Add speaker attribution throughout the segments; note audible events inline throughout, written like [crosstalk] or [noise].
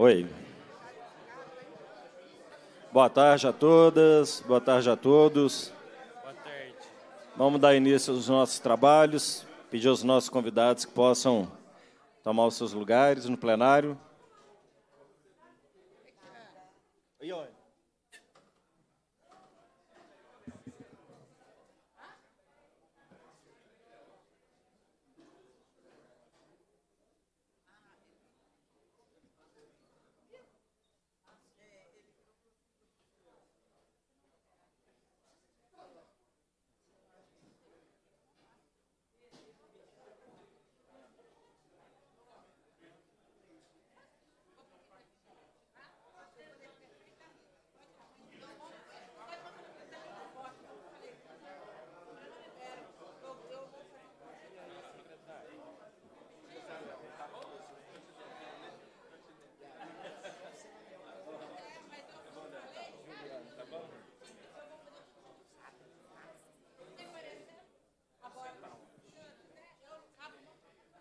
Speaker 1: Oi. Boa tarde a todas, boa tarde a todos. Boa tarde. Vamos dar início aos nossos trabalhos, pedir aos nossos convidados que possam tomar os seus lugares no plenário.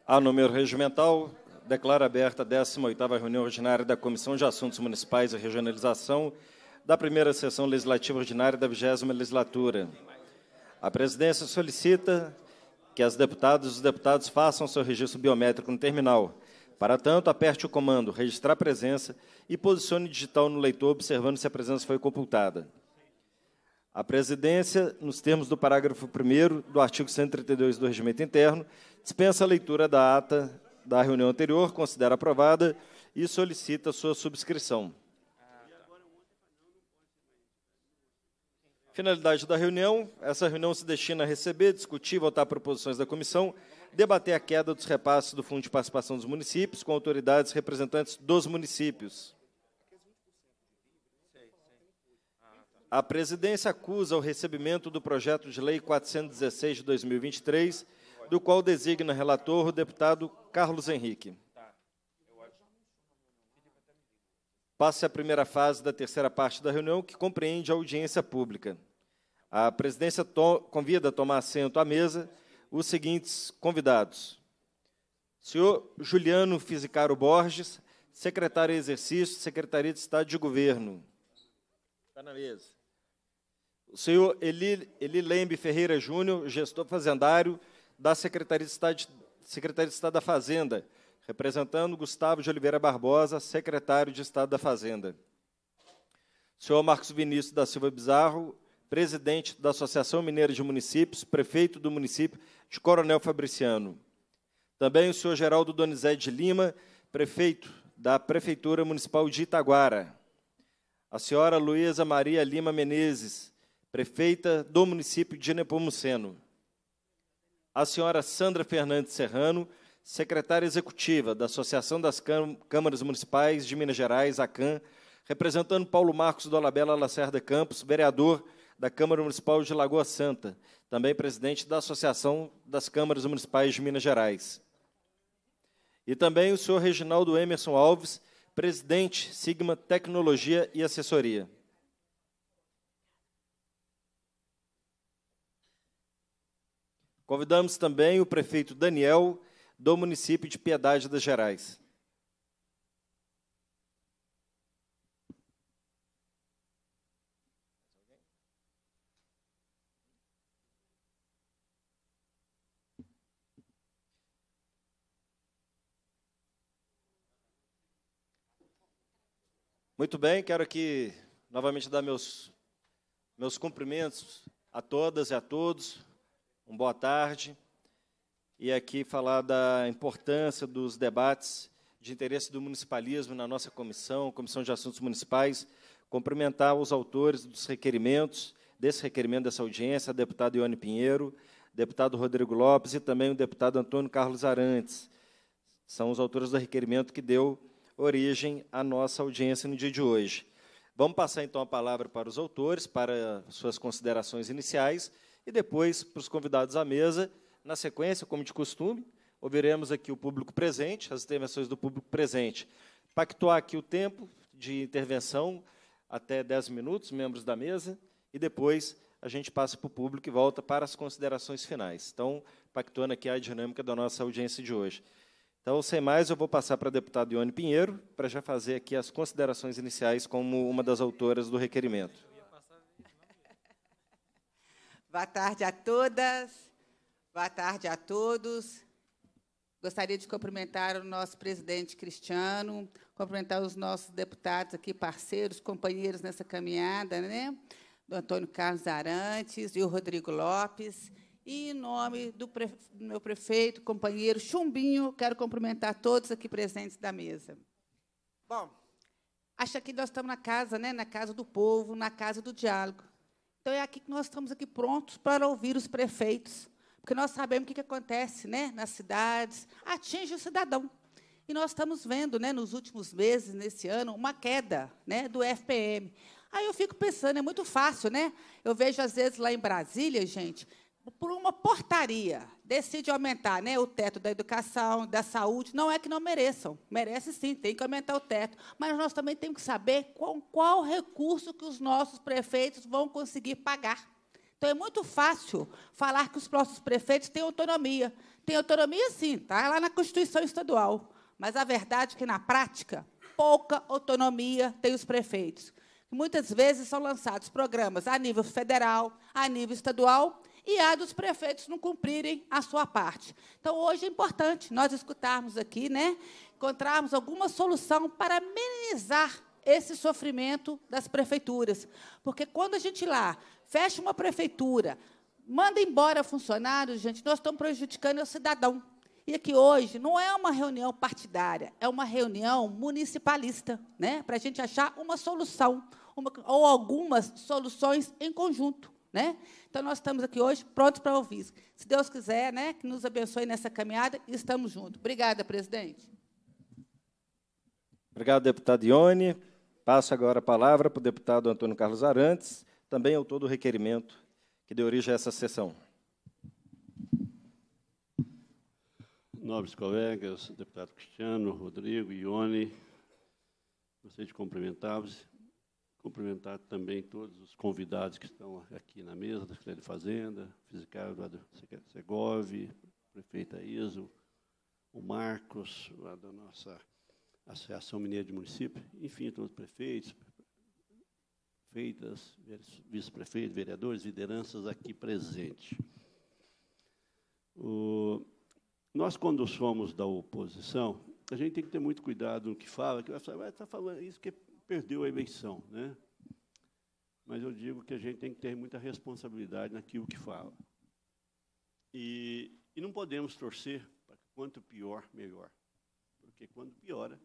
Speaker 1: A ah, número regimental, declara aberta a 18ª reunião ordinária da Comissão de Assuntos Municipais e Regionalização da primeira sessão legislativa ordinária da 20 legislatura. A presidência solicita que as deputadas e os deputados façam seu registro biométrico no terminal. Para tanto, aperte o comando Registrar Presença e posicione digital no leitor, observando se a presença foi compultada. A presidência, nos termos do parágrafo 1 do artigo 132 do Regimento Interno, dispensa a leitura da ata da reunião anterior, considera aprovada e solicita sua subscrição. Finalidade da reunião: essa reunião se destina a receber, discutir e votar proposições da comissão, debater a queda dos repasses do Fundo de Participação dos Municípios com autoridades representantes dos municípios. A presidência acusa o recebimento do projeto de lei 416 de 2023, do qual designa relator o deputado Carlos Henrique. Passe a primeira fase da terceira parte da reunião, que compreende a audiência pública. A presidência convida a tomar assento à mesa os seguintes convidados: senhor Juliano Fisicaro Borges, secretário de Exercício, Secretaria de Estado de Governo. Está na mesa o senhor Eli, Eli Lembe Ferreira Júnior, gestor fazendário da Secretaria de, Estado, Secretaria de Estado da Fazenda, representando Gustavo de Oliveira Barbosa, secretário de Estado da Fazenda. O senhor Marcos Vinícius da Silva Bizarro, presidente da Associação Mineira de Municípios, prefeito do município de Coronel Fabriciano. Também o senhor Geraldo Donizete de Lima, prefeito da Prefeitura Municipal de Itaguara. A senhora Luísa Maria Lima Menezes, prefeita do município de Nepomuceno. A senhora Sandra Fernandes Serrano, secretária executiva da Associação das Câmaras Municipais de Minas Gerais, ACAM, representando Paulo Marcos Dolabella Lacerda Campos, vereador da Câmara Municipal de Lagoa Santa, também presidente da Associação das Câmaras Municipais de Minas Gerais. E também o senhor Reginaldo Emerson Alves, presidente Sigma Tecnologia e Assessoria. Convidamos também o prefeito Daniel, do município de Piedade das Gerais. Muito bem, quero aqui novamente dar meus, meus cumprimentos a todas e a todos, um boa tarde e aqui falar da importância dos debates de interesse do municipalismo na nossa comissão, Comissão de Assuntos Municipais, cumprimentar os autores dos requerimentos, desse requerimento dessa audiência, a deputada Ione Pinheiro, deputado Rodrigo Lopes e também o deputado Antônio Carlos Arantes. São os autores do requerimento que deu origem à nossa audiência no dia de hoje. Vamos passar então a palavra para os autores, para suas considerações iniciais e depois para os convidados à mesa. Na sequência, como de costume, ouviremos aqui o público presente, as intervenções do público presente. Pactuar aqui o tempo de intervenção até 10 minutos, membros da mesa, e depois a gente passa para o público e volta para as considerações finais. Então, pactuando aqui a dinâmica da nossa audiência de hoje. Então, sem mais, eu vou passar para a deputada Ione Pinheiro, para já fazer aqui as considerações iniciais como uma das autoras do requerimento.
Speaker 2: Boa tarde a todas, boa tarde a todos. Gostaria de cumprimentar o nosso presidente Cristiano, cumprimentar os nossos deputados aqui, parceiros, companheiros nessa caminhada, né? Do Antônio Carlos Arantes e o Rodrigo Lopes. E em nome do pre... meu prefeito, companheiro Chumbinho, quero cumprimentar todos aqui presentes da mesa. Bom, acho que nós estamos na casa, né? Na casa do povo, na casa do diálogo. Então, é aqui que nós estamos aqui prontos para ouvir os prefeitos, porque nós sabemos o que, que acontece né, nas cidades, atinge o cidadão. E nós estamos vendo, né, nos últimos meses, nesse ano, uma queda né, do FPM. Aí eu fico pensando, é muito fácil, né? Eu vejo, às vezes, lá em Brasília, gente, por uma portaria decide aumentar né, o teto da educação, da saúde. Não é que não mereçam, merece sim, tem que aumentar o teto. Mas nós também temos que saber qual, qual recurso que os nossos prefeitos vão conseguir pagar. Então, é muito fácil falar que os nossos prefeitos têm autonomia. Tem autonomia, sim, está lá na Constituição Estadual. Mas a verdade é que, na prática, pouca autonomia têm os prefeitos. Muitas vezes são lançados programas a nível federal, a nível estadual, e há dos prefeitos não cumprirem a sua parte. Então, hoje é importante nós escutarmos aqui, né, encontrarmos alguma solução para minimizar esse sofrimento das prefeituras. Porque quando a gente lá fecha uma prefeitura, manda embora funcionários, gente, nós estamos prejudicando o cidadão. E aqui hoje não é uma reunião partidária, é uma reunião municipalista, né? para a gente achar uma solução, uma, ou algumas soluções em conjunto. Né? Então, nós estamos aqui hoje prontos para ouvir. Se Deus quiser, né, que nos abençoe nessa caminhada, e estamos juntos. Obrigada, presidente.
Speaker 1: Obrigado, deputado Ione. Passo agora a palavra para o deputado Antônio Carlos Arantes, também autor do requerimento que deu origem a essa sessão.
Speaker 3: Nobres colegas, deputado Cristiano, Rodrigo, Ione, gostaria de cumprimentá-los cumprimentar também todos os convidados que estão aqui na mesa, da Secretaria de Fazenda, o Fisicar Eduardo Segov, prefeita Iso, o Marcos, lá da nossa Associação Mineira de Município, enfim, todos os prefeitos, prefeitas, vice-prefeitos, vereadores, lideranças aqui presentes. O, nós, quando somos da oposição, a gente tem que ter muito cuidado no que fala, que vai falar, está falando isso que é perdeu a eleição, né? Mas eu digo que a gente tem que ter muita responsabilidade naquilo que fala. E, e não podemos torcer para que quanto pior, melhor. Porque quando piora,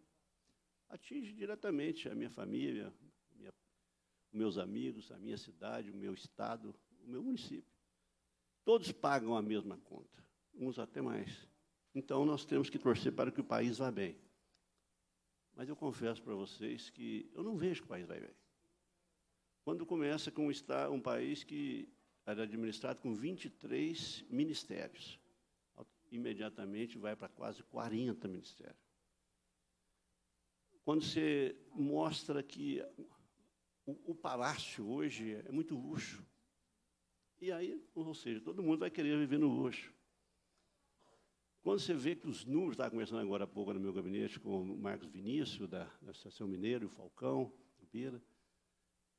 Speaker 3: atinge diretamente a minha família, minha, meus amigos, a minha cidade, o meu estado, o meu município. Todos pagam a mesma conta, uns até mais. Então nós temos que torcer para que o país vá bem. Mas eu confesso para vocês que eu não vejo que o país vai bem. Quando começa com um, um país que era administrado com 23 ministérios, imediatamente vai para quase 40 ministérios. Quando você mostra que o, o palácio hoje é muito luxo, e aí, ou seja, todo mundo vai querer viver no luxo. Quando você vê que os números, estava conversando agora há pouco no meu gabinete com o Marcos Vinícius, da, Associação Mineira, o Falcão, o Pira,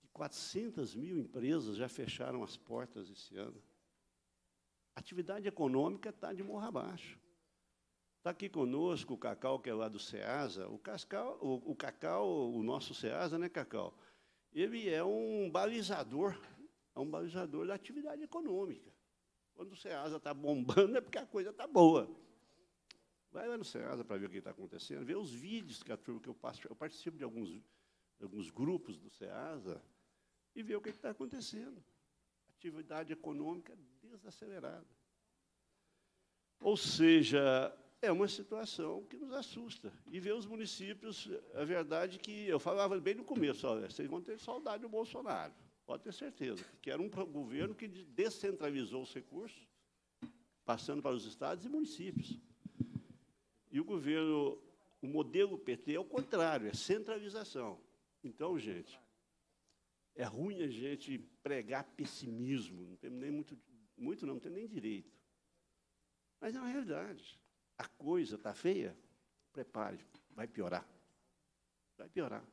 Speaker 3: que 400 mil empresas já fecharam as portas esse ano. A atividade econômica está de morra abaixo. Está aqui conosco o Cacau, que é lá do SEASA. O, o, o Cacau, o nosso SEASA, né, Cacau? Ele é um balizador, é um balizador da atividade econômica. Quando o SEASA está bombando, é porque a coisa está boa. Vai lá no Ceasa para ver o que está acontecendo, vê os vídeos que a turma que eu participo, eu participo de alguns, alguns grupos do Ceasa e vê o que está acontecendo. Atividade econômica desacelerada. Ou seja, é uma situação que nos assusta. E ver os municípios, a verdade é que eu falava bem no começo, olha, vocês vão ter saudade do Bolsonaro, pode ter certeza, que era um governo que descentralizou os recursos, passando para os estados e municípios. E o governo, o modelo PT é o contrário, é centralização. Então, gente, é ruim a gente pregar pessimismo, não tem nem muito, muito não, não tem nem direito. Mas é uma realidade. A coisa está feia, prepare, vai piorar. Vai piorar.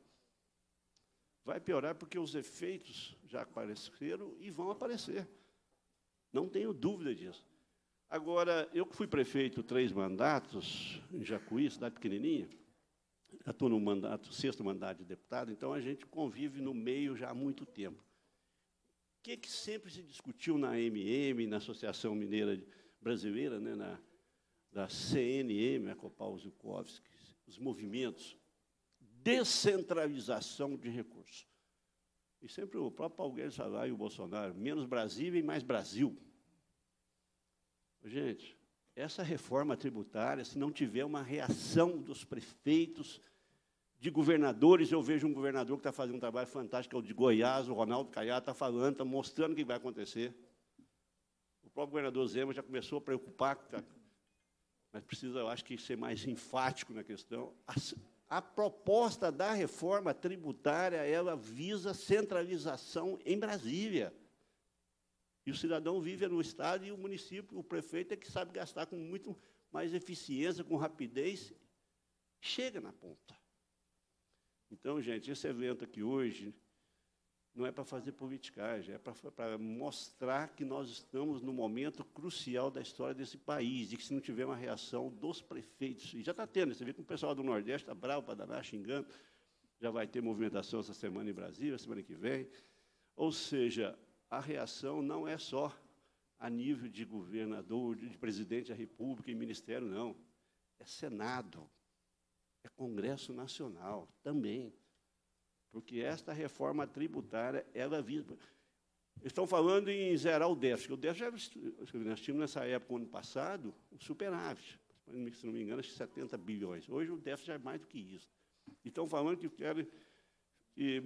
Speaker 3: Vai piorar porque os efeitos já apareceram e vão aparecer. Não tenho dúvida disso. Agora, eu que fui prefeito três mandatos em Jacuí, cidade pequenininha, estou no mandato, sexto mandato de deputado, então a gente convive no meio já há muito tempo. O que, que sempre se discutiu na MM, na Associação Mineira Brasileira, né, na, da CNM, a Copal Zukowski, os movimentos, descentralização de recursos. E sempre o próprio Paulo Guedes falava, ah, e o Bolsonaro, menos Brasil e mais Brasil. Gente, essa reforma tributária, se não tiver uma reação dos prefeitos, de governadores, eu vejo um governador que está fazendo um trabalho fantástico, é o de Goiás, o Ronaldo Caiado está falando, está mostrando o que vai acontecer. O próprio governador Zema já começou a preocupar, mas precisa, eu acho que, ser mais enfático na questão. A, a proposta da reforma tributária, ela visa centralização em Brasília. E o cidadão vive no Estado e o município, o prefeito é que sabe gastar com muito mais eficiência, com rapidez, chega na ponta. Então, gente, esse evento aqui hoje não é para fazer politicagem, é para mostrar que nós estamos no momento crucial da história desse país e que se não tiver uma reação dos prefeitos, e já está tendo, você vê que o pessoal do Nordeste está bravo para danar, xingando, já vai ter movimentação essa semana em Brasília, semana que vem. Ou seja, a reação não é só a nível de governador, de presidente da República e ministério, não. É Senado, é Congresso Nacional também. Porque esta reforma tributária, ela visa. Estão falando em zerar o déficit. O déficit, nós tínhamos nessa época, ano passado, um superávit. Se não me engano, acho que 70 bilhões. Hoje o déficit é mais do que isso. estão falando que querem que,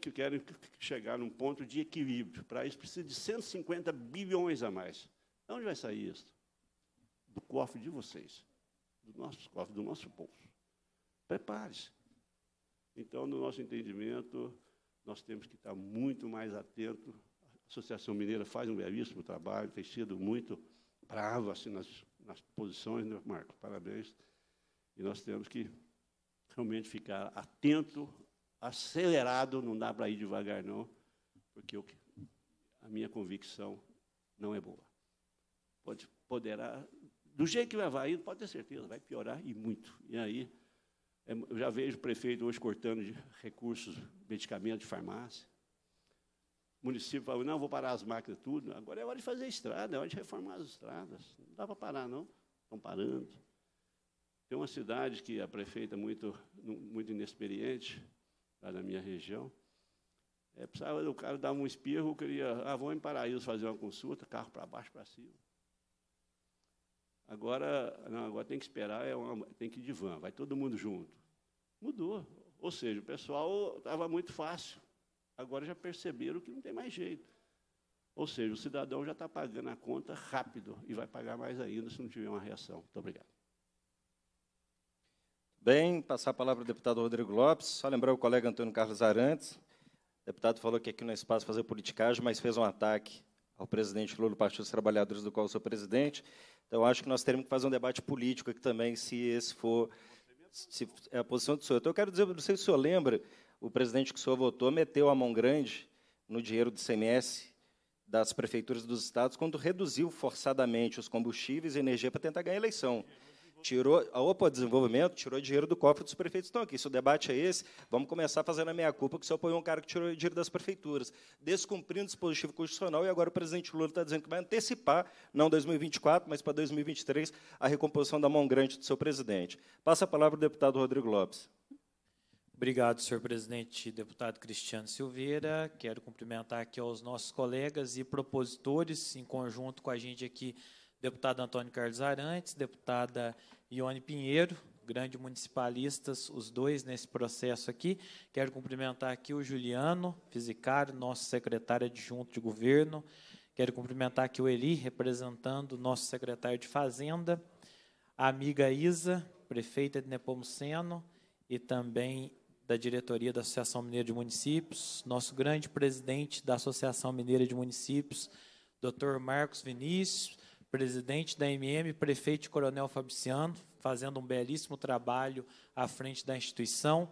Speaker 3: que querem chegar num ponto de equilíbrio. Para isso, precisa de 150 bilhões a mais. De onde vai sair isso? Do cofre de vocês, do nosso cofre, do nosso bolso. Prepare-se. Então, no nosso entendimento, nós temos que estar muito mais atento. A Associação Mineira faz um belíssimo trabalho, tem sido muito brava assim, nas, nas posições, né, Marco? Parabéns. E nós temos que realmente ficar atento acelerado, não dá para ir devagar, não, porque eu, a minha convicção não é boa. Pode, poderá, do jeito que vai, indo pode ter certeza, vai piorar e muito. E aí, é, eu já vejo o prefeito hoje cortando recursos, medicamentos de farmácia. O município falou, não, vou parar as máquinas tudo. Agora é hora de fazer estrada, é hora de reformar as estradas. Não dá para parar, não. Estão parando. Tem uma cidade que a prefeita é muito, muito inexperiente, lá da minha região. É, precisava o cara dar um espirro, queria, ah, vou em Paraíso fazer uma consulta, carro para baixo, para cima. Agora, não, agora tem que esperar, é uma, tem que ir de van, vai todo mundo junto. Mudou. Ou seja, o pessoal estava muito fácil. Agora já perceberam que não tem mais jeito. Ou seja, o cidadão já está pagando a conta rápido e vai pagar mais ainda se não tiver uma reação. Muito obrigado.
Speaker 1: Bem, passar a palavra ao deputado Rodrigo Lopes. Só lembrar o colega Antônio Carlos Arantes. O deputado falou que aqui não é espaço fazer politicagem, mas fez um ataque ao presidente Lula, Partido dos Trabalhadores, do qual sou presidente. Então, acho que nós teremos que fazer um debate político aqui também, se esse for se é a posição do senhor. Então, eu quero dizer, não sei se o senhor lembra, o presidente que o senhor votou meteu a mão grande no dinheiro do CMS das prefeituras dos estados quando reduziu forçadamente os combustíveis e energia para tentar ganhar eleição tirou a ah, OPA Desenvolvimento tirou dinheiro do cofre dos prefeitos. Então, aqui, se o debate é esse, vamos começar fazendo a meia culpa que senhor apoiou um cara que tirou dinheiro das prefeituras, descumprindo o dispositivo constitucional, e agora o presidente Lula está dizendo que vai antecipar, não 2024, mas para 2023, a recomposição da mão grande do seu presidente. Passa a palavra o deputado Rodrigo Lopes. Obrigado, senhor presidente, deputado Cristiano Silveira. Quero cumprimentar aqui
Speaker 4: aos nossos colegas e propositores, em conjunto com a gente aqui deputado Antônio Carlos Arantes, deputada Ione Pinheiro, grandes municipalistas, os dois nesse processo aqui. Quero cumprimentar aqui o Juliano Fisicaro, nosso secretário adjunto de governo. Quero cumprimentar aqui o Eli, representando o nosso secretário de Fazenda, a amiga Isa, prefeita de Nepomuceno, e também da diretoria da Associação Mineira de Municípios, nosso grande presidente da Associação Mineira de Municípios, Dr. Marcos Vinícius, presidente da MM, prefeito Coronel Fabriciano, fazendo um belíssimo trabalho à frente da instituição.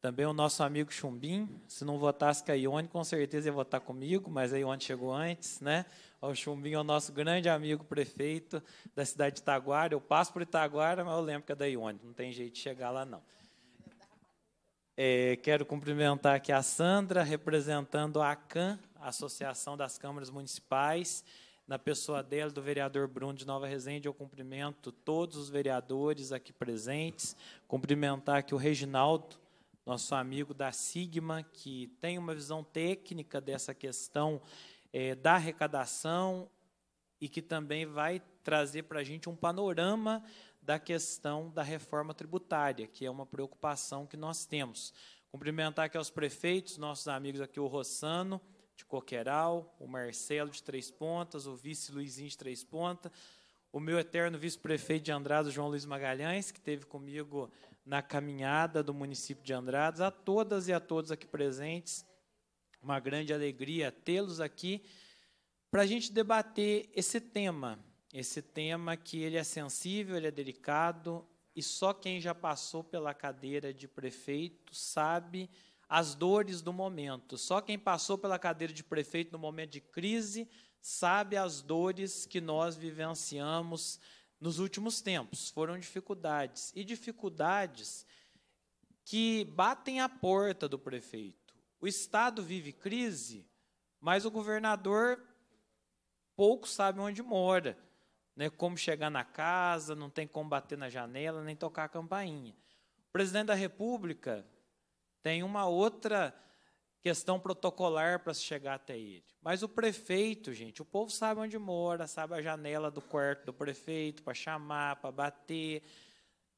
Speaker 4: Também o nosso amigo Chumbim, se não votasse com a Ione, com certeza ia votar comigo, mas a Ione chegou antes, né? O Chumbim é o nosso grande amigo prefeito da cidade de Itaguara. Eu passo por Itaguara, mas eu lembro que é da Ione, não tem jeito de chegar lá, não. É, quero cumprimentar aqui a Sandra, representando a ACAM, Associação das Câmaras Municipais, na pessoa dela, do vereador Bruno de Nova Resende, eu cumprimento todos os vereadores aqui presentes, cumprimentar aqui o Reginaldo, nosso amigo da Sigma, que tem uma visão técnica dessa questão é, da arrecadação e que também vai trazer para a gente um panorama da questão da reforma tributária, que é uma preocupação que nós temos. Cumprimentar aqui aos prefeitos, nossos amigos aqui, o Rossano, de Coqueiral, o Marcelo de Três Pontas, o vice Luizinho de Três Pontas, o meu eterno vice-prefeito de Andradas, João Luiz Magalhães, que esteve comigo na caminhada do município de Andradas, a todas e a todos aqui presentes, uma grande alegria tê-los aqui para a gente debater esse tema, esse tema que ele é sensível, ele é delicado e só quem já passou pela cadeira de prefeito sabe as dores do momento. Só quem passou pela cadeira de prefeito no momento de crise sabe as dores que nós vivenciamos nos últimos tempos. Foram dificuldades. E dificuldades que batem a porta do prefeito. O Estado vive crise, mas o governador pouco sabe onde mora. Né, como chegar na casa, não tem como bater na janela, nem tocar a campainha. O presidente da República tem uma outra questão protocolar para se chegar até ele. Mas o prefeito, gente, o povo sabe onde mora, sabe a janela do quarto do prefeito para chamar, para bater.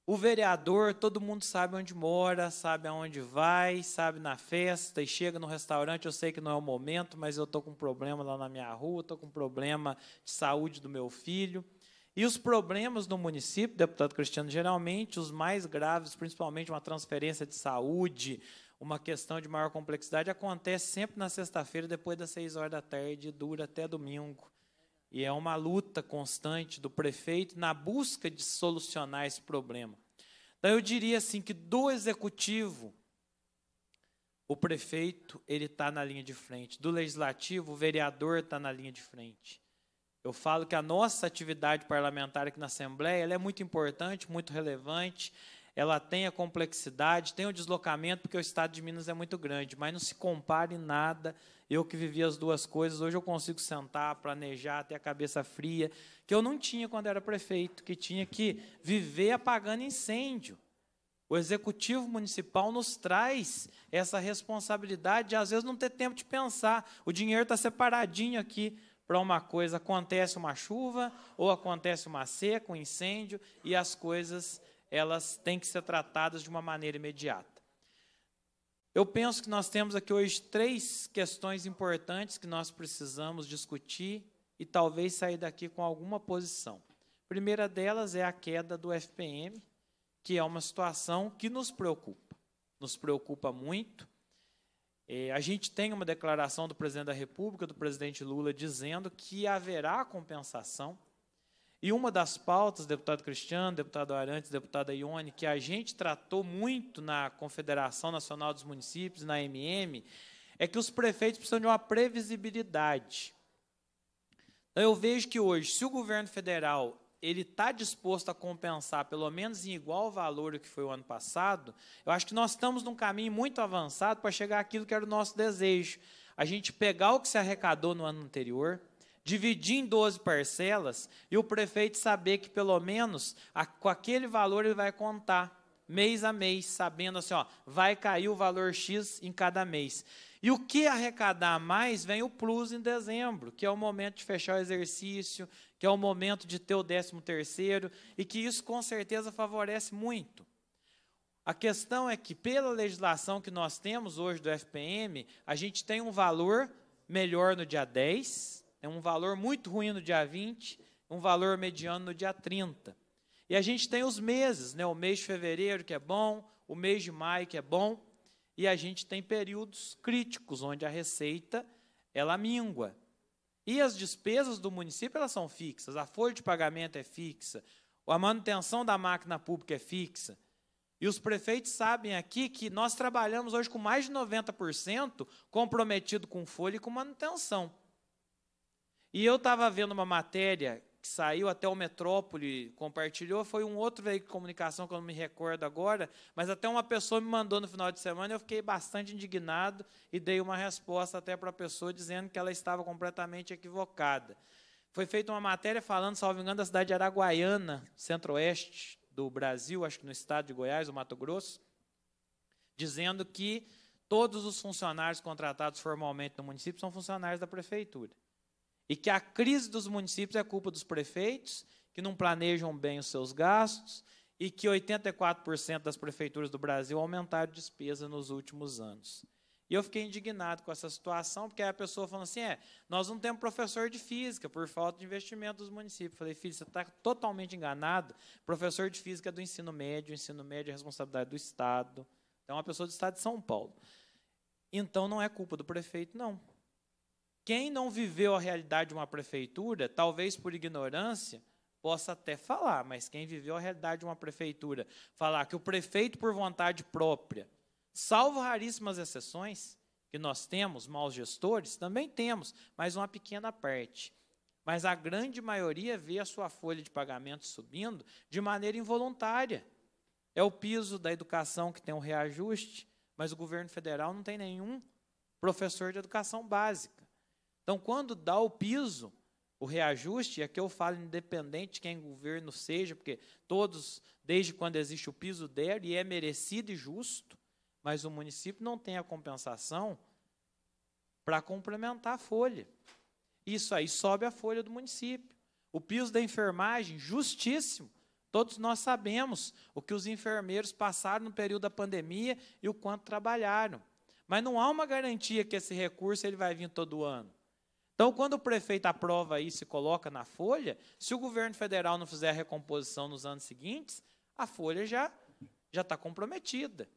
Speaker 4: O vereador, todo mundo sabe onde mora, sabe aonde vai, sabe na festa e chega no restaurante. Eu sei que não é o momento, mas eu estou com um problema lá na minha rua, estou com um problema de saúde do meu filho. E os problemas no município, deputado Cristiano, geralmente os mais graves, principalmente uma transferência de saúde, uma questão de maior complexidade, acontece sempre na sexta-feira, depois das seis horas da tarde, e dura até domingo. E é uma luta constante do prefeito na busca de solucionar esse problema. Então, eu diria assim que do executivo, o prefeito ele está na linha de frente. Do legislativo, o vereador está na linha de frente. Eu falo que a nossa atividade parlamentar aqui na Assembleia é muito importante, muito relevante, ela tem a complexidade, tem o deslocamento, porque o estado de Minas é muito grande, mas não se compare nada. Eu que vivi as duas coisas, hoje eu consigo sentar, planejar, ter a cabeça fria, que eu não tinha quando era prefeito, que tinha que viver apagando incêndio. O executivo municipal nos traz essa responsabilidade de, às vezes, não ter tempo de pensar. O dinheiro está separadinho aqui para uma coisa, acontece uma chuva ou acontece uma seca, um incêndio, e as coisas elas têm que ser tratadas de uma maneira imediata. Eu penso que nós temos aqui hoje três questões importantes que nós precisamos discutir e talvez sair daqui com alguma posição. A primeira delas é a queda do FPM, que é uma situação que nos preocupa. Nos preocupa muito é, a gente tem uma declaração do presidente da República, do presidente Lula, dizendo que haverá compensação. E uma das pautas, deputado Cristiano, deputado Arantes, deputada Ione, que a gente tratou muito na Confederação Nacional dos Municípios, na MM, é que os prefeitos precisam de uma previsibilidade. Então, eu vejo que hoje, se o governo federal ele está disposto a compensar, pelo menos em igual valor o que foi o ano passado, eu acho que nós estamos num caminho muito avançado para chegar àquilo que era o nosso desejo. A gente pegar o que se arrecadou no ano anterior, dividir em 12 parcelas e o prefeito saber que, pelo menos, a, com aquele valor ele vai contar mês a mês, sabendo assim, ó, vai cair o valor X em cada mês. E o que arrecadar mais vem o plus em dezembro, que é o momento de fechar o exercício, que é o momento de ter o décimo terceiro, e que isso com certeza favorece muito. A questão é que, pela legislação que nós temos hoje do FPM, a gente tem um valor melhor no dia 10, é um valor muito ruim no dia 20, um valor mediano no dia 30. E a gente tem os meses, né? o mês de fevereiro que é bom, o mês de maio que é bom, e a gente tem períodos críticos onde a receita ela mingua. E as despesas do município elas são fixas, a folha de pagamento é fixa, a manutenção da máquina pública é fixa. E os prefeitos sabem aqui que nós trabalhamos hoje com mais de 90% comprometido com folha e com manutenção. E eu estava vendo uma matéria que saiu até o Metrópole compartilhou, foi um outro veículo de comunicação que eu não me recordo agora, mas até uma pessoa me mandou no final de semana, eu fiquei bastante indignado e dei uma resposta até para a pessoa dizendo que ela estava completamente equivocada. Foi feita uma matéria falando, salvo engano, da cidade de Araguaiana, centro-oeste do Brasil, acho que no estado de Goiás, o Mato Grosso, dizendo que todos os funcionários contratados formalmente no município são funcionários da prefeitura. E que a crise dos municípios é culpa dos prefeitos, que não planejam bem os seus gastos, e que 84% das prefeituras do Brasil aumentaram despesa nos últimos anos. E eu fiquei indignado com essa situação, porque a pessoa falando assim: é, nós não temos professor de física por falta de investimento dos municípios. Eu falei, filho, você está totalmente enganado. Professor de física é do ensino médio, o ensino médio é responsabilidade do Estado. Então, é uma pessoa do Estado de São Paulo. Então, não é culpa do prefeito, não. Quem não viveu a realidade de uma prefeitura, talvez por ignorância, possa até falar, mas quem viveu a realidade de uma prefeitura, falar que o prefeito, por vontade própria, salvo raríssimas exceções, que nós temos, maus gestores, também temos, mas uma pequena parte. Mas a grande maioria vê a sua folha de pagamento subindo de maneira involuntária. É o piso da educação que tem um reajuste, mas o governo federal não tem nenhum professor de educação básica. Então, quando dá o piso, o reajuste, aqui é eu falo independente de quem governo seja, porque todos, desde quando existe o piso, deram, e é merecido e justo, mas o município não tem a compensação para complementar a folha. Isso aí sobe a folha do município. O piso da enfermagem, justíssimo. Todos nós sabemos o que os enfermeiros passaram no período da pandemia e o quanto trabalharam. Mas não há uma garantia que esse recurso ele vai vir todo ano. Então, quando o prefeito aprova isso e coloca na folha, se o governo federal não fizer a recomposição nos anos seguintes, a folha já já está comprometida.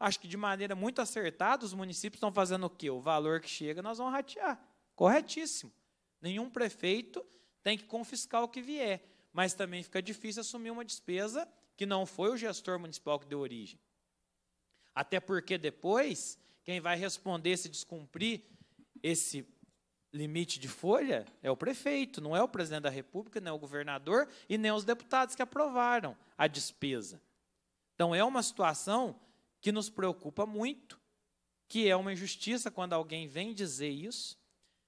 Speaker 4: Acho que de maneira muito acertada, os municípios estão fazendo o quê? O valor que chega, nós vamos ratear. Corretíssimo. Nenhum prefeito tem que confiscar o que vier. Mas também fica difícil assumir uma despesa que não foi o gestor municipal que deu origem. Até porque depois, quem vai responder se descumprir esse limite de folha é o prefeito, não é o presidente da República, nem é o governador e nem os deputados que aprovaram a despesa. Então é uma situação que nos preocupa muito, que é uma injustiça quando alguém vem dizer isso.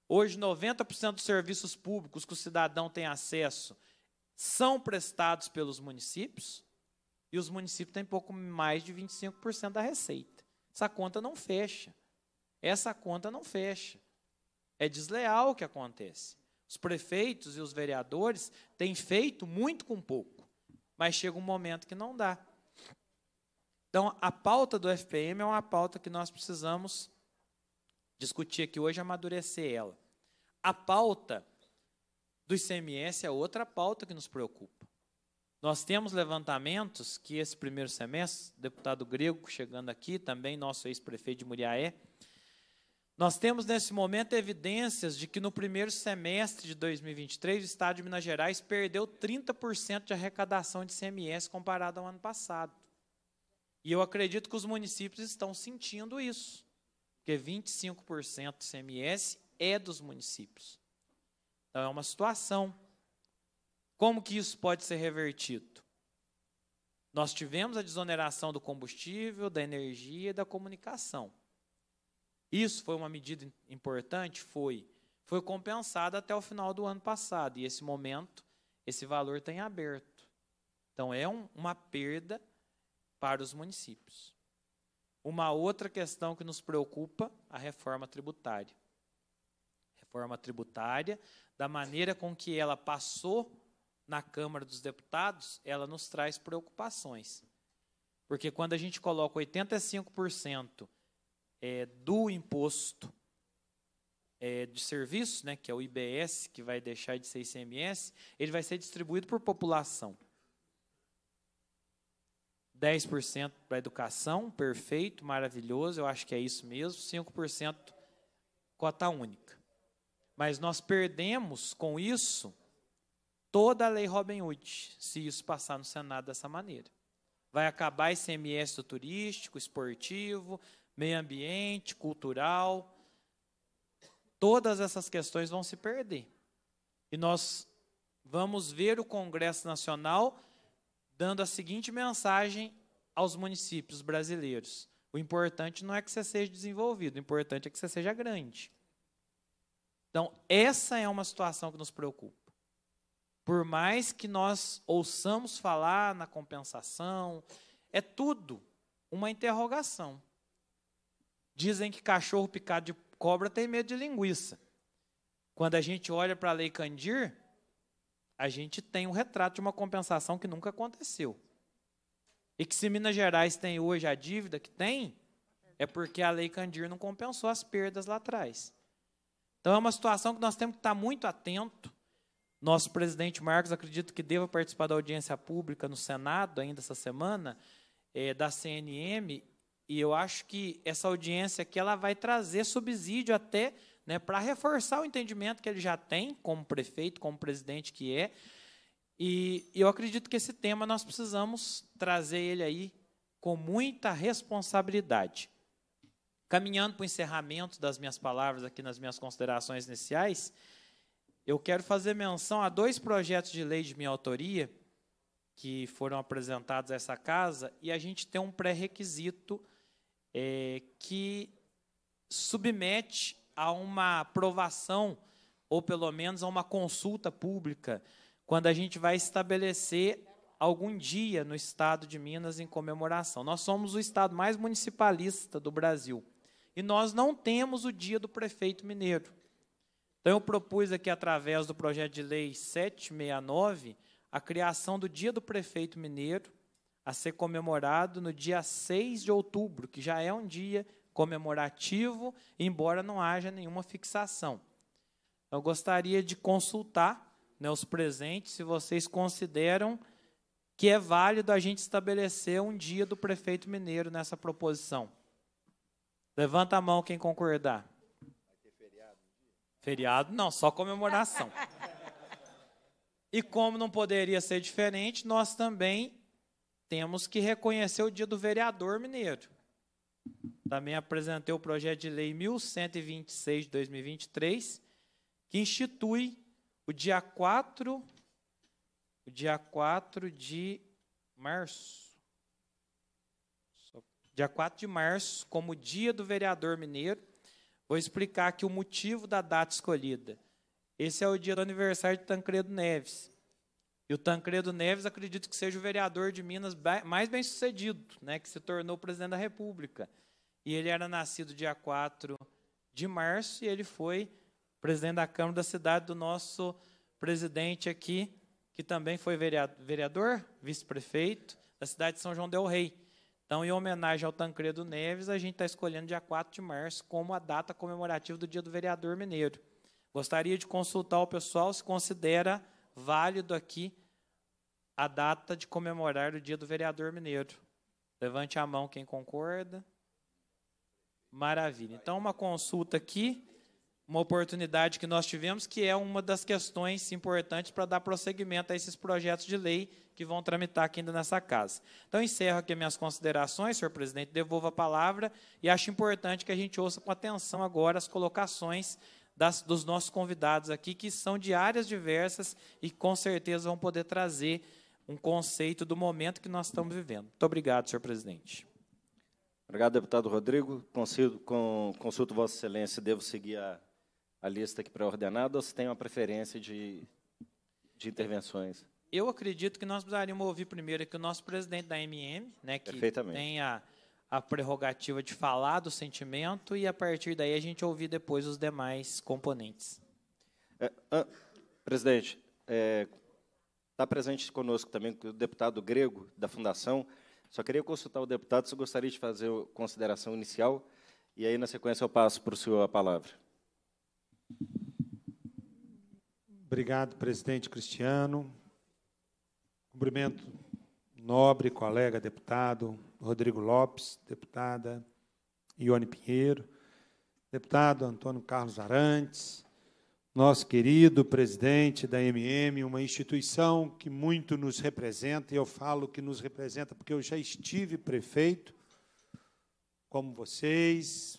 Speaker 4: Hoje 90% dos serviços públicos que o cidadão tem acesso são prestados pelos municípios e os municípios têm pouco mais de 25% da receita. Essa conta não fecha. Essa conta não fecha. É desleal o que acontece. Os prefeitos e os vereadores têm feito muito com pouco, mas chega um momento que não dá. Então, a pauta do FPM é uma pauta que nós precisamos discutir aqui hoje, amadurecer ela. A pauta do ICMS é outra pauta que nos preocupa. Nós temos levantamentos que esse primeiro semestre, deputado grego chegando aqui, também nosso ex-prefeito de Muriaé, nós temos nesse momento evidências de que no primeiro semestre de 2023, o Estado de Minas Gerais perdeu 30% de arrecadação de CMS comparado ao ano passado. E eu acredito que os municípios estão sentindo isso, porque 25% do CMS é dos municípios. Então é uma situação. Como que isso pode ser revertido? Nós tivemos a desoneração do combustível, da energia e da comunicação. Isso foi uma medida importante? Foi. Foi compensada até o final do ano passado. E esse momento, esse valor tem aberto. Então, é um, uma perda para os municípios. Uma outra questão que nos preocupa, a reforma tributária. Reforma tributária, da maneira com que ela passou na Câmara dos Deputados, ela nos traz preocupações. Porque quando a gente coloca 85% é, do imposto é, de serviço, né, que é o IBS, que vai deixar de ser ICMS, ele vai ser distribuído por população. 10% para educação, perfeito, maravilhoso, eu acho que é isso mesmo. 5% cota única. Mas nós perdemos com isso toda a lei Robin Hood, se isso passar no Senado dessa maneira. Vai acabar ICMS do turístico, esportivo, meio ambiente, cultural, todas essas questões vão se perder. E nós vamos ver o Congresso Nacional dando a seguinte mensagem aos municípios brasileiros: o importante não é que você seja desenvolvido, o importante é que você seja grande. Então, essa é uma situação que nos preocupa. Por mais que nós ouçamos falar na compensação, é tudo uma interrogação. Dizem que cachorro picado de cobra tem medo de linguiça. Quando a gente olha para a Lei Candir, a gente tem um retrato de uma compensação que nunca aconteceu. E que se Minas Gerais tem hoje a dívida que tem, é porque a Lei Candir não compensou as perdas lá atrás. Então é uma situação que nós temos que estar muito atento. Nosso presidente Marcos acredito que deva participar da audiência pública no Senado ainda essa semana é, da CNM e eu acho que essa audiência aqui ela vai trazer subsídio até né, para reforçar o entendimento que ele já tem como prefeito, como presidente que é. E eu acredito que esse tema nós precisamos trazer ele aí com muita responsabilidade. Caminhando para o encerramento das minhas palavras aqui nas minhas considerações iniciais, eu quero fazer menção a dois projetos de lei de minha autoria que foram apresentados a essa casa e a gente tem um pré-requisito é, que submete a uma aprovação, ou pelo menos a uma consulta pública, quando a gente vai estabelecer algum dia no estado de Minas em comemoração. Nós somos o estado mais municipalista do Brasil e nós não temos o dia do prefeito mineiro. Então, eu propus aqui, através do projeto de lei 769, a criação do Dia do Prefeito Mineiro, a ser comemorado no dia 6 de outubro, que já é um dia comemorativo, embora não haja nenhuma fixação. Eu gostaria de consultar né, os presentes se vocês consideram que é válido a gente estabelecer um dia do prefeito mineiro nessa proposição. Levanta a mão quem concordar. Feriado. feriado não, só comemoração. [laughs] e como não poderia ser diferente, nós também temos que reconhecer o dia do vereador mineiro. Também apresentei o projeto de lei 1126 de 2023, que institui o dia 4 o dia 4 de março. Dia 4 de março, como dia do vereador mineiro, vou explicar aqui o motivo da data escolhida. Esse é o dia do aniversário de Tancredo Neves. E o Tancredo Neves acredito que seja o vereador de Minas mais bem sucedido, né, que se tornou presidente da República. E ele era nascido dia 4 de março e ele foi presidente da Câmara da cidade do nosso presidente aqui, que também foi vereador, vice-prefeito da cidade de São João del Rei. Então, em homenagem ao Tancredo Neves, a gente está escolhendo dia 4 de março como a data comemorativa do Dia do Vereador Mineiro. Gostaria de consultar o pessoal se considera válido aqui a data de comemorar o dia do vereador mineiro. Levante a mão quem concorda. Maravilha. Então, uma consulta aqui, uma oportunidade que nós tivemos, que é uma das questões importantes para dar prosseguimento a esses projetos de lei que vão tramitar aqui ainda nessa casa. Então, encerro aqui minhas considerações, senhor presidente, devolvo a palavra e acho importante que a gente ouça com atenção agora as colocações das, dos nossos convidados aqui, que são de áreas diversas e com certeza vão poder trazer um conceito do momento que nós estamos vivendo. Muito
Speaker 1: obrigado, senhor presidente. Obrigado, deputado Rodrigo. Consigo, com, consulto Vossa Excelência, devo seguir a, a lista aqui pré-ordenada ou se tem uma preferência de, de intervenções?
Speaker 4: Eu acredito que nós precisaríamos ouvir primeiro aqui o nosso presidente da MM, né, que tem a
Speaker 1: a prerrogativa
Speaker 4: de falar do sentimento e a partir daí a gente ouvir depois os demais componentes.
Speaker 1: É, ah, presidente, está é, tá presente conosco também o deputado grego da Fundação. Só queria consultar o deputado se gostaria de fazer a consideração inicial e aí na sequência eu passo para o senhor a palavra. Obrigado, presidente Cristiano. Cumprimento
Speaker 5: nobre colega deputado Rodrigo Lopes, deputada Ione Pinheiro, deputado Antônio Carlos Arantes, nosso querido presidente da MM, uma instituição que muito nos representa, e eu falo que nos representa porque eu já estive prefeito, como vocês,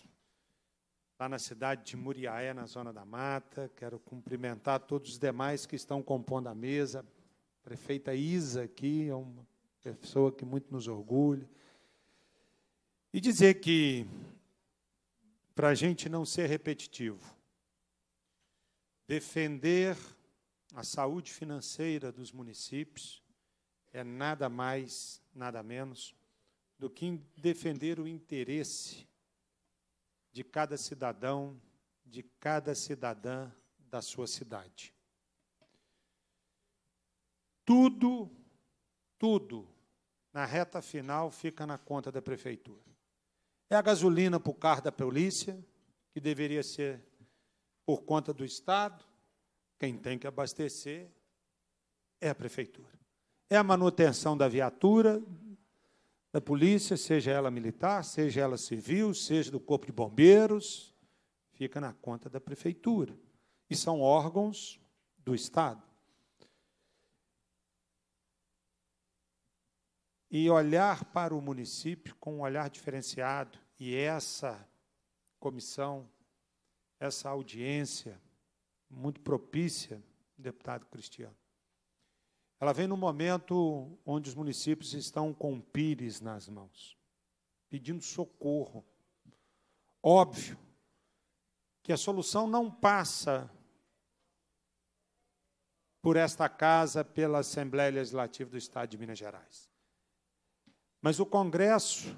Speaker 5: lá na cidade de Muriaé, na Zona da Mata. Quero cumprimentar todos os demais que estão compondo a mesa. A prefeita Isa aqui é uma pessoa que muito nos orgulha. E dizer que, para a gente não ser repetitivo, defender a saúde financeira dos municípios é nada mais, nada menos do que defender o interesse de cada cidadão, de cada cidadã da sua cidade. Tudo, tudo na reta final fica na conta da prefeitura. É a gasolina para o carro da polícia, que deveria ser por conta do Estado. Quem tem que abastecer é a prefeitura. É a manutenção da viatura, da polícia, seja ela militar, seja ela civil, seja do corpo de bombeiros, fica na conta da prefeitura. E são órgãos do Estado. e olhar para o município com um olhar diferenciado. E essa comissão, essa audiência, muito propícia, deputado Cristiano, ela vem num momento onde os municípios estão com pires nas mãos, pedindo socorro. Óbvio que a solução não passa por esta casa, pela Assembleia Legislativa do Estado de Minas Gerais. Mas o Congresso,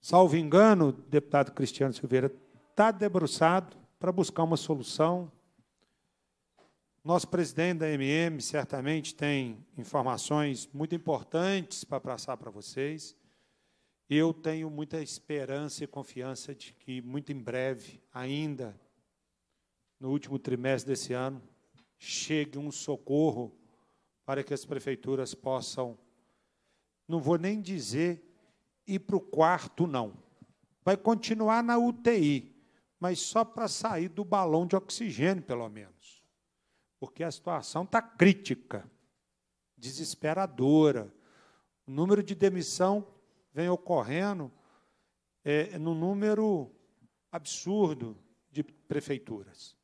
Speaker 5: salvo engano, deputado Cristiano Silveira está debruçado para buscar uma solução. Nosso presidente da MM certamente tem informações muito importantes para passar para vocês. Eu tenho muita esperança e confiança de que, muito em breve, ainda no último trimestre desse ano, chegue um socorro para que as prefeituras possam não vou nem dizer ir para o quarto, não. Vai continuar na UTI, mas só para sair do balão de oxigênio, pelo menos. Porque a situação está crítica, desesperadora. O número de demissão vem ocorrendo é, num número absurdo de prefeituras.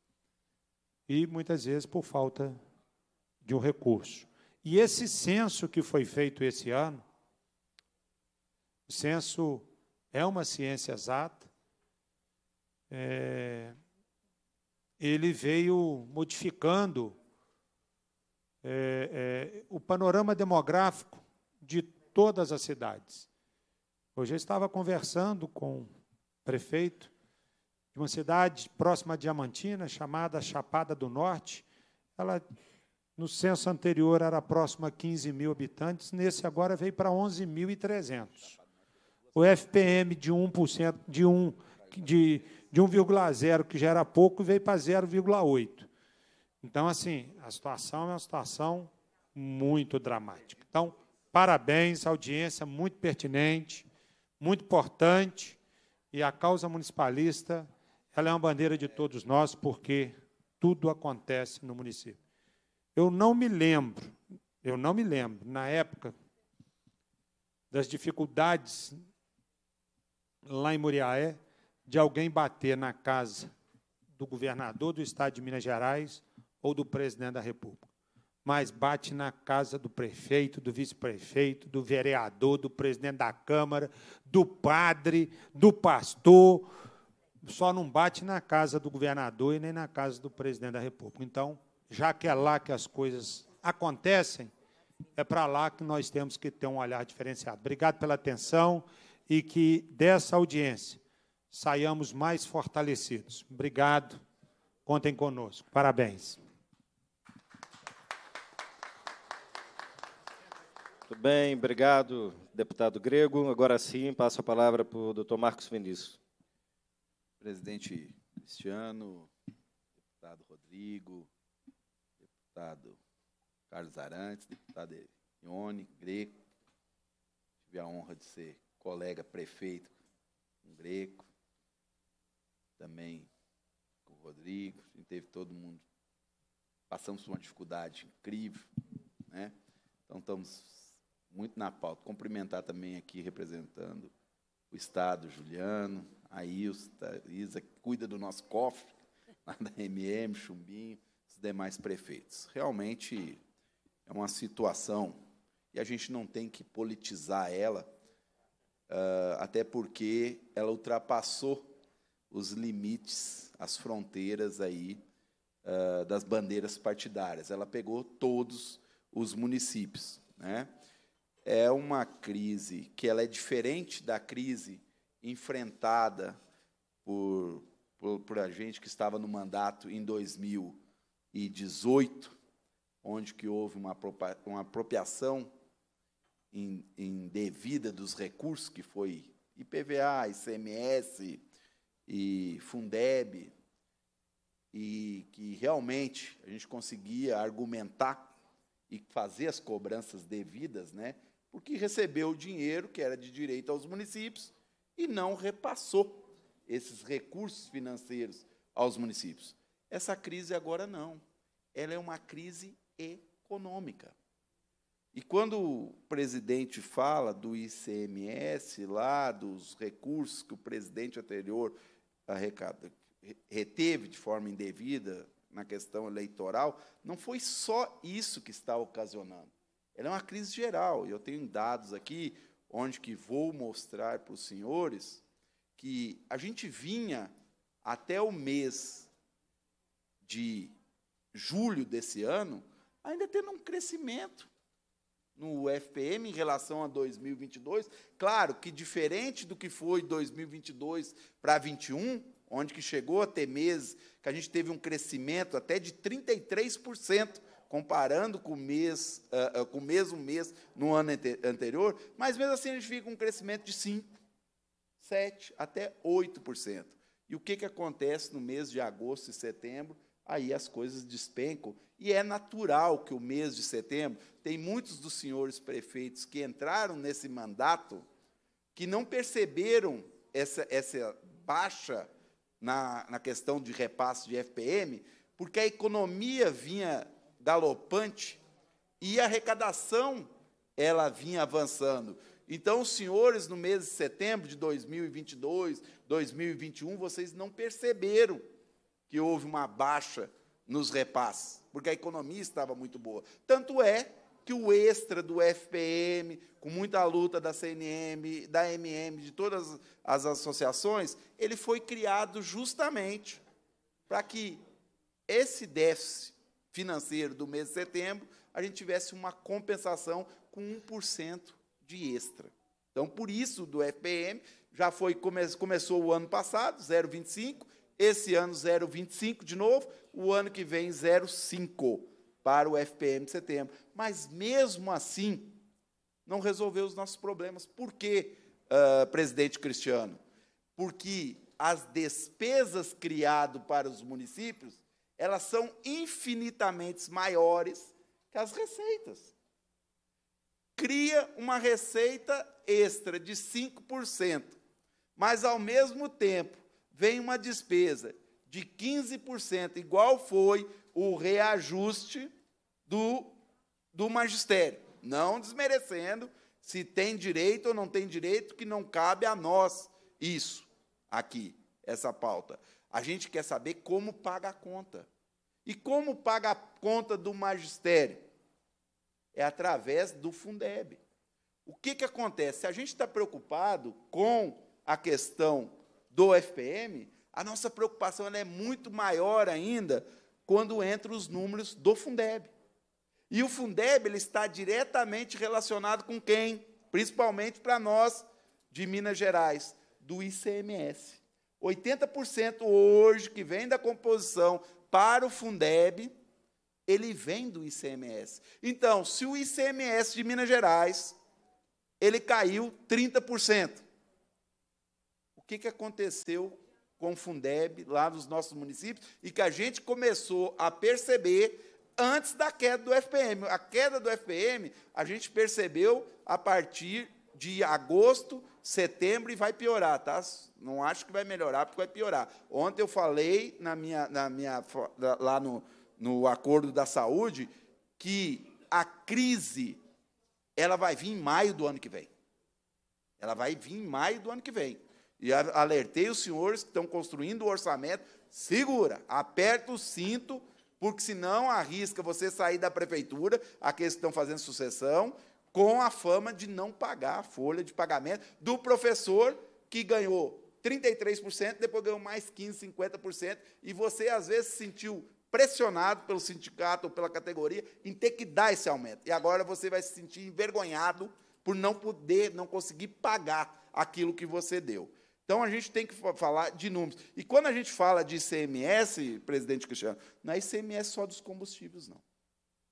Speaker 5: E muitas vezes por falta de um recurso. E esse censo que foi feito esse ano o censo é uma ciência exata. É, ele veio modificando é, é, o panorama demográfico de todas as cidades. Hoje eu estava conversando com o prefeito de uma cidade próxima a Diamantina, chamada Chapada do Norte. Ela, no censo anterior, era próxima a 15 mil habitantes, nesse agora veio para 11.300 o FPM de 1%, de 1, de, de 1,0, que já era pouco, veio para 0,8. Então, assim, a situação é uma situação muito dramática. Então, parabéns, audiência muito pertinente, muito importante, e a causa municipalista, ela é uma bandeira de todos nós, porque tudo acontece no município. Eu não me lembro, eu não me lembro, na época das dificuldades lá em Muriaé, de alguém bater na casa do governador do estado de Minas Gerais ou do presidente da República, mas bate na casa do prefeito, do vice-prefeito, do vereador, do presidente da Câmara, do padre, do pastor. Só não bate na casa do governador e nem na casa do presidente da República. Então, já que é lá que as coisas acontecem, é para lá que nós temos que ter um olhar diferenciado. Obrigado pela atenção e que dessa audiência saiamos mais fortalecidos. Obrigado. Contem conosco. Parabéns.
Speaker 1: Muito bem, obrigado, deputado Grego. Agora sim, passo a palavra para o doutor Marcos Vinícius. Presidente Cristiano, deputado Rodrigo, deputado Carlos Arantes,
Speaker 6: deputado Ione, Greco. Tive a honra de ser colega prefeito, um greco, também com o Rodrigo, a gente teve todo mundo. Passamos por uma dificuldade incrível, né? Então estamos muito na pauta. Cumprimentar também aqui representando o Estado, Juliano, a Ilsa, a Isa, que cuida do nosso cofre, [laughs] lá da MM, Chumbinho, os demais prefeitos. Realmente é uma situação e a gente não tem que politizar ela uh, até porque ela ultrapassou os limites, as fronteiras aí uh, das bandeiras partidárias. Ela pegou todos os municípios, né? É uma crise que ela é diferente da crise enfrentada por, por, por a gente que estava no mandato em 2018, onde que houve uma, uma apropriação indevida dos recursos que foi IPVA, ICMS e Fundeb, e que realmente a gente conseguia argumentar e fazer as cobranças devidas, né? porque recebeu o dinheiro que era de direito aos municípios e não repassou esses recursos financeiros aos municípios. Essa crise agora não. Ela é uma crise econômica. E quando o presidente fala do ICMS lá, dos recursos que o presidente anterior arrecada, reteve de forma indevida na questão eleitoral, não foi só isso que está ocasionando. Ela é uma crise geral. E eu tenho dados aqui onde que vou mostrar para os senhores que a gente vinha até o mês de julho desse ano
Speaker 7: ainda tendo um crescimento
Speaker 6: no FPM em relação a 2022. Claro que diferente do que foi 2022 para 21, onde que chegou a ter meses que a gente teve um crescimento até de 33% comparando com o, mês, uh, com o mesmo mês no ano ante anterior, mas mesmo assim a gente fica com um crescimento de 5, 7 até 8%. E o que, que acontece no mês de agosto e setembro? aí as coisas despencam. E é natural que o mês de setembro, tem muitos dos senhores prefeitos que entraram nesse mandato que não perceberam essa, essa baixa na, na questão de repasse de FPM, porque a economia vinha galopante e a arrecadação ela vinha avançando. Então, os senhores, no mês de setembro de 2022, 2021, vocês não perceberam que houve uma baixa nos repasses, porque a economia estava muito boa. Tanto é que o extra do FPM, com muita luta da CNM, da MM, de todas as associações, ele foi criado justamente para que esse déficit financeiro do mês de setembro a gente tivesse uma compensação com 1% de extra. Então, por isso, do FPM, já foi come, começou o ano passado, 0,25%, esse ano 0,25 de novo, o ano que vem 0,5 para o FPM de setembro. Mas mesmo assim, não resolveu os nossos problemas. Por quê, uh, presidente Cristiano? Porque as despesas criadas para os municípios, elas são infinitamente maiores que as receitas. Cria uma receita extra de 5%, mas, ao mesmo tempo, vem uma despesa de 15%, igual foi o reajuste do, do magistério. Não desmerecendo se tem direito ou não tem direito, que não cabe a nós isso aqui, essa pauta. A gente quer saber como paga a conta. E como paga a conta do magistério? É através do Fundeb. O que, que acontece? Se a gente está preocupado com a questão do FPM, a nossa preocupação é muito maior ainda quando entram os números do Fundeb. E o Fundeb ele está diretamente relacionado com quem? Principalmente para nós de Minas Gerais, do ICMS. 80% hoje que vem da composição para o Fundeb, ele vem do ICMS. Então, se o ICMS de Minas Gerais, ele caiu 30% que, que aconteceu com o Fundeb lá nos nossos municípios e que a gente começou a perceber antes da queda do FPM. A queda do FPM a gente percebeu a partir de agosto, setembro e vai piorar, tá? Não acho que vai melhorar, porque vai piorar. Ontem eu falei na minha, na minha lá no, no acordo da saúde que a crise ela vai vir em maio do ano que vem. Ela vai vir em maio do ano que vem. E alertei os senhores que estão construindo o orçamento, segura, aperta o cinto, porque senão arrisca você sair da prefeitura, aqueles que estão fazendo sucessão, com a fama de não pagar a folha de pagamento do professor que ganhou 33%, depois ganhou mais 15%, 50%, e você às vezes se sentiu pressionado pelo sindicato ou pela categoria em ter que dar esse aumento. E agora você vai se sentir envergonhado por não poder, não conseguir pagar aquilo que você deu. Então a gente tem que falar de números. E quando a gente fala de ICMS, presidente Cristiano, não é ICMS só dos combustíveis, não.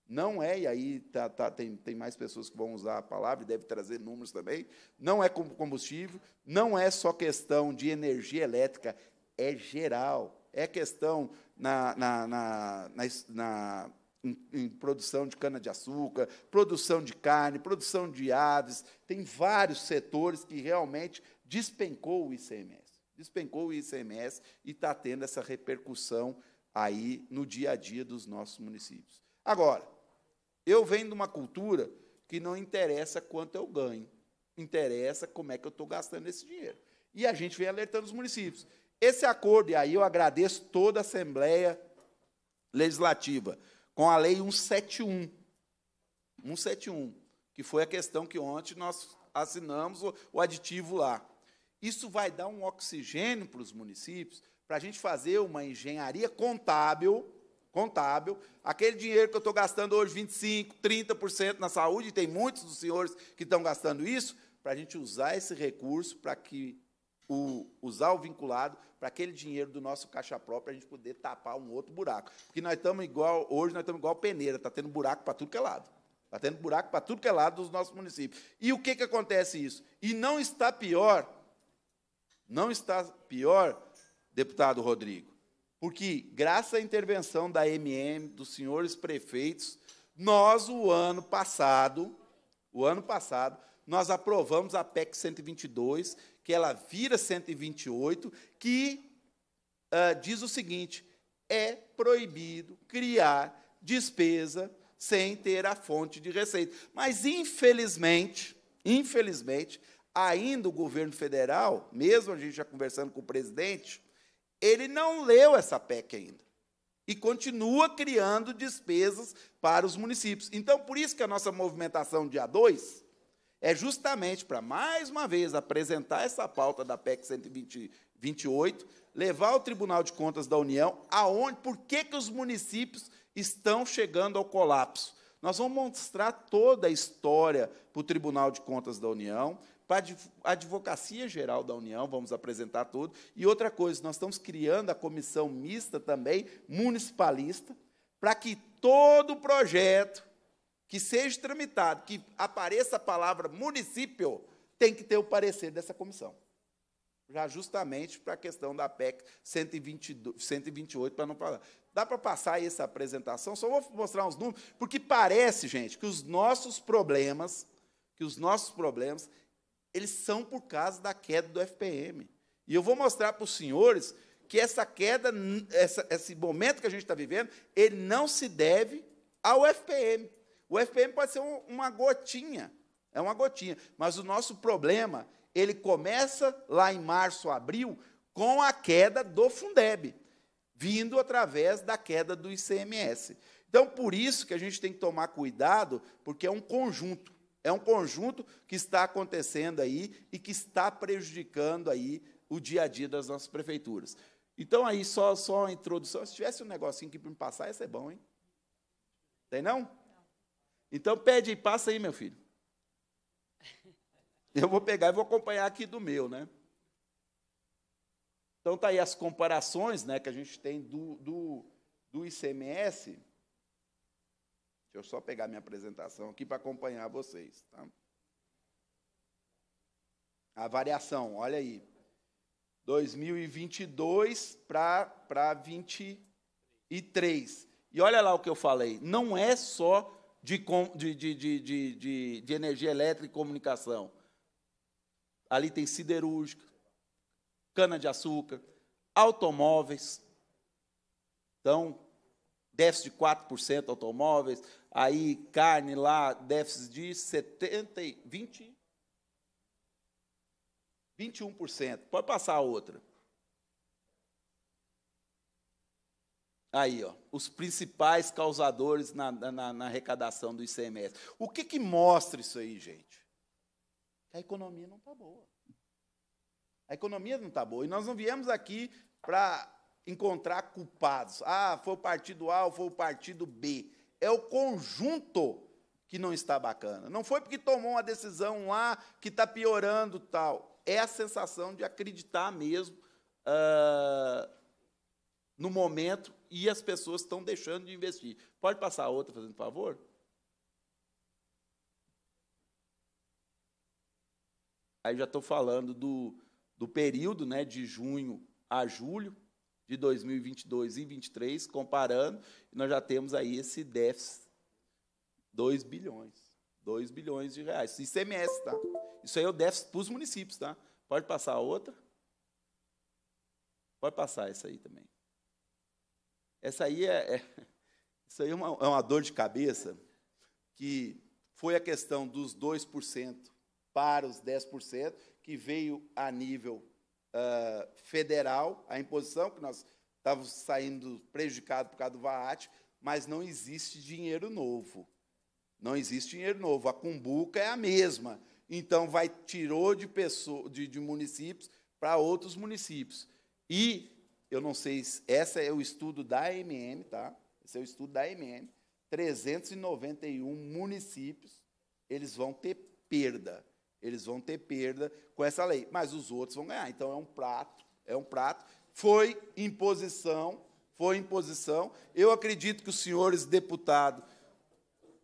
Speaker 6: Não é, e aí tá, tá, tem, tem mais pessoas que vão usar a palavra e deve trazer números também. Não é combustível, não é só questão de energia elétrica, é geral. É questão na, na, na, na, na em, em, produção de cana-de-açúcar, produção de carne, produção de aves. Tem vários setores que realmente despencou o ICMS. Despencou o ICMS e está tendo essa repercussão aí no dia a dia dos nossos municípios. Agora, eu venho de uma cultura que não interessa quanto eu ganho, interessa como é que eu estou gastando esse dinheiro. E a gente vem alertando os municípios. Esse acordo, e aí eu agradeço toda a Assembleia Legislativa, com a Lei 171. 171, que foi a questão que ontem nós assinamos o, o aditivo lá. Isso vai dar um oxigênio para os municípios, para a gente fazer uma engenharia contábil, contábil. Aquele dinheiro que eu estou gastando hoje, 25%, 30% na saúde, e tem muitos dos senhores que estão gastando isso, para a gente usar esse recurso para que o, usar o vinculado para aquele dinheiro do nosso caixa próprio a gente poder tapar um outro buraco. Porque nós estamos igual, hoje nós estamos igual peneira, está tendo buraco para tudo que é lado. Está tendo buraco para tudo que é lado dos nossos municípios. E o que, que acontece isso? E não está pior não está pior, deputado Rodrigo, porque graças à intervenção da MM, dos senhores prefeitos, nós o ano passado, o ano passado, nós aprovamos a PEC 122, que ela vira 128, que uh, diz o seguinte: é proibido criar despesa sem ter a fonte de receita. Mas, infelizmente, infelizmente, ainda o governo federal, mesmo a gente já conversando com o presidente, ele não leu essa PEC ainda. E continua criando despesas para os municípios. Então, por isso que a nossa movimentação dia 2 é justamente para, mais uma vez, apresentar essa pauta da PEC 128, levar ao Tribunal de Contas da União aonde, por que, que os municípios estão chegando ao colapso. Nós vamos mostrar toda a história para o Tribunal de Contas da União, para a Advocacia Geral da União, vamos apresentar tudo. E outra coisa, nós estamos criando a comissão mista também, municipalista, para que todo projeto que seja tramitado, que apareça a palavra município, tem que ter o parecer dessa comissão. Já justamente para a questão da PEC 122, 128, para não falar. Dá para passar essa apresentação? Só vou mostrar uns números, porque parece, gente, que os nossos problemas, que os nossos problemas, eles são por causa da queda do FPM. E eu vou mostrar para os senhores que essa queda, essa, esse momento que a gente está vivendo, ele não se deve ao FPM. O FPM pode ser um, uma gotinha, é uma gotinha, mas o nosso problema ele começa lá em março, abril, com a queda do Fundeb, vindo através da queda do ICMS. Então, por isso que a gente tem que tomar cuidado, porque é um conjunto. É um conjunto que está acontecendo aí e que está prejudicando aí o dia a dia das nossas prefeituras. Então, aí, só, só uma introdução. Se tivesse um negocinho aqui para me passar, ia ser bom, hein? Tem não? não? Então, pede e passa aí, meu filho. [laughs] Eu vou pegar e vou acompanhar aqui do meu, né? Então, tá aí as comparações né, que a gente tem do, do, do ICMS Deixa eu só pegar minha apresentação aqui para acompanhar vocês. Tá? A variação, olha aí. 2022 para 23. E olha lá o que eu falei. Não é só de, de, de, de, de energia elétrica e comunicação. Ali tem siderúrgica, cana-de-açúcar, automóveis. Então, desce de 4% automóveis, aí carne lá, déficit de 70, 20, 21%. Pode passar a outra. Aí, ó, os principais causadores na, na, na arrecadação do ICMS. O que, que mostra isso aí, gente? Que a economia não está boa. A economia não está boa. E nós não viemos aqui para encontrar culpados. Ah, foi o partido A ou foi o partido B é o conjunto que não está bacana. Não foi porque tomou uma decisão lá que está piorando tal. É a sensação de acreditar mesmo uh, no momento e as pessoas estão deixando de investir. Pode passar a outra, fazendo favor? Aí já estou falando do, do período né, de junho a julho, de 2022 e 2023, comparando, nós já temos aí esse déficit 2 bilhões. 2 bilhões de reais. ICMS, é tá? Isso aí é o déficit para os municípios, tá? Pode passar a outra? Pode passar essa aí também. Essa aí é, é [laughs] isso aí é uma, é uma dor de cabeça que foi a questão dos 2% para os 10%, que veio a nível ah, federal, a imposição, que nós estávamos saindo prejudicado por causa do VAT, mas não existe dinheiro novo. Não existe dinheiro novo. A cumbuca é a mesma. Então, vai tirou de, pessoa, de, de municípios para outros municípios. E, eu não sei, se, esse é o estudo da MM, tá? Esse é o estudo da MM. 391 municípios, eles vão ter perda. Eles vão ter perda com essa lei, mas os outros vão ganhar. Então é um prato, é um prato. Foi imposição, foi imposição. Eu acredito que os senhores deputados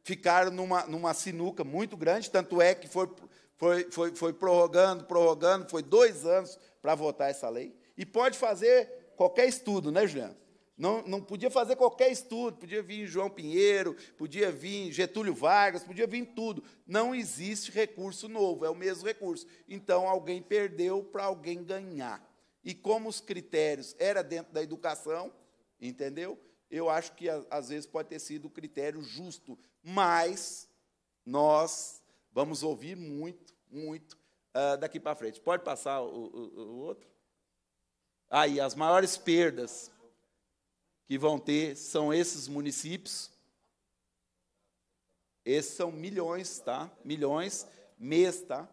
Speaker 6: ficaram numa, numa sinuca muito grande, tanto é que foi, foi, foi, foi prorrogando, prorrogando, foi dois anos para votar essa lei. E pode fazer qualquer estudo, né, Juliano? Não, não podia fazer qualquer estudo, podia vir João Pinheiro, podia vir Getúlio Vargas, podia vir tudo. Não existe recurso novo, é o mesmo recurso. Então alguém perdeu para alguém ganhar. E como os critérios era dentro da educação, entendeu? Eu acho que às vezes pode ter sido o critério justo, mas nós vamos ouvir muito, muito uh, daqui para frente. Pode passar o, o, o outro? Aí, as maiores perdas que vão ter são esses municípios. Esses são milhões, tá? Milhões, mês, tá?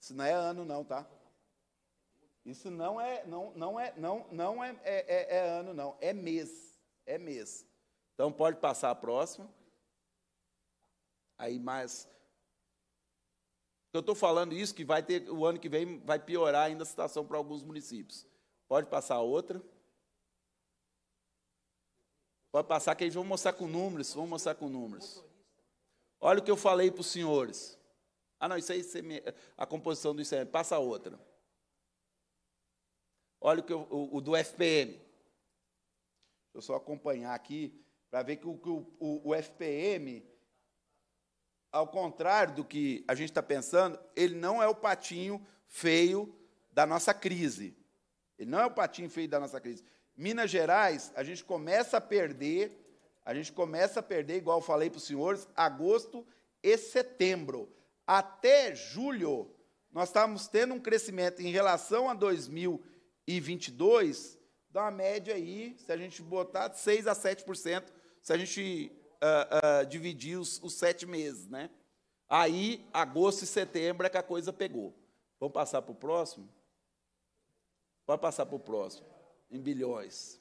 Speaker 6: Isso não é ano, não, tá? Isso não é, não, não é, não, não é, é, é, é ano, não. É mês, é mês. Então pode passar a próxima. Aí mais, eu estou falando isso que vai ter o ano que vem vai piorar ainda a situação para alguns municípios. Pode passar a outra. Pode passar que eles vão mostrar com números, vamos mostrar com números. Olha o que eu falei para os senhores. Ah, não, isso aí, a composição do ICM, passa outra. Olha o, que eu, o, o do FPM. Deixa eu só acompanhar aqui, para ver que o, o, o FPM, ao contrário do que a gente está pensando, ele não é o patinho feio da nossa crise. Ele não é o patinho feio da nossa crise. Minas Gerais, a gente começa a perder, a gente começa a perder, igual falei para os senhores, agosto e setembro. Até julho, nós estávamos tendo um crescimento em relação a 2022, dá uma média aí, se a gente botar, de 6% a 7%, se a gente uh, uh, dividir os, os sete meses, né? Aí, agosto e setembro é que a coisa pegou. Vamos passar para o próximo? Pode passar para o próximo em bilhões.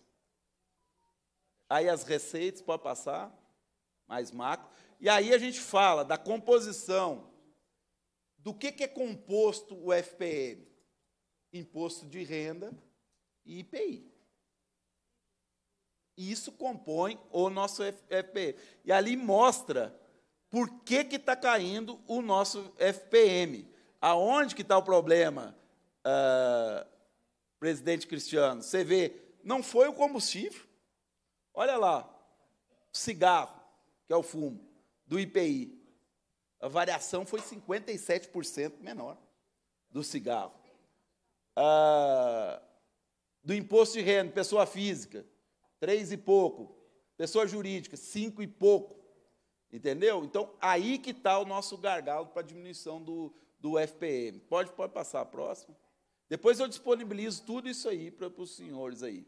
Speaker 6: Aí as receitas, pode passar, mais macro. E aí a gente fala da composição, do que, que é composto o FPM? Imposto de renda e IPI. E isso compõe o nosso FPM. E ali mostra por que está caindo o nosso FPM. Aonde que está o problema? Uh, presidente Cristiano. Você vê, não foi o combustível. Olha lá, o cigarro, que é o fumo, do IPI. A variação foi 57% menor do cigarro. Ah, do imposto de renda, pessoa física, três e pouco. Pessoa jurídica, cinco e pouco. Entendeu? Então, aí que está o nosso gargalo para a diminuição do, do FPM. Pode, pode passar a próxima. Depois eu disponibilizo tudo isso aí para, para os senhores aí.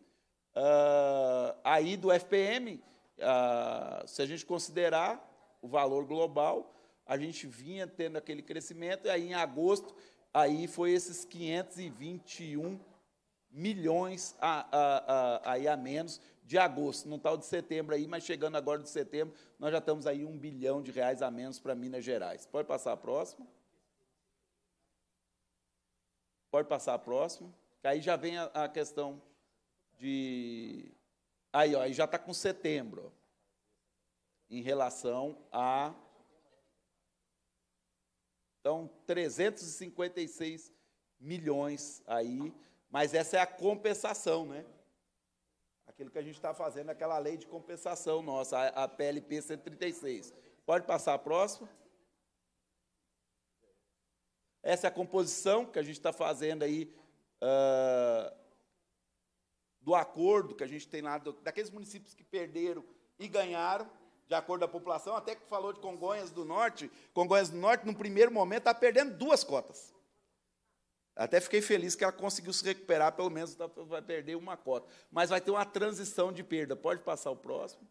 Speaker 6: Uh, aí do FPM, uh, ah, se a gente considerar o valor global, a gente vinha tendo aquele crescimento, e aí em agosto, aí foi esses 521 milhões a, a, a, aí a menos de agosto, não está de setembro aí, mas chegando agora de setembro, nós já estamos aí um bilhão de reais a menos para Minas Gerais. Pode passar a próxima. Pode passar a próxima. Aí já vem a, a questão de. Aí, ó, aí já está com setembro. em relação a. Então, 356 milhões aí. Mas essa é a compensação, né? Aquilo que a gente está fazendo, aquela lei de compensação nossa, a, a PLP 136. Pode passar a próxima. Essa é a composição que a gente está fazendo aí uh, do acordo que a gente tem lá, do, daqueles municípios que perderam e ganharam, de acordo com a população, até que falou de Congonhas do Norte. Congonhas do Norte, no primeiro momento, está perdendo duas cotas. Até fiquei feliz que ela conseguiu se recuperar, pelo menos tá, vai perder uma cota. Mas vai ter uma transição de perda. Pode passar o próximo?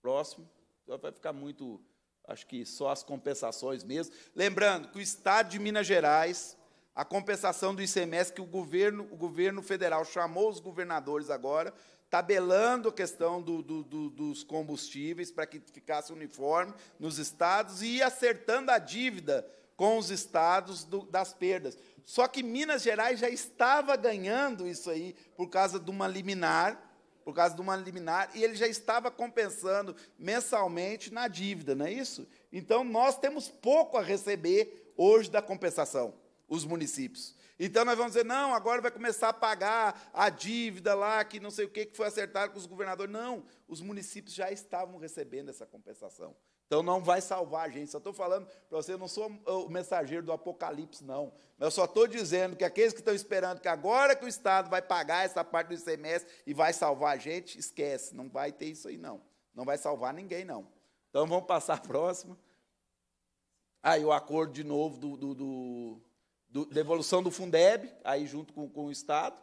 Speaker 6: Próximo. Vai ficar muito Acho que só as compensações mesmo. Lembrando que o Estado de Minas Gerais, a compensação do ICMS que o governo, o governo federal chamou os governadores agora, tabelando a questão do, do, do, dos combustíveis para que ficasse uniforme nos estados e acertando a dívida com os estados das perdas. Só que Minas Gerais já estava ganhando isso aí por causa de uma liminar por causa de uma liminar, e ele já estava compensando mensalmente na dívida, não é isso? Então, nós temos pouco a receber hoje da compensação, os municípios. Então, nós vamos dizer, não, agora vai começar a pagar a dívida lá, que não sei o que, que foi acertado com os governadores. Não, os municípios já estavam recebendo essa compensação. Então não vai salvar a gente. Só estou falando para você, eu não sou o mensageiro do apocalipse, não. Eu só estou dizendo que aqueles que estão esperando que agora que o Estado vai pagar essa parte do ICMS e vai salvar a gente, esquece, não vai ter isso aí, não. Não vai salvar ninguém, não. Então vamos passar a próxima. Aí o acordo de novo do, do, do, do devolução do Fundeb, aí junto com, com o Estado.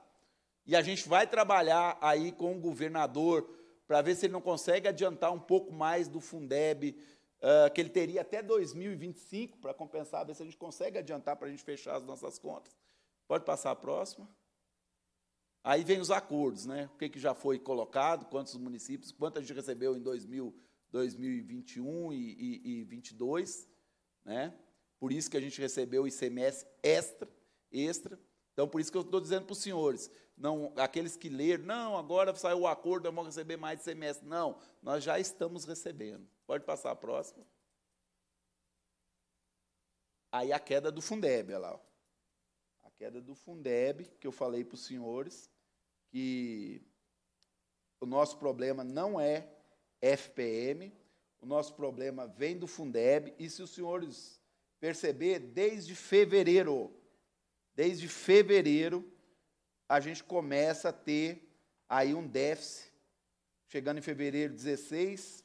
Speaker 6: E a gente vai trabalhar aí com o governador para ver se ele não consegue adiantar um pouco mais do Fundeb, uh, que ele teria até 2025 para compensar, ver se a gente consegue adiantar para a gente fechar as nossas contas. Pode passar a próxima. Aí vem os acordos, né? O que, que já foi colocado, quantos municípios, quanto a gente recebeu em 2000, 2021 e, 2022, 22, né? Por isso que a gente recebeu o ICMS extra, extra. Então, por isso que eu estou dizendo para os senhores, não, aqueles que leram, não, agora saiu o acordo, eu vamos receber mais de semestre. Não, nós já estamos recebendo. Pode passar a próxima. Aí a queda do Fundeb, olha lá. A queda do Fundeb, que eu falei para os senhores, que o nosso problema não é FPM, o nosso problema vem do Fundeb, e se os senhores perceber, desde fevereiro, desde fevereiro, a gente começa a ter aí um déficit, chegando em fevereiro, 16%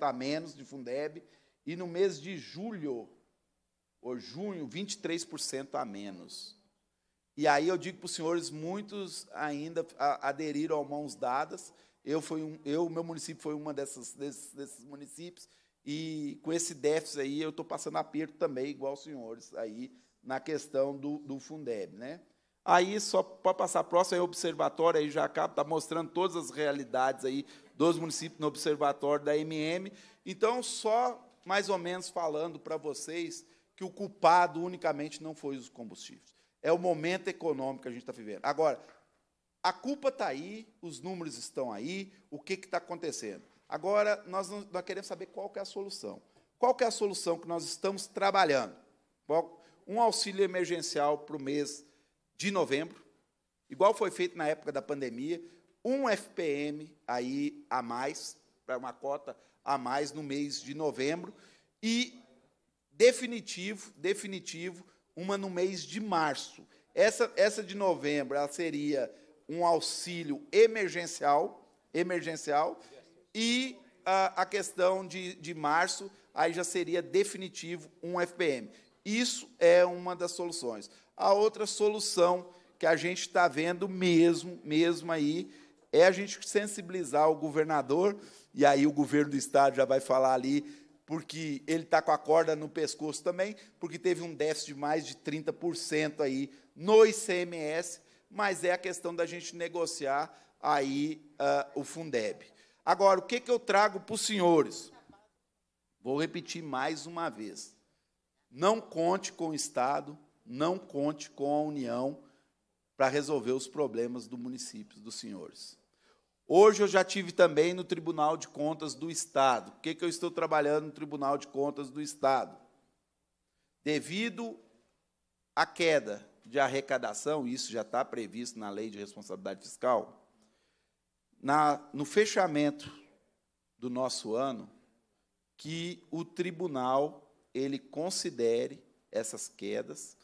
Speaker 6: a menos de Fundeb, e no mês de julho, ou junho, 23% a menos. E aí eu digo para os senhores, muitos ainda aderiram a mãos dadas. Eu, fui um, eu meu município foi um desses, desses municípios, e com esse déficit aí eu estou passando aperto também, igual os senhores, aí na questão do, do Fundeb. Né? Aí, só para passar próximo, aí o observatório aí já acaba, está mostrando todas as realidades aí dos municípios no observatório da MM. Então, só mais ou menos falando para vocês que o culpado unicamente não foi os combustíveis. É o momento econômico que a gente está vivendo. Agora, a culpa está aí, os números estão aí, o que está acontecendo? Agora, nós, não, nós queremos saber qual que é a solução. Qual que é a solução que nós estamos trabalhando? um auxílio emergencial para o mês de novembro, igual foi feito na época da pandemia, um FPM aí a mais, para uma cota a mais no mês de novembro, e definitivo, definitivo, uma no mês de março. Essa, essa de novembro ela seria um auxílio emergencial, emergencial, e a, a questão de, de março aí já seria definitivo um FPM. Isso é uma das soluções. A outra solução que a gente está vendo mesmo, mesmo aí, é a gente sensibilizar o governador, e aí o governo do estado já vai falar ali, porque ele está com a corda no pescoço também, porque teve um déficit de mais de 30% aí no ICMS, mas é a questão da gente negociar aí uh, o Fundeb. Agora, o que, que eu trago para os senhores? Vou repetir mais uma vez. Não conte com o Estado, não conte com a União para resolver os problemas do município, dos senhores. Hoje eu já tive também no Tribunal de Contas do Estado. Por que, que eu estou trabalhando no Tribunal de Contas do Estado? Devido à queda de arrecadação, isso já está previsto na Lei de Responsabilidade Fiscal, na, no fechamento do nosso ano, que o tribunal ele considere essas quedas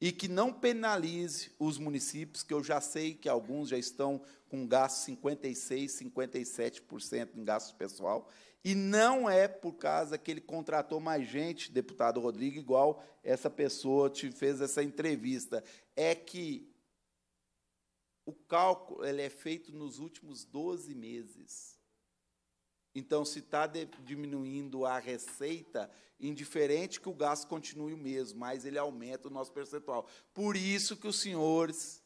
Speaker 6: e que não penalize os municípios, que eu já sei que alguns já estão com gasto 56%, 57% em gasto pessoal, e não é por causa que ele contratou mais gente, deputado Rodrigo, igual essa pessoa te fez essa entrevista. É que o cálculo ele é feito nos últimos 12 meses. Então, se está diminuindo a receita, indiferente que o gasto continue o mesmo, mas ele aumenta o nosso percentual. Por isso que os senhores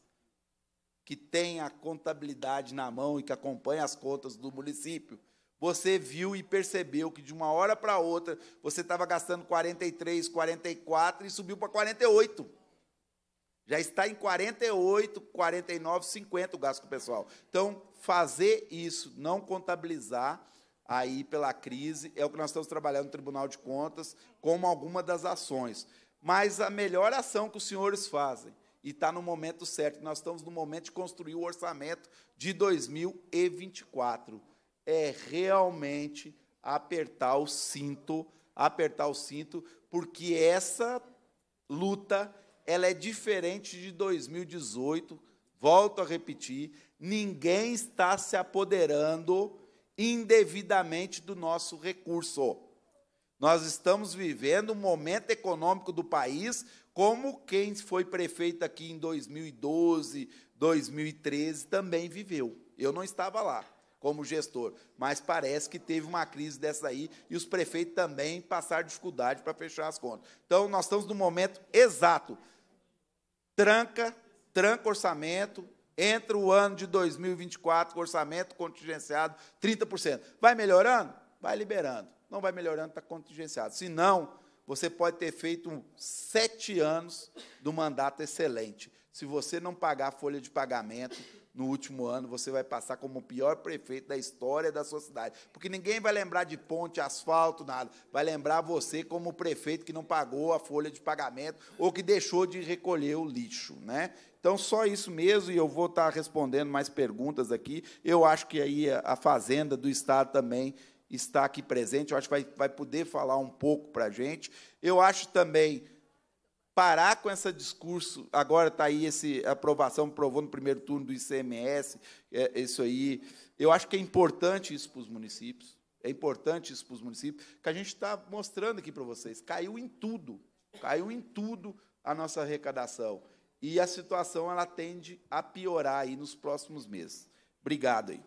Speaker 6: que têm a contabilidade na mão e que acompanham as contas do município, você viu e percebeu que de uma hora para outra você estava gastando 43, 44 e subiu para 48. Já está em 48, 49, 50 o gasto com o pessoal. Então, fazer isso, não contabilizar aí pela crise. É o que nós estamos trabalhando no Tribunal de Contas como alguma das ações. Mas a melhor ação que os senhores fazem, e está no momento certo, nós estamos no momento de construir o orçamento de 2024, é realmente apertar o cinto, apertar o cinto, porque essa luta ela é diferente de 2018. Volto a repetir, ninguém está se apoderando indevidamente do nosso recurso. Nós estamos vivendo um momento econômico do país, como quem foi prefeito aqui em 2012, 2013 também viveu. Eu não estava lá como gestor, mas parece que teve uma crise dessa aí e os prefeitos também passaram dificuldade para fechar as contas. Então, nós estamos no momento exato. Tranca, tranca orçamento, entre o ano de 2024, com orçamento contingenciado 30%. Vai melhorando? Vai liberando. Não vai melhorando, está contingenciado. Se não, você pode ter feito sete anos do mandato excelente. Se você não pagar a folha de pagamento, no último ano, você vai passar como o pior prefeito da história da sua cidade. Porque ninguém vai lembrar de ponte, asfalto, nada. Vai lembrar você como o prefeito que não pagou a folha de pagamento ou que deixou de recolher o lixo, né? Então, só isso mesmo, e eu vou estar respondendo mais perguntas aqui. Eu acho que aí a, a Fazenda do Estado também está aqui presente, eu acho que vai, vai poder falar um pouco para a gente. Eu acho também parar com esse discurso. Agora está aí essa a aprovação provou no primeiro turno do ICMS, é, isso aí. Eu acho que é importante isso para os municípios. É importante isso para os municípios, que a gente está mostrando aqui para vocês. Caiu em tudo, caiu em tudo a nossa arrecadação. E a situação ela tende a piorar aí nos próximos meses. Obrigado
Speaker 1: aí.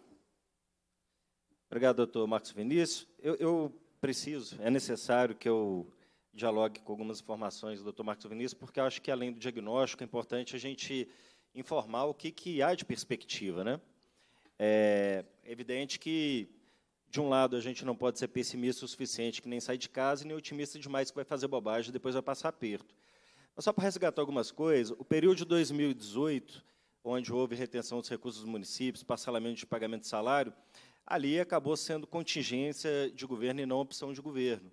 Speaker 1: Obrigado, doutor Marcos Vinícius. eu, eu preciso, é necessário que eu dialogue com algumas informações do Dr. Marcos Vinícius, porque acho que, além do diagnóstico, é importante a gente informar o que, que há de perspectiva. Né? É evidente que, de um lado, a gente não pode ser pessimista o suficiente que nem sai de casa, e nem otimista demais que vai fazer bobagem e depois vai passar aperto. Mas só para resgatar algumas coisas, o período de 2018, onde houve retenção dos recursos dos municípios, parcelamento de pagamento de salário, ali acabou sendo contingência de governo e não opção de governo.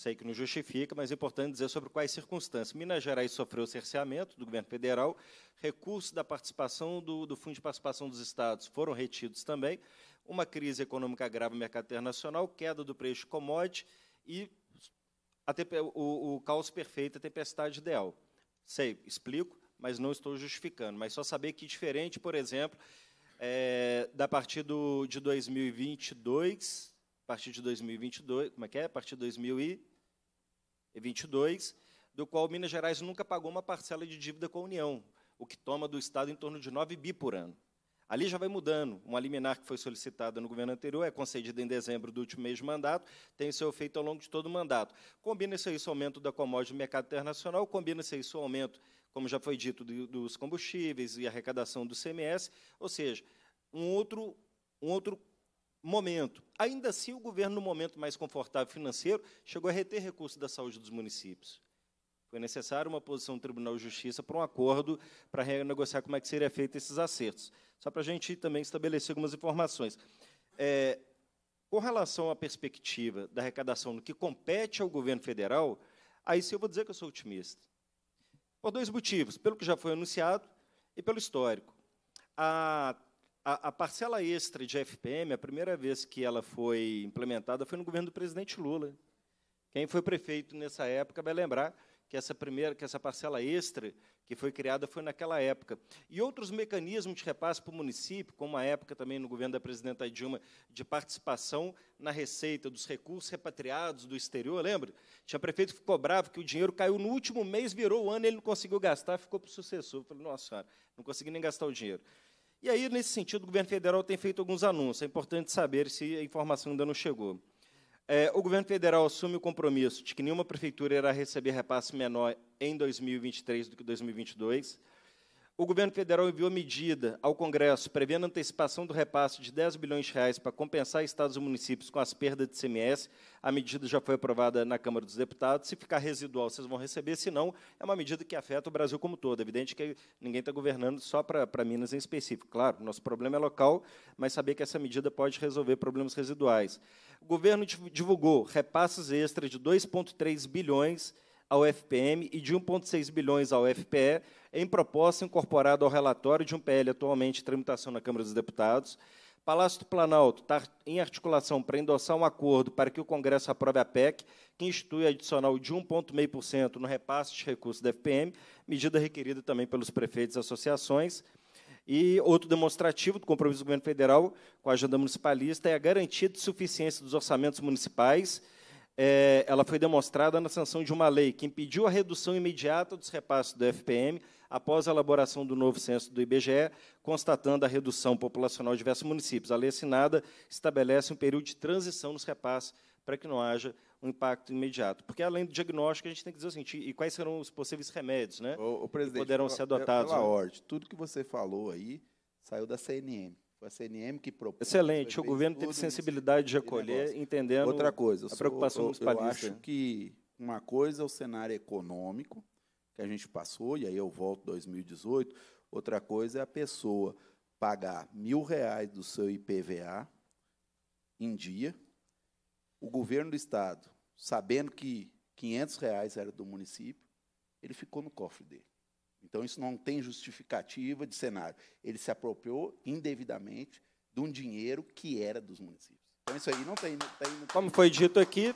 Speaker 1: Sei que não justifica, mas é importante dizer sobre quais circunstâncias. Minas Gerais sofreu cerceamento do governo federal, recursos da participação do, do Fundo de Participação dos Estados foram retidos também, uma crise econômica grave no mercado internacional, queda do preço de commodity e o, o caos perfeito, a tempestade ideal. Sei, explico, mas não estou justificando. Mas só saber que, diferente, por exemplo, é, da partir do, de 2022, a partir de 2022, como é que é? A partir de 2000 e 22, do qual Minas Gerais nunca pagou uma parcela de dívida com a União, o que toma do Estado em torno de 9 bi por ano. Ali já vai mudando. Uma liminar que foi solicitada no governo anterior é concedida em dezembro do último mês de mandato, tem seu efeito ao longo de todo o mandato. Combina-se isso o aumento da commodity no mercado internacional, combina-se isso o aumento, como já foi dito, do, dos combustíveis e arrecadação do CMS, ou seja, um outro, um outro momento. Ainda assim, o governo, no momento mais confortável financeiro, chegou a reter recursos da saúde dos municípios. Foi necessária uma posição do Tribunal de Justiça para um acordo para renegociar como é que seria feito esses acertos. Só para a gente também estabelecer algumas informações. É, com relação à perspectiva da arrecadação no que compete ao governo federal, aí sim eu vou dizer que eu sou otimista. Por dois motivos, pelo que já foi anunciado e pelo histórico. A a, a, parcela extra de FPM, a primeira vez que ela foi implementada foi no governo do presidente Lula. Quem foi prefeito nessa época vai lembrar que essa primeira, que essa parcela extra que foi criada foi naquela época. E outros mecanismos de repasse para o município, como a época também no governo da presidenta Dilma, de participação na receita dos recursos repatriados do exterior, lembra? Tinha prefeito que ficou bravo que o dinheiro caiu no último mês, virou o ano, ele não conseguiu gastar, ficou para o sucessor. falei, nossa senhora, não consegui nem gastar o dinheiro. E aí, nesse sentido, o governo federal tem feito alguns anúncios. É importante saber se a informação ainda não chegou. É, o governo federal assume o compromisso de que nenhuma prefeitura irá receber repasse menor em 2023 do que 2022. O governo federal enviou medida ao Congresso prevendo antecipação do repasse de 10 bilhões de reais para compensar estados e municípios com as perdas de CMS. A medida já foi aprovada na Câmara dos Deputados. Se ficar residual, vocês vão receber. Se não, é uma medida que afeta o Brasil como todo. É evidente que ninguém está governando só para, para Minas em específico. Claro, nosso problema é local, mas saber que essa medida pode resolver problemas residuais. O governo divulgou repasses extras de 2,3 bilhões ao FPM e de 1,6 bilhões ao FPE em proposta incorporada ao relatório de um PL atualmente em tramitação na Câmara dos Deputados. Palácio do Planalto está em articulação para endossar um acordo para que o Congresso aprove a PEC, que institui adicional de 1,5% no repasse de recursos da FPM, medida requerida também pelos prefeitos e associações. E outro demonstrativo do compromisso do governo federal com a agenda municipalista é a garantia de suficiência dos orçamentos municipais, é, ela foi demonstrada na sanção de uma lei que impediu a redução imediata dos repasses do FPM após a elaboração do novo censo do IBGE, constatando a redução populacional de diversos municípios. A lei assinada estabelece um período de transição nos repasses para que não haja um impacto imediato. Porque, além do diagnóstico, a gente tem que dizer o seguinte, e quais serão os possíveis remédios né, o, o presidente, que poderão ser adotados. Pela né? ordem,
Speaker 6: tudo que você falou aí saiu da CNM. Foi a CNM
Speaker 1: que propôs. Excelente. O governo teve sensibilidade de acolher, entendendo Outra coisa, a preocupação dos Eu acho
Speaker 6: que uma coisa é o cenário econômico que a gente passou, e aí eu volto 2018. Outra coisa é a pessoa pagar mil reais do seu IPVA em dia, o governo do Estado, sabendo que 500 reais era do município, ele ficou no cofre dele. Então, isso não tem justificativa de cenário. Ele se apropriou indevidamente de um dinheiro que era dos municípios. Então, isso aí não tem. Não tem, não tem.
Speaker 1: Como foi dito aqui,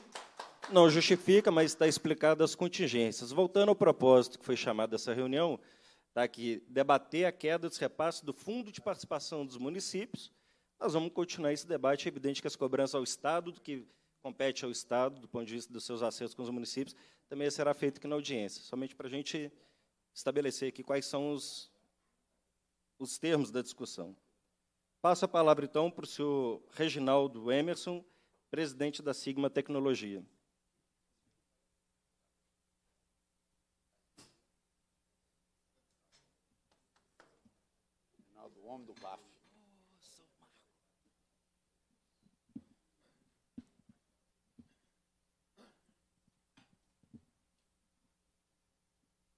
Speaker 1: não justifica, mas está explicado as contingências. Voltando ao propósito que foi chamado dessa reunião, está aqui debater a queda dos repasses do Fundo de Participação dos Municípios. Nós vamos continuar esse debate. É evidente que as cobranças ao Estado, do que compete ao Estado, do ponto de vista dos seus acessos com os municípios, também será feito aqui na audiência. Somente para a gente estabelecer aqui quais são os, os termos da discussão. Passo a palavra, então, para o senhor Reginaldo Emerson, presidente da Sigma Tecnologia.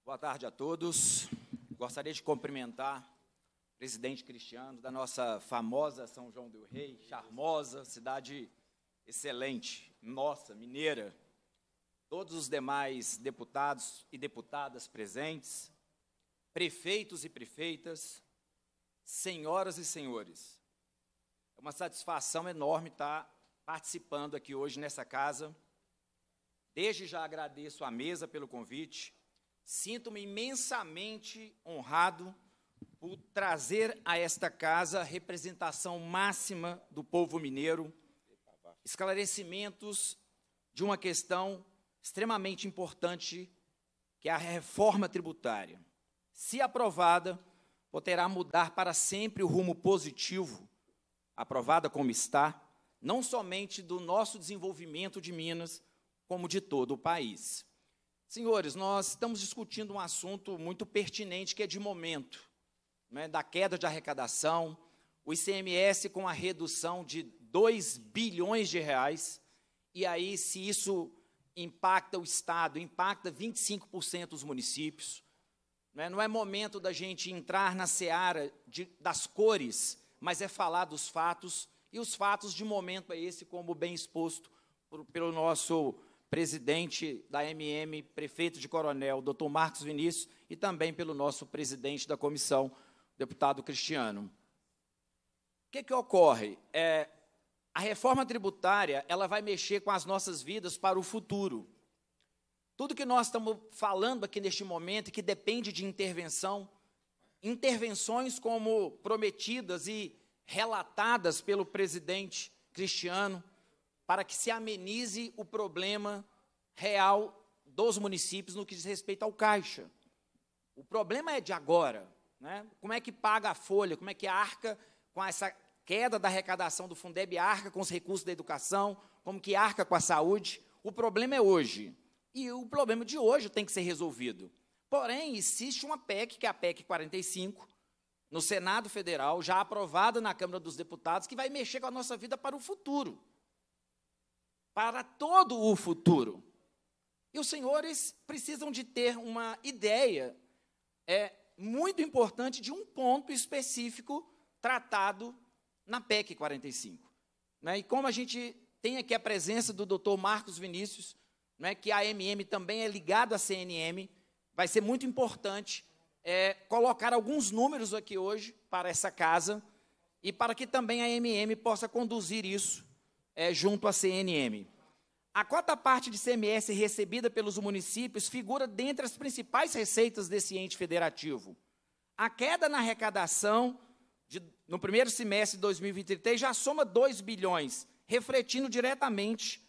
Speaker 8: Boa tarde a todos. Gostaria de cumprimentar o presidente Cristiano da nossa famosa São João do Rei, charmosa, cidade excelente, nossa, mineira. Todos os demais deputados e deputadas presentes, prefeitos e prefeitas, senhoras e senhores. É uma satisfação enorme estar participando aqui hoje nessa casa. Desde já agradeço à mesa pelo convite Sinto-me imensamente honrado por trazer a esta casa representação máxima do povo mineiro, esclarecimentos de uma questão extremamente importante, que é a reforma tributária. Se aprovada, poderá mudar para sempre o rumo positivo, aprovada como está, não somente do nosso desenvolvimento de Minas, como de todo o país. Senhores, nós estamos discutindo um assunto muito pertinente que é de momento, né, da queda de arrecadação, o ICMS com a redução de 2 bilhões de reais, e aí se isso impacta o Estado, impacta 25% dos municípios. Né, não é momento da gente entrar na seara de, das cores, mas é falar dos fatos, e os fatos de momento é esse, como bem exposto por, pelo nosso presidente da MM, prefeito de Coronel, doutor Marcos Vinícius, e também pelo nosso presidente da comissão, deputado Cristiano. O que, é que ocorre? É, a reforma tributária ela vai mexer com as nossas vidas para o futuro. Tudo que nós estamos falando aqui neste momento, que depende de intervenção, intervenções como prometidas e relatadas pelo presidente Cristiano, para que se amenize o problema real dos municípios no que diz respeito ao caixa. O problema é de agora. Né? Como é que paga a folha? Como é que arca com essa queda da arrecadação do Fundeb, arca com os recursos da educação? Como que arca com a saúde? O problema é hoje. E o problema de hoje tem que ser resolvido. Porém, existe uma PEC, que é a PEC 45, no Senado Federal, já aprovada na Câmara dos Deputados, que vai mexer com a nossa vida para o futuro para todo o futuro. E os senhores precisam de ter uma ideia é muito importante de um ponto específico tratado na PEC 45. Né? E como a gente tem aqui a presença do Dr. Marcos Vinícius, né, que a MM também é ligada à CNM, vai ser muito importante é, colocar alguns números aqui hoje para essa casa e para que também a MM possa conduzir isso é, junto à CNM. A quarta parte de CMS recebida pelos municípios figura dentre as principais receitas desse ente federativo. A queda na arrecadação de, no primeiro semestre de 2023 já soma 2 bilhões, refletindo diretamente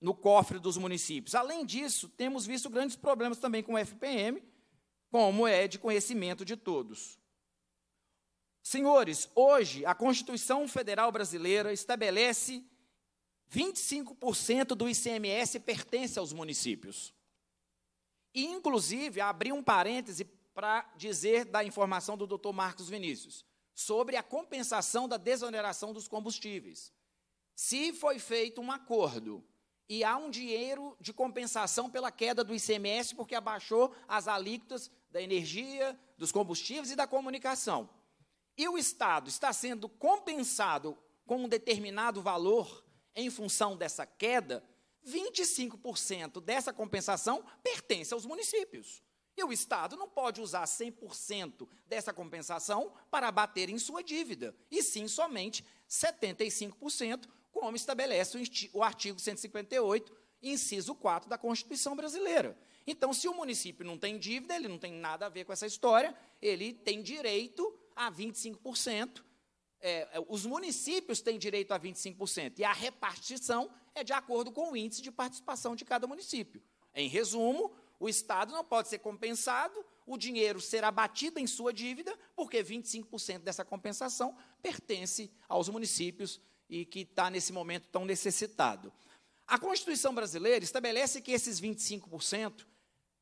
Speaker 8: no cofre dos municípios. Além disso, temos visto grandes problemas também com o FPM, como é de conhecimento de todos. Senhores, hoje a Constituição Federal Brasileira estabelece 25% do ICMS pertence aos municípios. E, inclusive, abri um parêntese para dizer da informação do Dr. Marcos Vinícius sobre a compensação da desoneração dos combustíveis. Se foi feito um acordo e há um dinheiro de compensação pela queda do ICMS porque abaixou as alíquotas da energia, dos combustíveis e da comunicação e o Estado está sendo compensado com um determinado valor em função dessa queda, 25% dessa compensação pertence aos municípios. E o Estado não pode usar 100% dessa compensação para abater em sua dívida, e sim somente 75%, como estabelece o artigo 158, inciso 4 da Constituição brasileira. Então, se o município não tem dívida, ele não tem nada a ver com essa história, ele tem direito a 25%. É, é, os municípios têm direito a 25%, e a repartição é de acordo com o índice de participação de cada município. Em resumo, o Estado não pode ser compensado, o dinheiro será abatido em sua dívida, porque 25% dessa compensação pertence aos municípios e que está, nesse momento, tão necessitado. A Constituição brasileira estabelece que esses 25%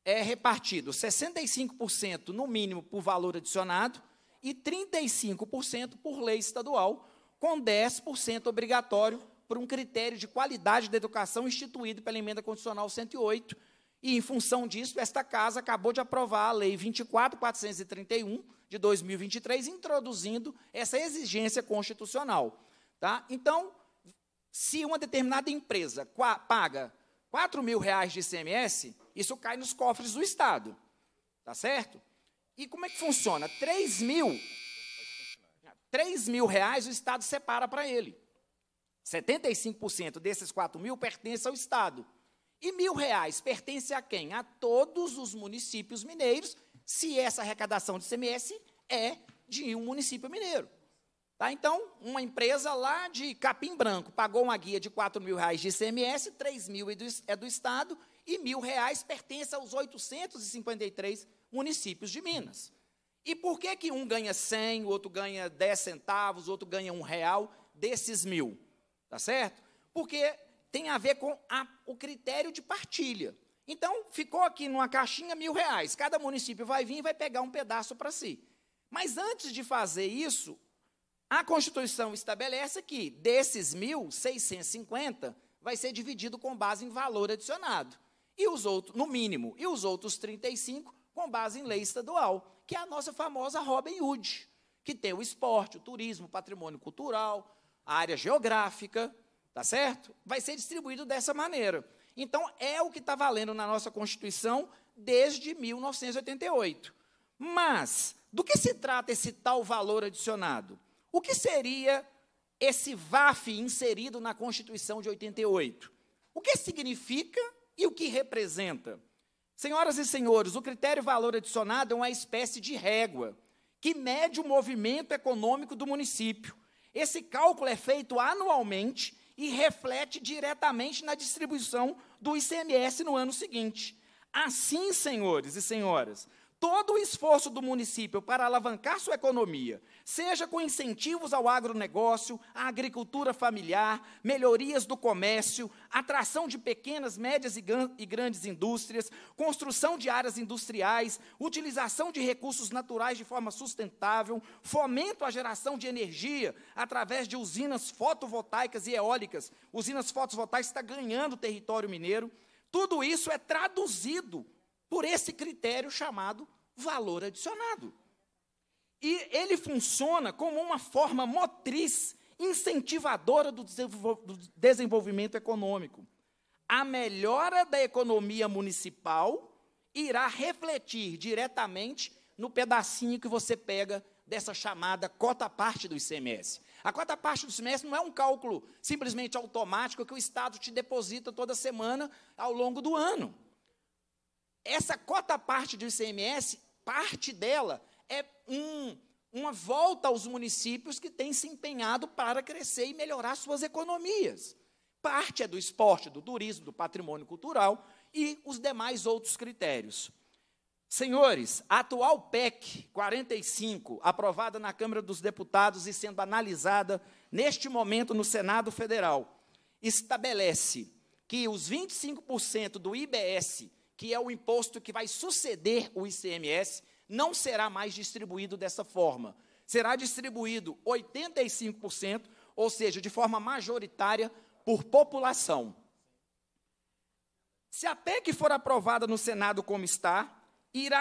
Speaker 8: é repartido 65% no mínimo por valor adicionado, e 35% por lei estadual, com 10% obrigatório por um critério de qualidade da educação instituído pela emenda constitucional 108. E em função disso, esta casa acabou de aprovar a lei 24431 de 2023 introduzindo essa exigência constitucional, tá? Então, se uma determinada empresa paga 4 mil reais de ICMS, isso cai nos cofres do Estado, tá certo? E como é que funciona? 3 mil, 3 mil reais o Estado separa para ele. 75% desses 4 mil pertence ao Estado. E mil reais pertence a quem? A todos os municípios mineiros, se essa arrecadação de CMS é de um município mineiro. Tá? Então, uma empresa lá de Capim Branco pagou uma guia de 4 mil reais de ICMS, 3 mil é do, Estado e mil reais pertence aos 853 municípios de Minas. E por que, que um ganha 100, o outro ganha 10 centavos, o outro ganha um real desses mil? Tá certo? Porque tem a ver com a, o critério de partilha. Então, ficou aqui numa caixinha mil reais. Cada município vai vir e vai pegar um pedaço para si. Mas antes de fazer isso, a Constituição estabelece que desses mil, 650 vai ser dividido com base em valor adicionado. E os outros, no mínimo, e os outros 35 com base em lei estadual, que é a nossa famosa Robin Hood, que tem o esporte, o turismo, o patrimônio cultural, a área geográfica, tá certo? Vai ser distribuído dessa maneira. Então, é o que está valendo na nossa Constituição desde 1988. Mas, do que se trata esse tal valor adicionado? O que seria esse VAF inserido na Constituição de 88? O que significa e o que representa? Senhoras e senhores, o critério valor adicionado é uma espécie de régua que mede o movimento econômico do município. Esse cálculo é feito anualmente e reflete diretamente na distribuição do ICMS no ano seguinte. Assim, senhores e senhoras, todo o esforço do município para alavancar sua economia, seja com incentivos ao agronegócio, à agricultura familiar, melhorias do comércio, atração de pequenas, médias e, grandes indústrias, construção de áreas industriais, utilização de recursos naturais de forma sustentável, fomento à geração de energia através de usinas fotovoltaicas e eólicas. Usinas fotovoltaicas está ganhando o território mineiro. Tudo isso é traduzido por esse critério chamado valor adicionado. E ele funciona como uma forma motriz incentivadora do desenvolvimento econômico. A melhora da economia municipal irá refletir diretamente no pedacinho que você pega dessa chamada cota parte do ICMS. A cota parte do ICMS não é um cálculo simplesmente automático que o Estado te deposita toda semana ao longo do ano essa cota parte do ICMS, parte dela é um, uma volta aos municípios que têm se empenhado para crescer e melhorar suas economias. Parte é do esporte, do turismo, do patrimônio cultural e os demais outros critérios. Senhores, a atual PEC 45, aprovada na Câmara dos Deputados e sendo analisada neste momento no Senado Federal, estabelece que os 25% do IBS que é o imposto que vai suceder o ICMS, não será mais distribuído dessa forma. Será distribuído 85%, ou seja, de forma majoritária por população. Se a PEC for aprovada no Senado como está,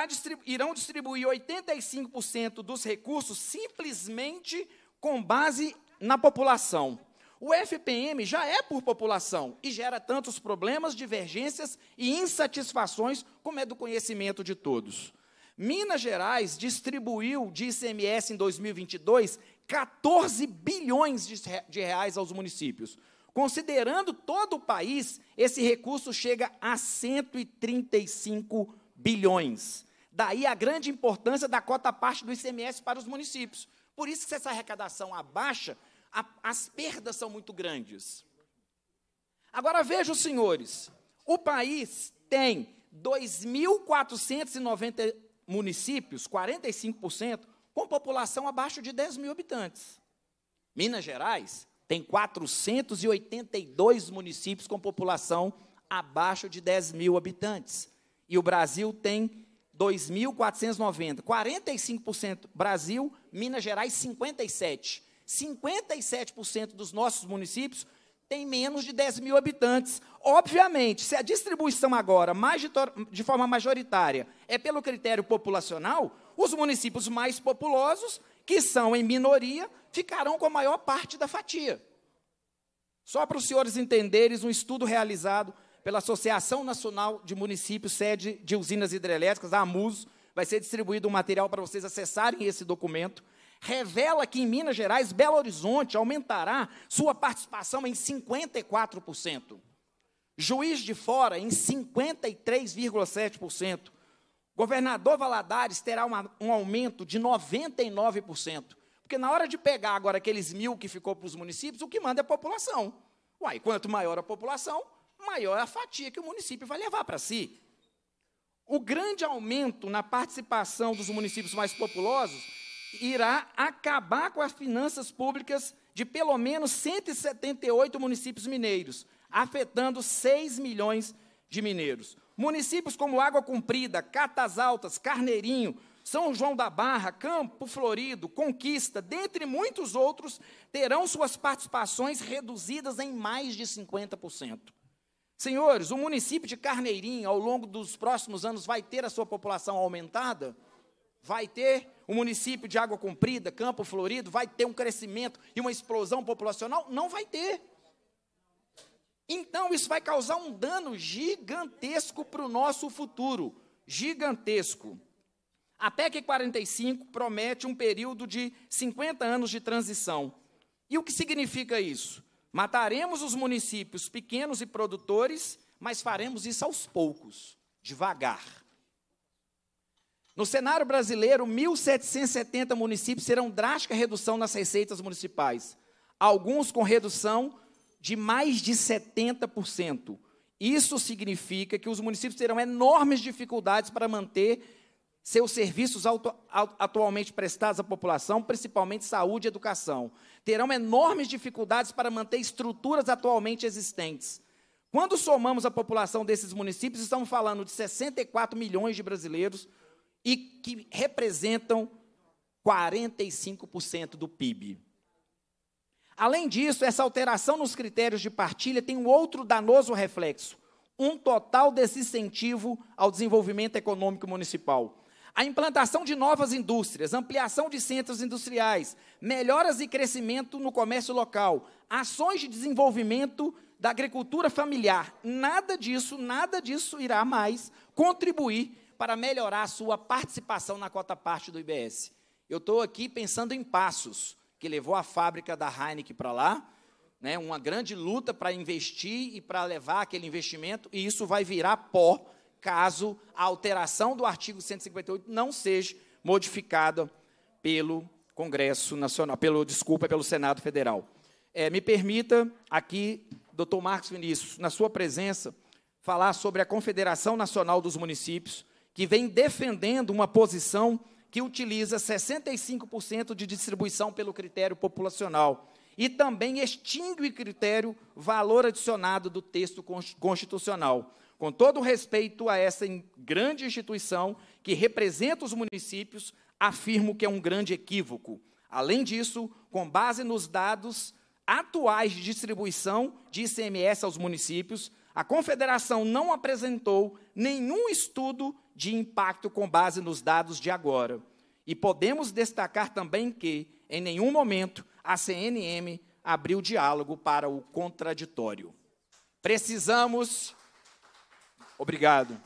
Speaker 8: distribu irão distribuir 85% dos recursos simplesmente com base na população. O FPM já é por população e gera tantos problemas, divergências e insatisfações como é do conhecimento de todos. Minas Gerais distribuiu de ICMS em 2022 14 bilhões de reais aos municípios. Considerando todo o país, esse recurso chega a 135 bilhões. Daí a grande importância da cota parte do ICMS para os municípios. Por isso que essa arrecadação abaixa a, as perdas são muito grandes. Agora veja os senhores, o país tem 2.490 municípios, 45%, com população abaixo de 10 mil habitantes. Minas Gerais tem 482 municípios com população abaixo de 10 mil habitantes. E o Brasil tem 2.490, 45% Brasil, Minas Gerais 57%. 57% dos nossos municípios tem menos de 10 mil habitantes. Obviamente, se a distribuição agora, de forma majoritária, é pelo critério populacional, os municípios mais populosos, que são em minoria, ficarão com a maior parte da fatia. Só para os senhores entenderem, um estudo realizado pela Associação Nacional de Municípios, sede de usinas hidrelétricas, a AMUS, vai ser distribuído um material para vocês acessarem esse documento revela que em Minas Gerais, Belo Horizonte aumentará sua participação em 54%. Juiz de Fora, em 53,7%. Governador Valadares terá uma, um aumento de 99%. Porque na hora de pegar agora aqueles mil que ficou para os municípios, o que manda é a população. Uai, quanto maior a população, maior a fatia que o município vai levar para si. O grande aumento na participação dos municípios mais populosos irá acabar com as finanças públicas de pelo menos 178 municípios mineiros, afetando 6 milhões de mineiros. Municípios como Água Comprida, Catas Altas, Carneirinho, São João da Barra, Campo Florido, Conquista, dentre muitos outros, terão suas participações reduzidas em mais de 50%. Senhores, o município de Carneirinho, ao longo dos próximos anos, vai ter a sua população aumentada? vai ter o município de Água Comprida, Campo Florido, vai ter um crescimento e uma explosão populacional? Não vai ter. Então, isso vai causar um dano gigantesco para o nosso futuro. Gigantesco. A PEC 45 promete um período de 50 anos de transição. E o que significa isso? Mataremos os municípios pequenos e produtores, mas faremos isso aos poucos, devagar. No cenário brasileiro, 1.770 municípios terão drástica redução nas receitas municipais, alguns com redução de mais de 70%. Isso significa que os municípios terão enormes dificuldades para manter seus serviços auto, atualmente prestados à população, principalmente saúde e educação. Terão enormes dificuldades para manter estruturas atualmente existentes. Quando somamos a população desses municípios, estamos falando de 64 milhões de brasileiros e que representam 45% do PIB. Além disso, essa alteração nos critérios de partilha tem um outro danoso reflexo: um total desincentivo ao desenvolvimento econômico municipal. A implantação de novas indústrias, ampliação de centros industriais, melhoras e crescimento no comércio local, ações de desenvolvimento da agricultura familiar, nada disso, nada disso irá mais contribuir para melhorar a sua participação na cota parte do IBS. Eu estou aqui pensando em passos que levou a fábrica da Heineken para lá, né, uma grande luta para investir e para levar aquele investimento, e isso vai virar pó caso a alteração do artigo 158 não seja modificada pelo Congresso Nacional, pelo desculpa, pelo Senado Federal. É, me permita aqui, doutor Marcos Vinícius, na sua presença, falar sobre a Confederação Nacional dos Municípios, que vem defendendo uma posição que utiliza 65% de distribuição pelo critério populacional e também extingue o critério valor adicionado do texto constitucional. Com todo respeito a essa grande instituição que representa os municípios, afirmo que é um grande equívoco. Além disso, com base nos dados atuais de distribuição de ICMS aos municípios, a Confederação não apresentou nenhum estudo de impacto com base nos dados de agora. E podemos destacar também que, em nenhum momento, a CNM abriu diálogo para o contraditório. Precisamos. Obrigado.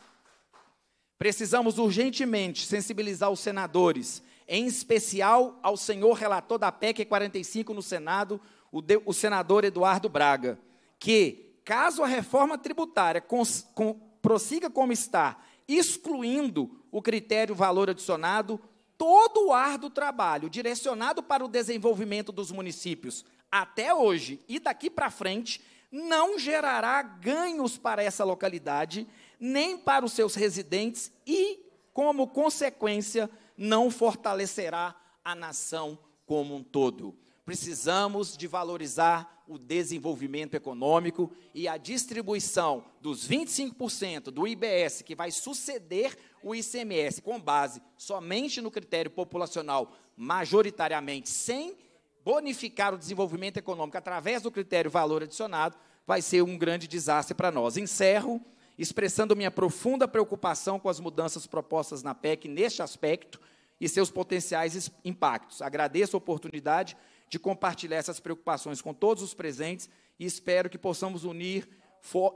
Speaker 8: Precisamos urgentemente sensibilizar os senadores, em especial ao senhor relator da PEC 45 no Senado, o, de, o senador Eduardo Braga, que, caso a reforma tributária cons, com, prossiga como está, excluindo o critério valor adicionado, todo o ar do trabalho direcionado para o desenvolvimento dos municípios até hoje e daqui para frente não gerará ganhos para essa localidade, nem para os seus residentes e, como consequência, não fortalecerá a nação como um todo. Precisamos de valorizar o desenvolvimento econômico e a distribuição dos 25% do IBS que vai suceder o ICMS com base somente no critério populacional, majoritariamente sem bonificar o desenvolvimento econômico através do critério valor adicionado, vai ser um grande desastre para nós. Encerro expressando minha profunda preocupação com as mudanças propostas na PEC neste aspecto e seus potenciais impactos. Agradeço a oportunidade de compartilhar essas preocupações com todos os presentes e espero que possamos unir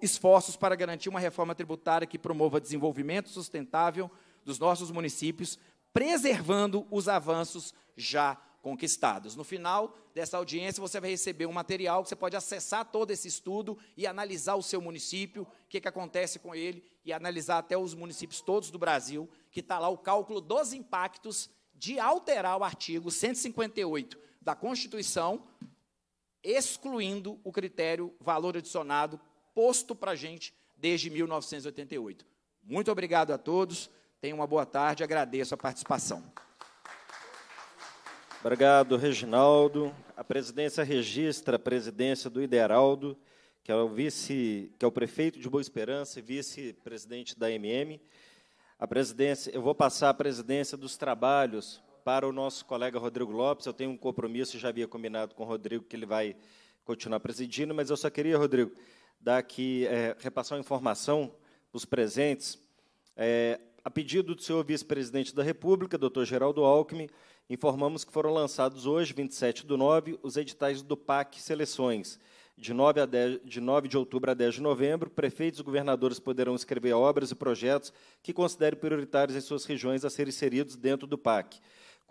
Speaker 8: esforços para garantir uma reforma tributária que promova desenvolvimento sustentável dos nossos municípios, preservando os avanços já conquistados. No final dessa audiência, você vai receber um material que você pode acessar todo esse estudo e analisar o seu município, o que, que acontece com ele, e analisar até os municípios todos do Brasil, que está lá o cálculo dos impactos de alterar o artigo 158 da Constituição, excluindo o critério valor adicionado posto para a gente desde 1988. Muito obrigado a todos, tenham uma boa tarde, agradeço a participação.
Speaker 1: Obrigado, Reginaldo. A presidência registra a presidência do Ideraldo, que é o vice, que é o prefeito de Boa Esperança e vice-presidente da MM. A presidência, eu vou passar a presidência dos trabalhos para o nosso colega Rodrigo Lopes. Eu tenho um compromisso, já havia combinado com o Rodrigo que ele vai continuar presidindo, mas eu só queria, Rodrigo, dar aqui, é, repassar uma informação para os presentes. É, a pedido do senhor vice-presidente da República, doutor Geraldo Alckmin, informamos que foram lançados hoje, 27 do nove, os editais do PAC Seleções. De 9, a 10, de 9 de outubro a 10 de novembro, prefeitos e governadores poderão escrever obras e projetos que considerem prioritários em suas regiões a serem inseridos dentro do PAC.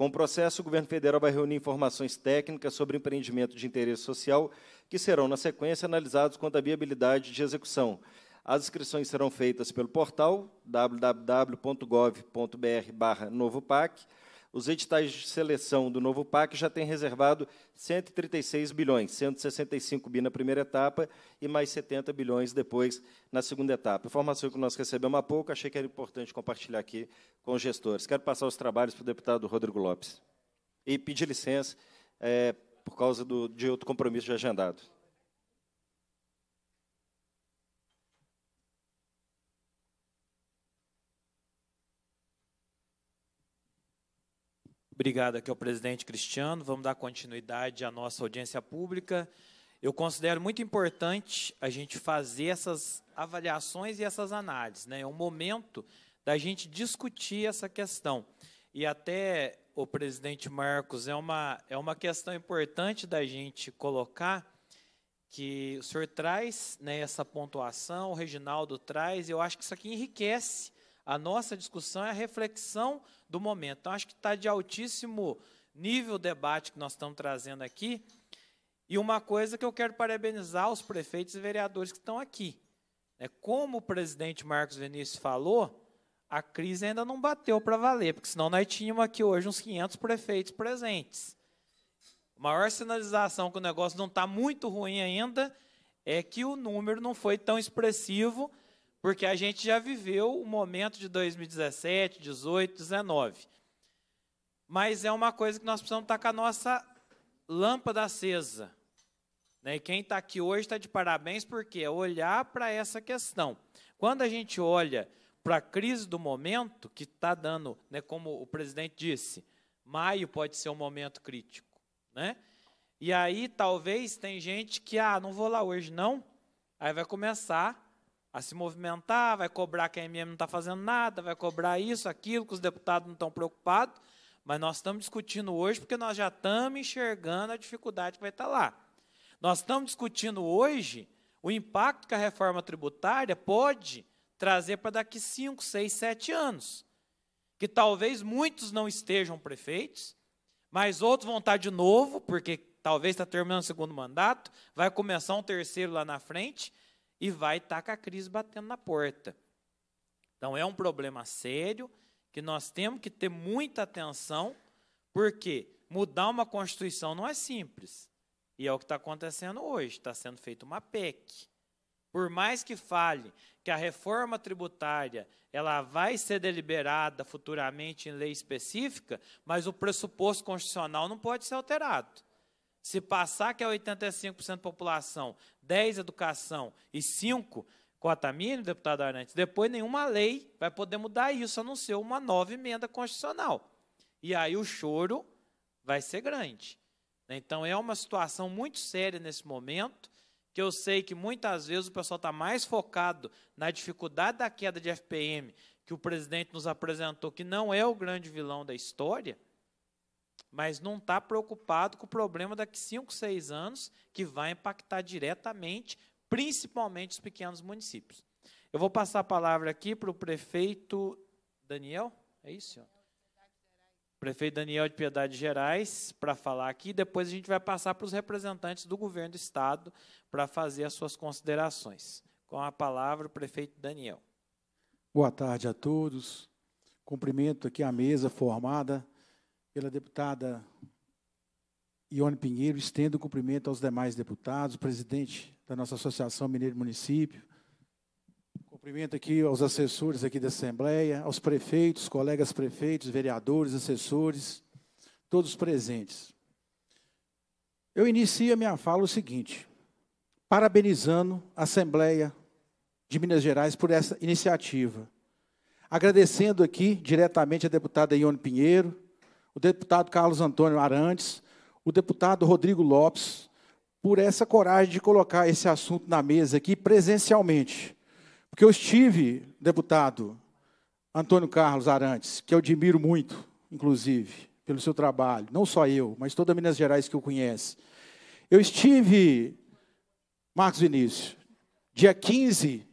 Speaker 1: Com o processo, o governo federal vai reunir informações técnicas sobre empreendimento de interesse social, que serão, na sequência, analisados quanto à viabilidade de execução. As inscrições serão feitas pelo portal www.gov.br/novopac os editais de seleção do novo PAC já têm reservado 136 bilhões, 165 bi na primeira etapa e mais 70 bilhões depois na segunda etapa. Informação que nós recebemos há pouco, achei que era importante compartilhar aqui com os gestores. Quero passar os trabalhos para o deputado Rodrigo Lopes. E pedir licença é, por causa do, de outro compromisso já agendado.
Speaker 4: Obrigado aqui ao presidente Cristiano. Vamos dar continuidade à nossa audiência pública. Eu considero muito importante a gente fazer essas avaliações e essas análises. Né? É um momento da gente discutir essa questão. E até, o presidente Marcos, é uma, é uma questão importante da gente colocar que o senhor traz né, essa pontuação, o Reginaldo traz, eu acho que isso aqui enriquece a nossa discussão é a reflexão do momento. Então, acho que está de altíssimo nível o debate que nós estamos trazendo aqui. E uma coisa que eu quero parabenizar os prefeitos e vereadores que estão aqui. É como o presidente Marcos Vinícius falou, a crise ainda não bateu para valer, porque senão nós tínhamos aqui hoje uns 500 prefeitos presentes. A maior sinalização que o negócio não está muito ruim ainda é que o número não foi tão expressivo porque a gente já viveu o momento de 2017, 18, 19. Mas é uma coisa que nós precisamos estar com a nossa lâmpada acesa. Né? E quem está aqui hoje está de parabéns, porque é olhar para essa questão. Quando a gente olha para a crise do momento, que está dando, né, como o presidente disse, maio pode ser um momento crítico. Né? E aí, talvez, tem gente que, ah, não vou lá hoje, não. Aí vai começar a se movimentar, vai cobrar que a MM não está fazendo nada, vai cobrar isso, aquilo, que os deputados não estão preocupados, mas nós estamos discutindo hoje porque nós já estamos enxergando a dificuldade que vai estar tá lá. Nós estamos discutindo hoje o impacto que a reforma tributária pode trazer para daqui 5, 6, 7 anos. Que talvez muitos não estejam prefeitos, mas outros vão estar tá de novo, porque talvez está terminando o segundo mandato, vai começar um terceiro lá na frente, e vai estar tá com a crise batendo na porta. Então, é um problema sério que nós temos que ter muita atenção, porque mudar uma Constituição não é simples. E é o que está acontecendo hoje. Está sendo feita uma PEC. Por mais que fale que a reforma tributária ela vai ser deliberada futuramente em lei específica, mas o pressuposto constitucional não pode ser alterado. Se passar que é 85% da população, 10 educação e 5 cota mínima, deputado Arantes, depois nenhuma lei vai poder mudar isso, a não ser uma nova emenda constitucional. E aí o choro vai ser grande. Então é uma situação muito séria nesse momento, que eu sei que muitas vezes o pessoal está mais focado na dificuldade da queda de FPM, que o presidente nos apresentou, que não é o grande vilão da história mas não está preocupado com o problema daqui 5, 6 anos, que vai impactar diretamente, principalmente os pequenos municípios. Eu vou passar a palavra aqui para o prefeito Daniel, é isso, senhor? Prefeito Daniel de Piedade Gerais, para falar aqui. Depois a gente vai passar para os representantes do governo do Estado para fazer as suas considerações. Com a palavra, o prefeito Daniel.
Speaker 7: Boa tarde a todos. Cumprimento aqui a mesa formada pela deputada Ione Pinheiro, estendo o cumprimento aos demais deputados, presidente da nossa Associação Mineiro Município. Cumprimento aqui aos assessores aqui da Assembleia, aos prefeitos, colegas prefeitos, vereadores, assessores, todos presentes. Eu inicio a minha fala o seguinte, parabenizando a Assembleia de Minas Gerais por essa iniciativa. Agradecendo aqui diretamente a deputada Ione Pinheiro, o deputado Carlos Antônio Arantes, o deputado Rodrigo Lopes, por essa coragem de colocar esse assunto na mesa aqui presencialmente. Porque eu estive, deputado Antônio Carlos Arantes, que eu admiro muito, inclusive, pelo seu trabalho, não só eu, mas toda Minas Gerais que o conhece. Eu estive, Marcos Vinícius, dia 15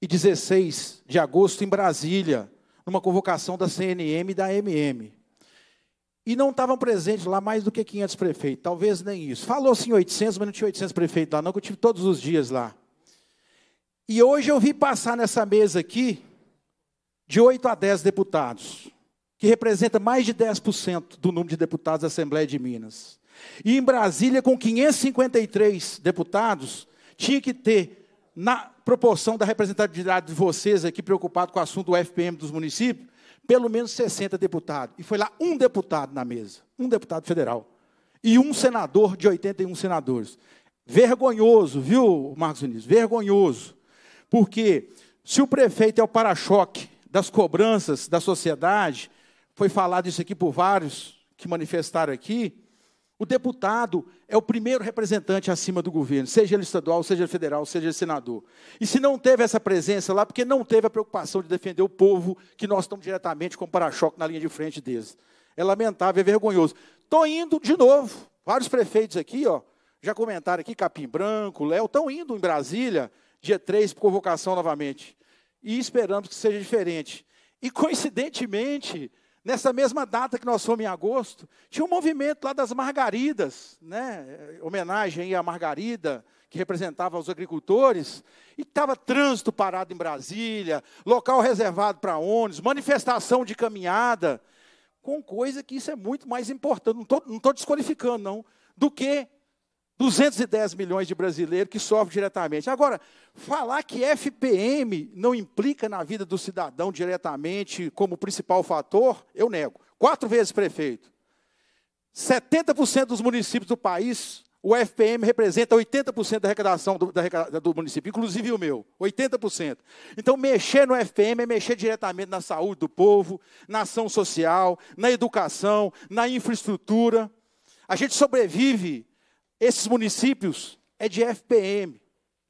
Speaker 7: e 16 de agosto em Brasília, numa convocação da CNM e da MM. E não estavam presentes lá mais do que 500 prefeitos, talvez nem isso. Falou-se em 800, mas não tinha 800 prefeitos lá, não, que eu tive todos os dias lá. E hoje eu vi passar nessa mesa aqui de 8 a 10 deputados, que representa mais de 10% do número de deputados da Assembleia de Minas. E em Brasília, com 553 deputados, tinha que ter, na proporção da representatividade de vocês aqui, preocupado com o assunto do FPM dos municípios, pelo menos 60 deputados. E foi lá um deputado na mesa, um deputado federal. E um senador de 81 senadores. Vergonhoso, viu, Marcos Vinícius? Vergonhoso. Porque se o prefeito é o para-choque das cobranças da sociedade, foi falado isso aqui por vários que manifestaram aqui, o deputado é o primeiro representante acima do governo, seja ele estadual, seja ele federal, seja ele senador. E se não teve essa presença lá, porque não teve a preocupação de defender o povo que nós estamos diretamente com para-choque na linha de frente deles. É lamentável, é vergonhoso. Estou indo de novo. Vários prefeitos aqui, ó, já comentaram aqui, Capim Branco, Léo, estão indo em Brasília, dia 3, por convocação novamente. E esperamos que seja diferente. E, coincidentemente, Nessa mesma data que nós fomos em agosto, tinha um movimento lá das margaridas, né? homenagem à margarida, que representava os agricultores, e estava trânsito parado em Brasília, local reservado para ônibus, manifestação de caminhada, com coisa que isso é muito mais importante, não estou desqualificando, não, do que 210 milhões de brasileiros que sofrem diretamente. Agora, falar que FPM não implica na vida do cidadão diretamente como principal fator, eu nego. Quatro vezes prefeito. 70% dos municípios do país, o FPM representa 80% da arrecadação do, da, do município, inclusive o meu, 80%. Então, mexer no FPM é mexer diretamente na saúde do povo, na ação social, na educação, na infraestrutura. A gente sobrevive esses municípios é de FPM.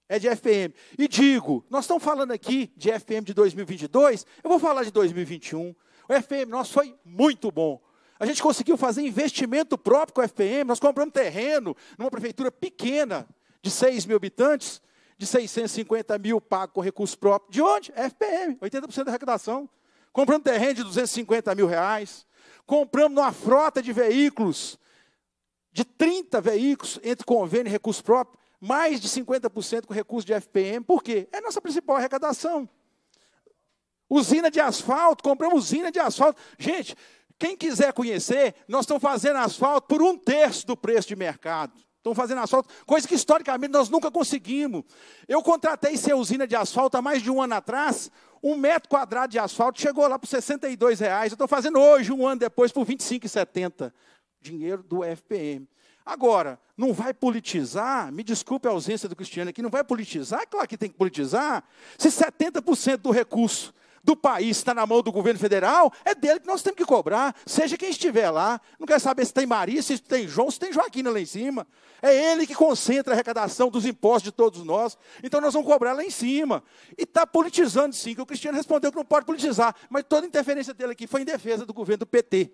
Speaker 7: É de FPM. E digo, nós estamos falando aqui de FPM de 2022, eu vou falar de 2021. O FPM nosso foi muito bom. A gente conseguiu fazer investimento próprio com o FPM, nós compramos terreno numa prefeitura pequena, de 6 mil habitantes, de 650 mil pago com recurso próprio. De onde? FPM, 80% da arrecadação. Compramos terreno de 250 mil reais. Compramos uma frota de veículos de 30 veículos entre convênio e recurso próprio, mais de 50% com recurso de FPM. Por quê? É a nossa principal arrecadação. Usina de asfalto, compramos usina de asfalto. Gente, quem quiser conhecer, nós estamos fazendo asfalto por um terço do preço de mercado. Estamos fazendo asfalto, coisa que historicamente nós nunca conseguimos. Eu contratei ser usina de asfalto há mais de um ano atrás. Um metro quadrado de asfalto chegou lá por R$ 62 reais. Eu estou fazendo hoje, um ano depois, por R$ 25,70 dinheiro do FPM. Agora, não vai politizar? Me desculpe a ausência do Cristiano aqui, não vai politizar? É claro que tem que politizar. Se 70% do recurso do país está na mão do governo federal, é dele que nós temos que cobrar, seja quem estiver lá. Não quer saber se tem Maria, se tem João, se tem Joaquina lá em cima. É ele que concentra a arrecadação dos impostos de todos nós. Então nós vamos cobrar lá em cima. E está politizando sim, que o Cristiano respondeu que não pode politizar, mas toda a interferência dele aqui foi em defesa do governo do PT.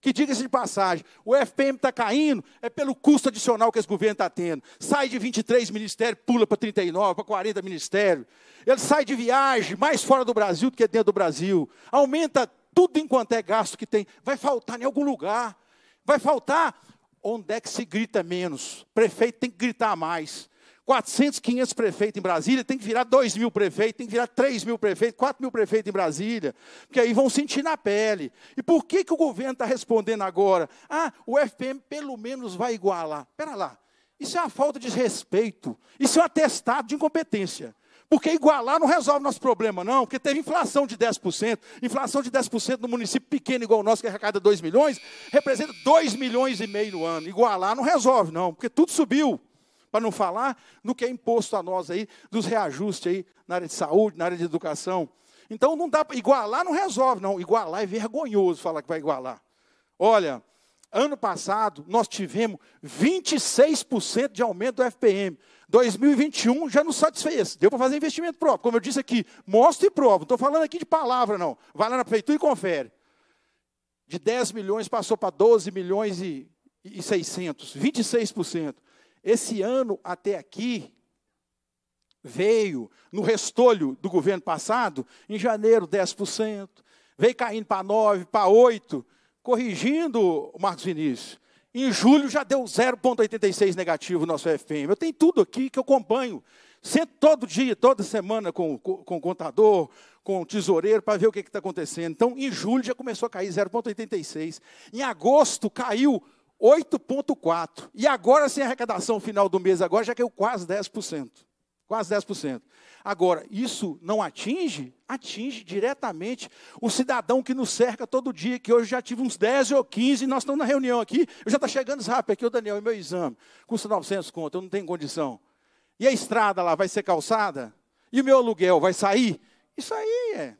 Speaker 7: Que diga-se de passagem, o FPM está caindo, é pelo custo adicional que esse governo está tendo. Sai de 23 ministérios, pula para 39, para 40 ministérios. Ele sai de viagem, mais fora do Brasil do que dentro do Brasil. Aumenta tudo enquanto é gasto que tem. Vai faltar em algum lugar. Vai faltar onde é que se grita menos. Prefeito tem que gritar mais. 400, 500 prefeitos em Brasília, tem que virar 2 mil prefeitos, tem que virar 3 mil prefeitos, 4 mil prefeitos em Brasília, porque aí vão sentir na pele. E por que, que o governo está respondendo agora? Ah, o FPM pelo menos vai igualar. Espera lá, isso é uma falta de respeito, isso é um atestado de incompetência. Porque igualar não resolve nosso problema, não, porque teve inflação de 10%. Inflação de 10% no município pequeno igual o nosso, que é arrecada 2 milhões, representa 2 milhões e meio no ano. Igualar não resolve, não, porque tudo subiu para não falar no que é imposto a nós aí, dos reajustes aí na área de saúde, na área de educação. Então não dá para igualar, não resolve, não. Igualar é vergonhoso falar que vai igualar. Olha, ano passado nós tivemos 26% de aumento do FPM. 2021 já não satisfez. Deu para fazer investimento próprio. Como eu disse aqui, mostra e prova. Não estou falando aqui de palavra, não. Vai lá na prefeitura e confere. De 10 milhões passou para 12 milhões e, e 600, 26%. Esse ano até aqui veio no restolho do governo passado, em janeiro 10%, veio caindo para 9, para 8, corrigindo o Marcos Vinícius. Em julho já deu 0,86 negativo o nosso FPM. Eu tenho tudo aqui que eu acompanho. Sento todo dia, toda semana com, com, com o contador, com o tesoureiro, para ver o que está acontecendo. Então, em julho já começou a cair 0,86. Em agosto caiu 8,4%. E agora, sem arrecadação final do mês, agora já caiu quase 10%. Quase 10%. Agora, isso não atinge? Atinge diretamente o cidadão que nos cerca todo dia, que hoje já tive uns 10 ou 15, nós estamos na reunião aqui, eu já está chegando rápido aqui, o Daniel, é meu exame, custa 900 conto, eu não tenho condição. E a estrada lá vai ser calçada? E o meu aluguel vai sair? Isso aí é.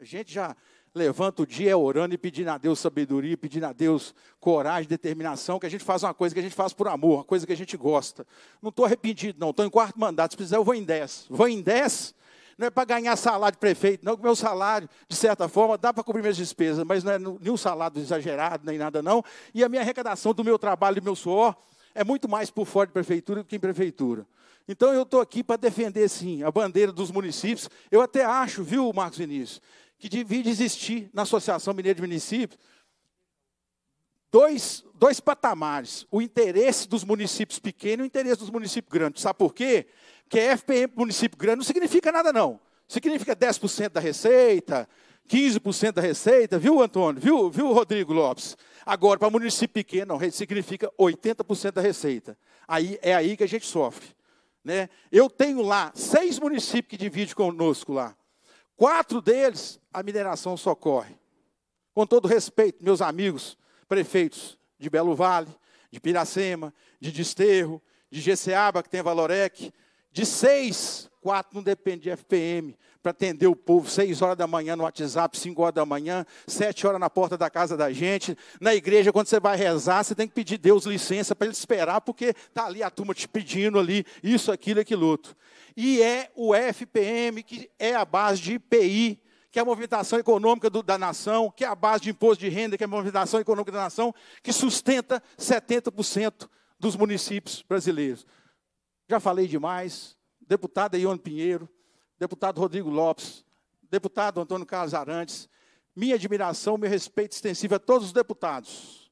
Speaker 7: A gente já levanta o dia orando e pedindo a Deus sabedoria, pedindo a Deus coragem, determinação, que a gente faz uma coisa que a gente faz por amor, uma coisa que a gente gosta. Não estou arrependido, não, estou em quarto mandato, se precisar eu vou em dez. Vou em dez, não é para ganhar salário de prefeito, não, que meu salário, de certa forma, dá para cobrir minhas despesas, mas não é nenhum salário exagerado, nem nada não. E a minha arrecadação do meu trabalho, do meu suor, é muito mais por fora de prefeitura do que em prefeitura. Então eu estou aqui para defender, sim, a bandeira dos municípios. Eu até acho, viu, Marcos Vinícius, que divide existir na Associação Mineira de Municípios dois, dois patamares: o interesse dos municípios pequenos e o interesse dos municípios grandes. Sabe por quê? Porque FPM município grande não significa nada, não. Significa 10% da receita, 15% da receita, viu, Antônio? Viu, viu Rodrigo Lopes? Agora, para município pequeno, não, significa 80% da receita. Aí É aí que a gente sofre. Né? Eu tenho lá seis municípios que dividem conosco lá. Quatro deles, a mineração socorre. Com todo respeito, meus amigos prefeitos de Belo Vale, de Piracema, de Desterro, de Geceaba, que tem Valorec, de seis, quatro não depende de FPM para atender o povo, seis horas da manhã no WhatsApp, cinco horas da manhã, sete horas na porta da casa da gente. Na igreja, quando você vai rezar, você tem que pedir Deus licença para ele esperar, porque está ali a turma te pedindo ali, isso, aquilo, aquilo outro. E é o FPM, que é a base de IPI, que é a movimentação econômica do, da nação, que é a base de imposto de renda, que é a movimentação econômica da nação, que sustenta 70% dos municípios brasileiros. Já falei demais. Deputada Ione Pinheiro, deputado Rodrigo Lopes, deputado Antônio Carlos Arantes, minha admiração, meu respeito extensivo a todos os deputados,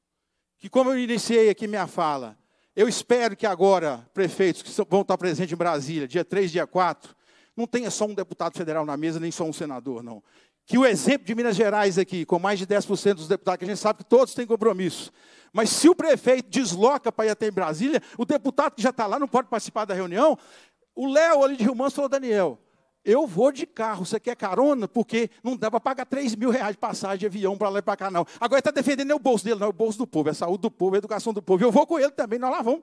Speaker 7: que, como eu iniciei aqui minha fala, eu espero que agora, prefeitos que vão estar presentes em Brasília, dia 3, dia 4, não tenha só um deputado federal na mesa, nem só um senador, não. Que o exemplo de Minas Gerais aqui, com mais de 10% dos deputados, que a gente sabe que todos têm compromisso. Mas se o prefeito desloca para ir até em Brasília, o deputado que já está lá não pode participar da reunião. O Léo ali de Rio Manso falou, Daniel, eu vou de carro, você quer carona? Porque não dá para pagar 3 mil reais de passagem de avião para lá e para cá, não. Agora está defendendo é o bolso dele, não, é o bolso do povo, é a saúde do povo, é a educação do povo. Eu vou com ele também, nós lá vamos.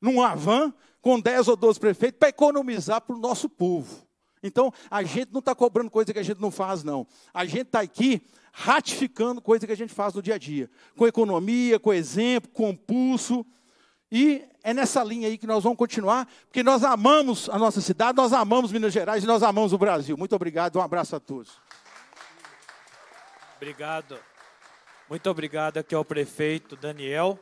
Speaker 7: Numa van, com 10 ou 12 prefeitos, para economizar para o nosso povo. Então, a gente não está cobrando coisa que a gente não faz, não. A gente está aqui ratificando coisa que a gente faz no dia a dia. Com economia, com exemplo, com pulso. E é nessa linha aí que nós vamos continuar, porque nós amamos a nossa cidade, nós amamos Minas Gerais e nós amamos o Brasil. Muito obrigado, um abraço a todos.
Speaker 4: Obrigado. Muito obrigado aqui ao prefeito Daniel,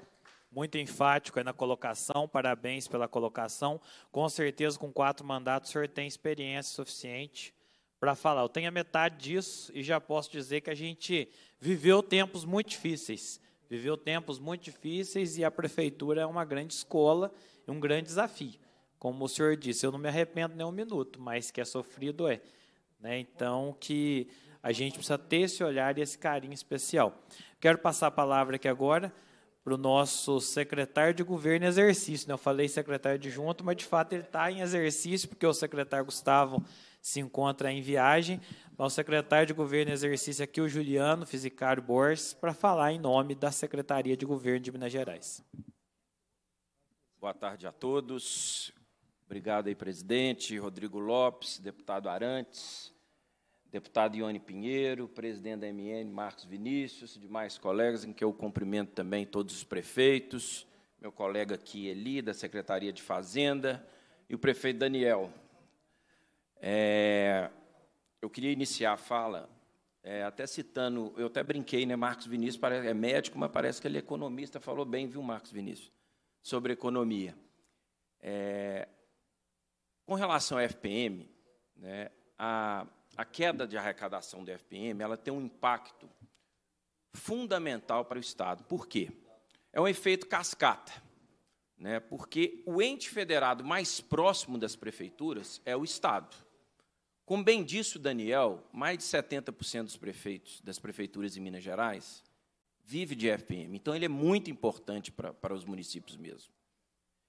Speaker 4: muito enfático aí na colocação, parabéns pela colocação. Com certeza, com quatro mandatos, o senhor tem experiência suficiente para falar. Eu tenho a metade disso e já posso dizer que a gente viveu tempos muito difíceis viveu tempos muito difíceis e a prefeitura é uma grande escola e um grande desafio. Como o senhor disse, eu não me arrependo nem um minuto, mas que é sofrido é. Né? Então, que a gente precisa ter esse olhar e esse carinho especial. Quero passar a palavra aqui agora para o nosso secretário de governo em exercício. Né? Eu falei secretário de junto, mas de fato ele está em exercício, porque o secretário Gustavo se encontra em viagem, ao secretário de governo e exercício aqui, o Juliano Fisicário Borges, para falar em nome da Secretaria de Governo de Minas Gerais.
Speaker 9: Boa tarde a todos. Obrigado aí, presidente Rodrigo Lopes, deputado Arantes, deputado Ione Pinheiro, presidente da MN Marcos Vinícius, demais colegas, em que eu cumprimento também todos os prefeitos, meu colega aqui, Eli, da Secretaria de Fazenda, e o prefeito Daniel, é, eu queria iniciar a fala é, até citando, eu até brinquei, né? Marcos Vinícius parece, é médico, mas parece que ele é economista, falou bem, viu, Marcos Vinícius, sobre economia. É, com relação à FPM, né, a, a queda de arrecadação da FPM ela tem um impacto fundamental para o Estado. Por quê? É um efeito cascata, né, porque o ente federado mais próximo das prefeituras é o Estado. Como bem disse o Daniel, mais de 70% dos prefeitos das prefeituras em Minas Gerais vive de FPM. Então, ele é muito importante para, para os municípios mesmo.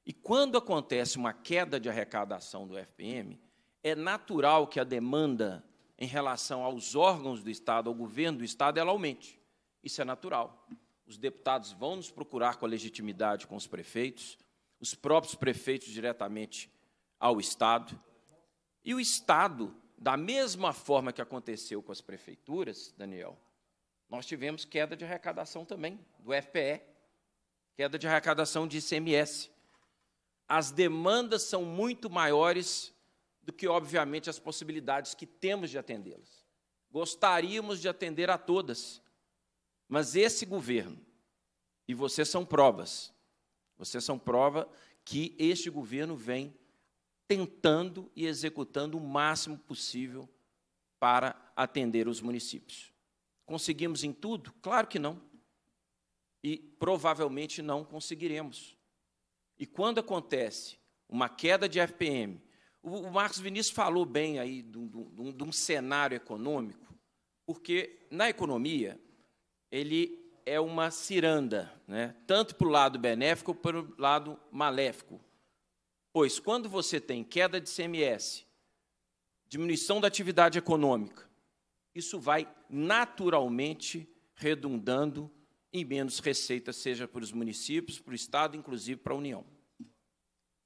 Speaker 9: E quando acontece uma queda de arrecadação do FPM, é natural que a demanda em relação aos órgãos do Estado, ao governo do Estado, ela aumente. Isso é natural. Os deputados vão nos procurar com a legitimidade com os prefeitos, os próprios prefeitos diretamente ao Estado. E o Estado da mesma forma que aconteceu com as prefeituras, Daniel, nós tivemos queda de arrecadação também, do FPE, queda de arrecadação de ICMS. As demandas são muito maiores do que, obviamente, as possibilidades que temos de atendê-las. Gostaríamos de atender a todas, mas esse governo, e vocês são provas, vocês são prova que este governo vem tentando e executando o máximo possível para atender os municípios. Conseguimos em tudo? Claro que não. E provavelmente não conseguiremos. E quando acontece uma queda de FPM, o Marcos Vinícius falou bem aí de um, de um cenário econômico, porque na economia ele é uma ciranda, né? tanto para o lado benéfico como para o lado maléfico. Pois quando você tem queda de CMS, diminuição da atividade econômica, isso vai naturalmente redundando em menos receita, seja para os municípios, para o Estado, inclusive para a União.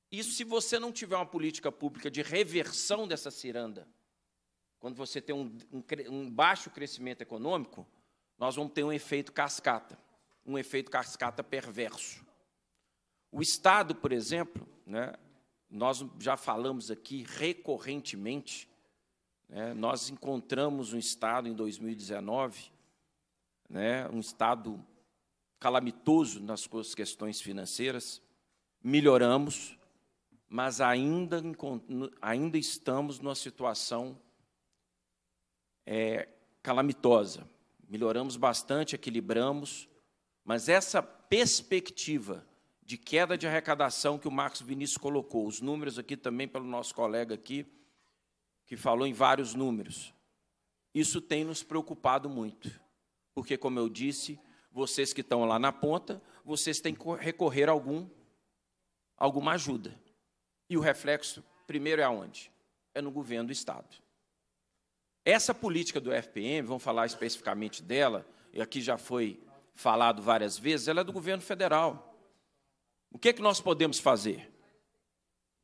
Speaker 9: Isso se você não tiver uma política pública de reversão dessa ciranda. Quando você tem um, um, um baixo crescimento econômico, nós vamos ter um efeito cascata, um efeito cascata perverso. O Estado, por exemplo, né, nós já falamos aqui recorrentemente, né, nós encontramos um estado em 2019, né, um estado calamitoso nas suas questões financeiras, melhoramos, mas ainda, ainda estamos numa situação é, calamitosa. Melhoramos bastante, equilibramos, mas essa perspectiva de queda de arrecadação que o Marcos Vinícius colocou. Os números aqui também pelo nosso colega aqui, que falou em vários números. Isso tem nos preocupado muito, porque, como eu disse, vocês que estão lá na ponta, vocês têm que recorrer a algum, alguma ajuda. E o reflexo, primeiro, é aonde? É no governo do Estado. Essa política do FPM, vamos falar especificamente dela, e aqui já foi falado várias vezes, ela é do governo federal. O que é que nós podemos fazer?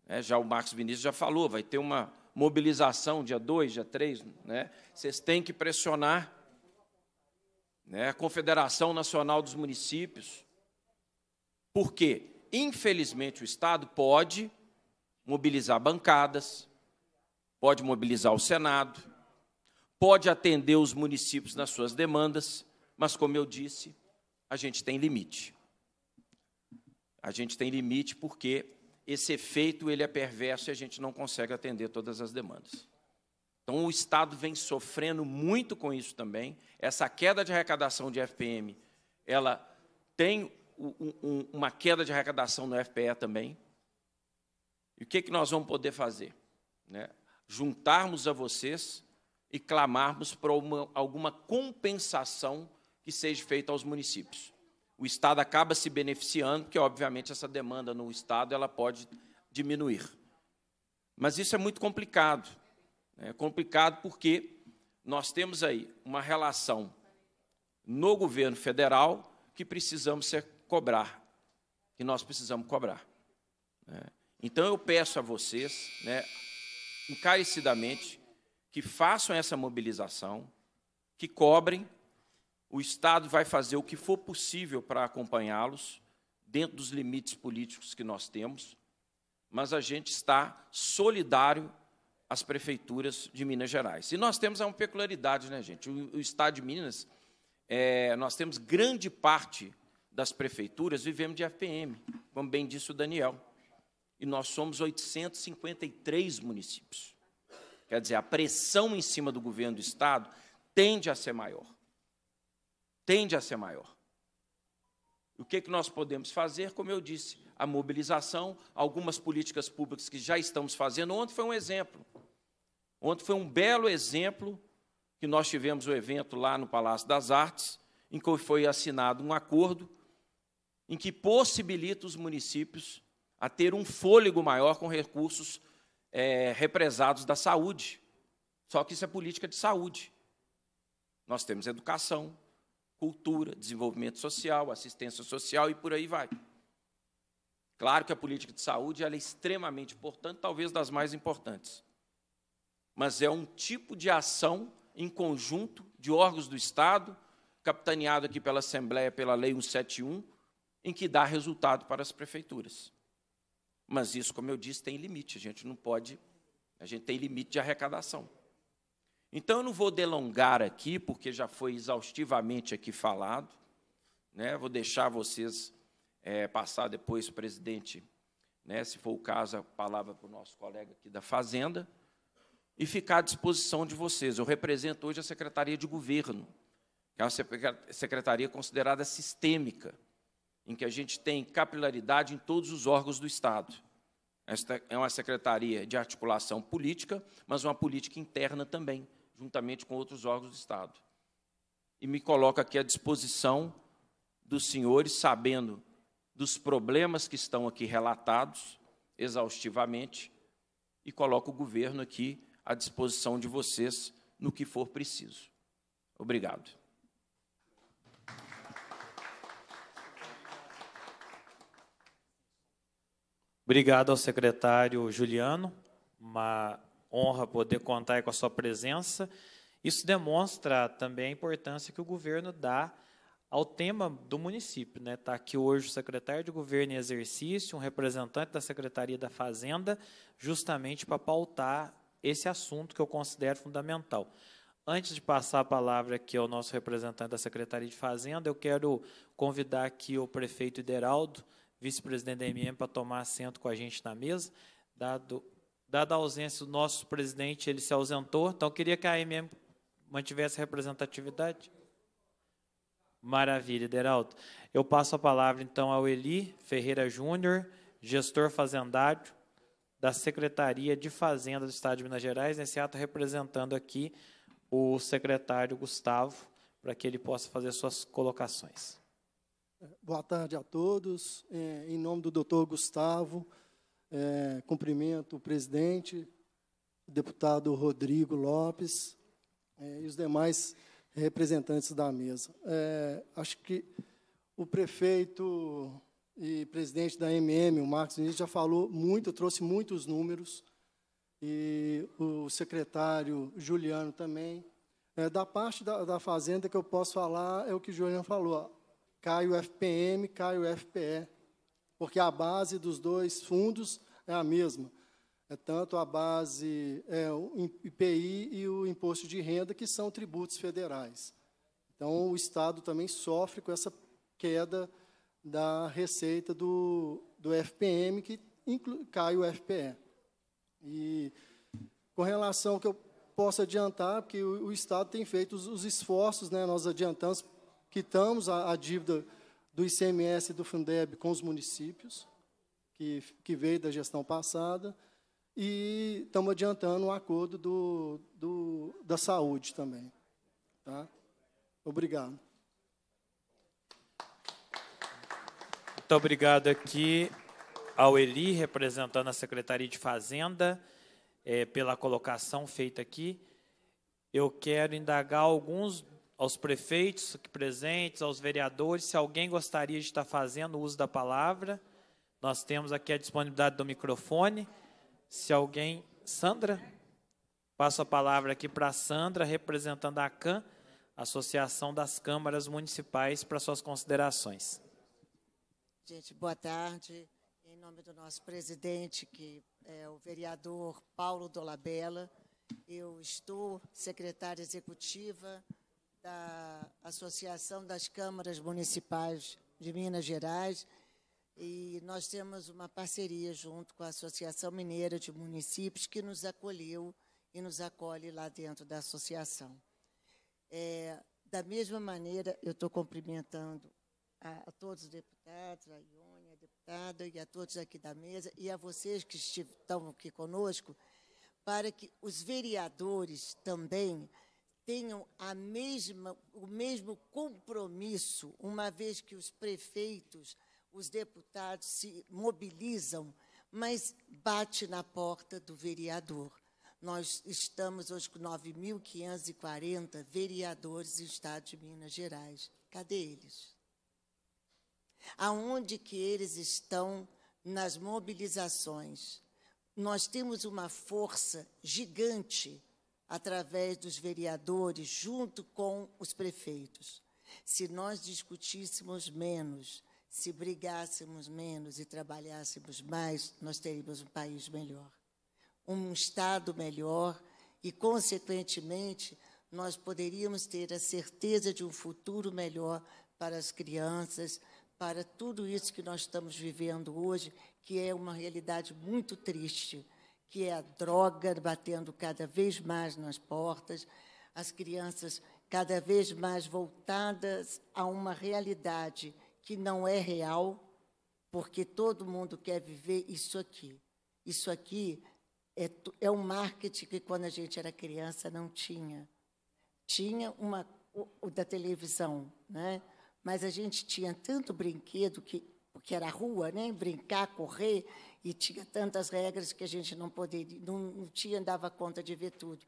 Speaker 9: É, já o Marcos Vinícius já falou, vai ter uma mobilização dia 2, dia 3, né? Vocês têm que pressionar né, a Confederação Nacional dos Municípios. Porque, infelizmente, o Estado pode mobilizar bancadas, pode mobilizar o Senado, pode atender os municípios nas suas demandas, mas, como eu disse, a gente tem limite. A gente tem limite porque esse efeito ele é perverso e a gente não consegue atender todas as demandas. Então o Estado vem sofrendo muito com isso também. Essa queda de arrecadação de FPM, ela tem uma queda de arrecadação no FPE também. E o que, é que nós vamos poder fazer? Né? Juntarmos a vocês e clamarmos por uma, alguma compensação que seja feita aos municípios o Estado acaba se beneficiando, porque, obviamente, essa demanda no Estado ela pode diminuir. Mas isso é muito complicado. Né? É complicado porque nós temos aí uma relação no governo federal que precisamos ser, cobrar, que nós precisamos cobrar. Né? Então, eu peço a vocês, né, encarecidamente, que façam essa mobilização, que cobrem o Estado vai fazer o que for possível para acompanhá-los, dentro dos limites políticos que nós temos, mas a gente está solidário às prefeituras de Minas Gerais. E nós temos uma peculiaridade, né, gente? O, Estado de Minas, é, nós temos grande parte das prefeituras vivemos de FPM, como bem disse o Daniel. E nós somos 853 municípios. Quer dizer, a pressão em cima do governo do Estado tende a ser maior tende a ser maior. O que, é que nós podemos fazer? Como eu disse, a mobilização, algumas políticas públicas que já estamos fazendo. Ontem foi um exemplo. Ontem foi um belo exemplo que nós tivemos o um evento lá no Palácio das Artes, em que foi assinado um acordo em que possibilita os municípios a ter um fôlego maior com recursos é, represados da saúde. Só que isso é política de saúde. Nós temos educação, cultura, desenvolvimento social, assistência social e por aí vai. Claro que a política de saúde é extremamente importante, talvez das mais importantes. Mas é um tipo de ação em conjunto de órgãos do Estado, capitaneado aqui pela Assembleia, pela Lei 171, em que dá resultado para as prefeituras. Mas isso, como eu disse, tem limite. A gente não pode, a gente tem limite de arrecadação. Então, eu não vou delongar aqui, porque já foi exaustivamente aqui falado. Né? Vou deixar vocês é, passar depois, presidente, né, se for o caso, a palavra para o nosso colega aqui da Fazenda, e ficar à disposição de vocês. Eu represento hoje a Secretaria de Governo, que é uma secretaria considerada sistêmica, em que a gente tem capilaridade em todos os órgãos do Estado. Esta é uma secretaria de articulação política, mas uma política interna também juntamente com outros órgãos do Estado. E me coloco aqui à disposição dos senhores, sabendo dos problemas que estão aqui relatados exaustivamente, e coloco o governo aqui à disposição de vocês no que for preciso. Obrigado.
Speaker 4: Obrigado ao secretário Juliano. Uma honra poder contar com a sua presença. Isso demonstra também a importância que o governo dá ao tema do município. Está né? Tá aqui hoje o secretário de governo em exercício, um representante da Secretaria da Fazenda, justamente para pautar esse assunto que eu considero fundamental. Antes de passar a palavra aqui ao nosso representante da Secretaria de Fazenda, eu quero convidar aqui o prefeito Ideraldo, vice-presidente da MM, para tomar assento com a gente na mesa, dado dada a ausência do nosso presidente, ele se ausentou, então queria que a AMM mantivesse a representatividade. Maravilha, Deraldo. Eu passo a palavra, então, ao Eli Ferreira Júnior, gestor fazendário da Secretaria de Fazenda do Estado de Minas Gerais, nesse ato representando aqui o secretário Gustavo, para que ele possa fazer suas colocações.
Speaker 10: Boa tarde a todos. É, em nome do doutor Gustavo, é, cumprimento o presidente, o deputado Rodrigo Lopes é, e os demais representantes da mesa. É, acho que o prefeito e presidente da MM, o Marcos Vinícius, já falou muito, trouxe muitos números, e o secretário Juliano também. É, da parte da, da, Fazenda que eu posso falar é o que o Juliano falou, ó, cai o FPM, cai o FPE, porque a base dos dois fundos é a mesma. É tanto a base, é, o IPI e o imposto de renda, que são tributos federais. Então, o Estado também sofre com essa queda da receita do, do FPM, que cai o FPE. E, com relação ao que eu posso adiantar, porque o, o Estado tem feito os, os esforços, né, nós adiantamos, quitamos a, a dívida do ICMS e do Fundeb com os municípios, que, que veio da gestão passada, e estamos adiantando o um acordo do, do, da saúde também. Tá? Obrigado.
Speaker 4: Muito obrigado aqui ao Eli, representando a Secretaria de Fazenda, é, pela colocação feita aqui. Eu quero indagar alguns aos prefeitos aqui presentes, aos vereadores, se alguém gostaria de estar fazendo uso da palavra, nós temos aqui a disponibilidade do microfone. Se alguém. Sandra? Passo a palavra aqui para a Sandra, representando a CAM, Associação das Câmaras Municipais, para suas considerações.
Speaker 11: Gente, boa tarde. Em nome do nosso presidente, que é o vereador Paulo Dolabella, eu estou secretária executiva da Associação das Câmaras Municipais de Minas Gerais e nós temos uma parceria junto com a Associação Mineira de Municípios que nos acolheu e nos acolhe lá dentro da associação. É, da mesma maneira, eu estou cumprimentando a, a, todos os deputados, a Ione, a deputada, e a todos aqui da mesa, e a vocês que estão aqui conosco, para que os vereadores também tenham a mesma, o mesmo compromisso, uma vez que os prefeitos, os deputados se mobilizam, mas bate na porta do vereador. Nós estamos hoje com 9.540 vereadores do Estado de Minas Gerais. Cadê eles? Aonde que eles estão nas mobilizações? Nós temos uma força gigante através dos vereadores, junto com os prefeitos. Se nós discutíssemos menos, se brigássemos menos e trabalhássemos mais, nós teríamos um país melhor, um Estado melhor e, consequentemente, nós poderíamos ter a certeza de um futuro melhor para as crianças, para tudo isso que nós estamos vivendo hoje, que é uma realidade muito triste que é a droga batendo cada vez mais nas portas, as crianças cada vez mais voltadas a uma realidade que não é real, porque todo mundo quer viver isso aqui. Isso aqui é, é um marketing que, quando a gente era criança, não tinha. Tinha uma, o, o da televisão, né? mas a gente tinha tanto brinquedo que, que era rua, né? brincar, correr, e tinha tantas regras que a gente não poderia, não, não tinha, dava conta de ver tudo.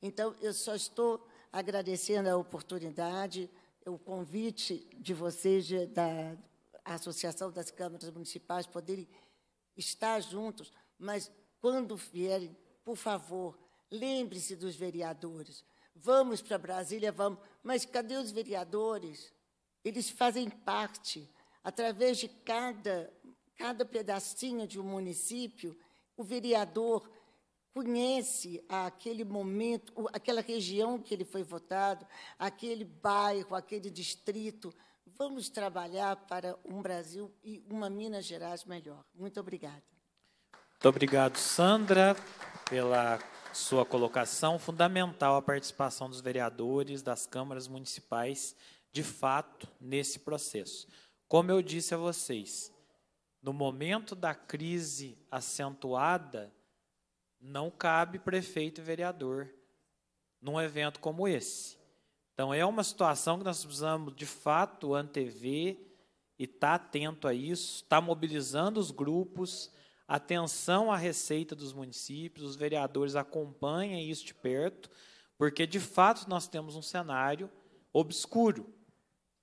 Speaker 11: Então, eu só estou agradecendo a oportunidade, o convite de vocês, da Associação das Câmaras Municipais, poderem estar juntos, mas quando vierem, por favor, lembre-se dos vereadores. Vamos para Brasília, vamos. Mas cadê os vereadores? Eles fazem parte, através de cada cada pedacinho de um município, o vereador conhece aquele momento, aquela região que ele foi votado, aquele bairro, aquele distrito. Vamos trabalhar para um Brasil e uma Minas Gerais melhor. Muito obrigada.
Speaker 4: Muito obrigado, Sandra, pela sua colocação. Fundamental a participação dos vereadores das câmaras municipais, de fato, nesse processo. Como eu disse a vocês, no momento da crise acentuada, não cabe prefeito e vereador num evento como esse. Então, é uma situação que nós precisamos, de fato, antever e estar tá atento a isso, estar tá mobilizando os grupos, atenção à receita dos municípios, os vereadores acompanhem isso de perto, porque, de fato, nós temos um cenário obscuro,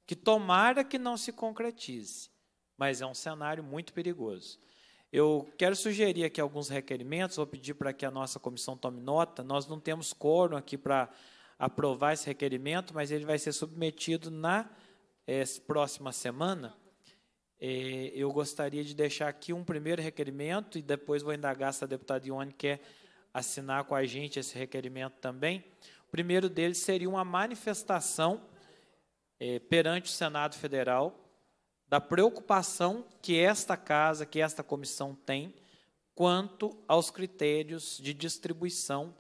Speaker 4: que tomara que não se concretize mas é um cenário muito perigoso. Eu quero sugerir aqui alguns requerimentos, vou pedir para que a nossa comissão tome nota. Nós não temos quórum aqui para aprovar esse requerimento, mas ele vai ser submetido na é, próxima semana. É, eu gostaria de deixar aqui um primeiro requerimento e depois vou indagar se a deputada Ione quer assinar com a gente esse requerimento também. O primeiro deles seria uma manifestação é, perante o Senado Federal da preocupação que esta casa, que esta comissão tem quanto aos critérios de distribuição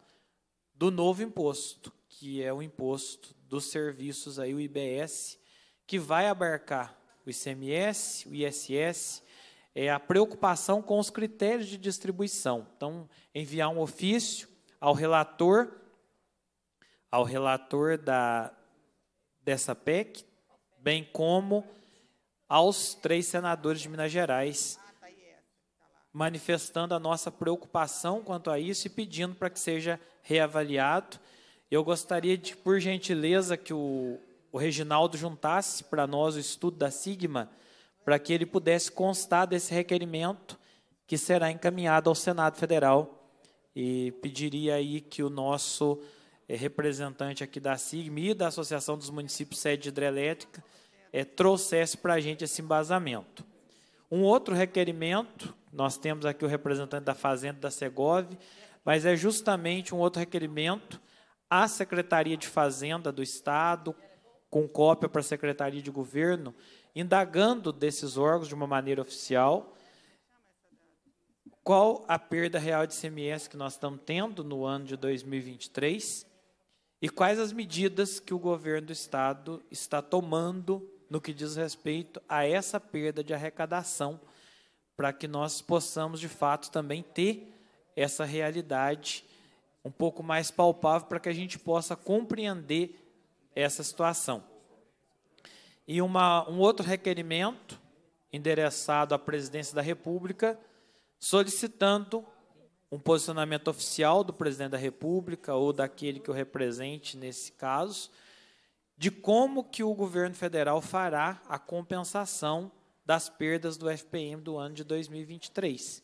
Speaker 4: do novo imposto, que é o imposto dos serviços aí o IBS, que vai abarcar o ICMS, o ISS, é a preocupação com os critérios de distribuição. Então, enviar um ofício ao relator ao relator da dessa PEC, bem como aos três senadores de Minas Gerais, ah, tá tá manifestando a nossa preocupação quanto a isso e pedindo para que seja reavaliado. Eu gostaria de, por gentileza, que o, o Reginaldo juntasse para nós o estudo da Sigma, para que ele pudesse constar desse requerimento que será encaminhado ao Senado Federal. E pediria aí que o nosso eh, representante aqui da Sigma e da Associação dos Municípios Sede Hidrelétrica é, trouxesse para a gente esse embasamento. Um outro requerimento, nós temos aqui o representante da Fazenda da Segov, mas é justamente um outro requerimento à Secretaria de Fazenda do Estado, com cópia para a Secretaria de Governo, indagando desses órgãos de uma maneira oficial qual a perda real de CMS que nós estamos tendo no ano de 2023 e quais as medidas que o governo do estado está tomando no que diz respeito a essa perda de arrecadação, para que nós possamos, de fato, também ter essa realidade um pouco mais palpável para que a gente possa compreender essa situação. E uma, um outro requerimento endereçado à Presidência da República, solicitando um posicionamento oficial do Presidente da República ou daquele que o represente nesse caso, de como que o governo federal fará a compensação das perdas do FPM do ano de 2023,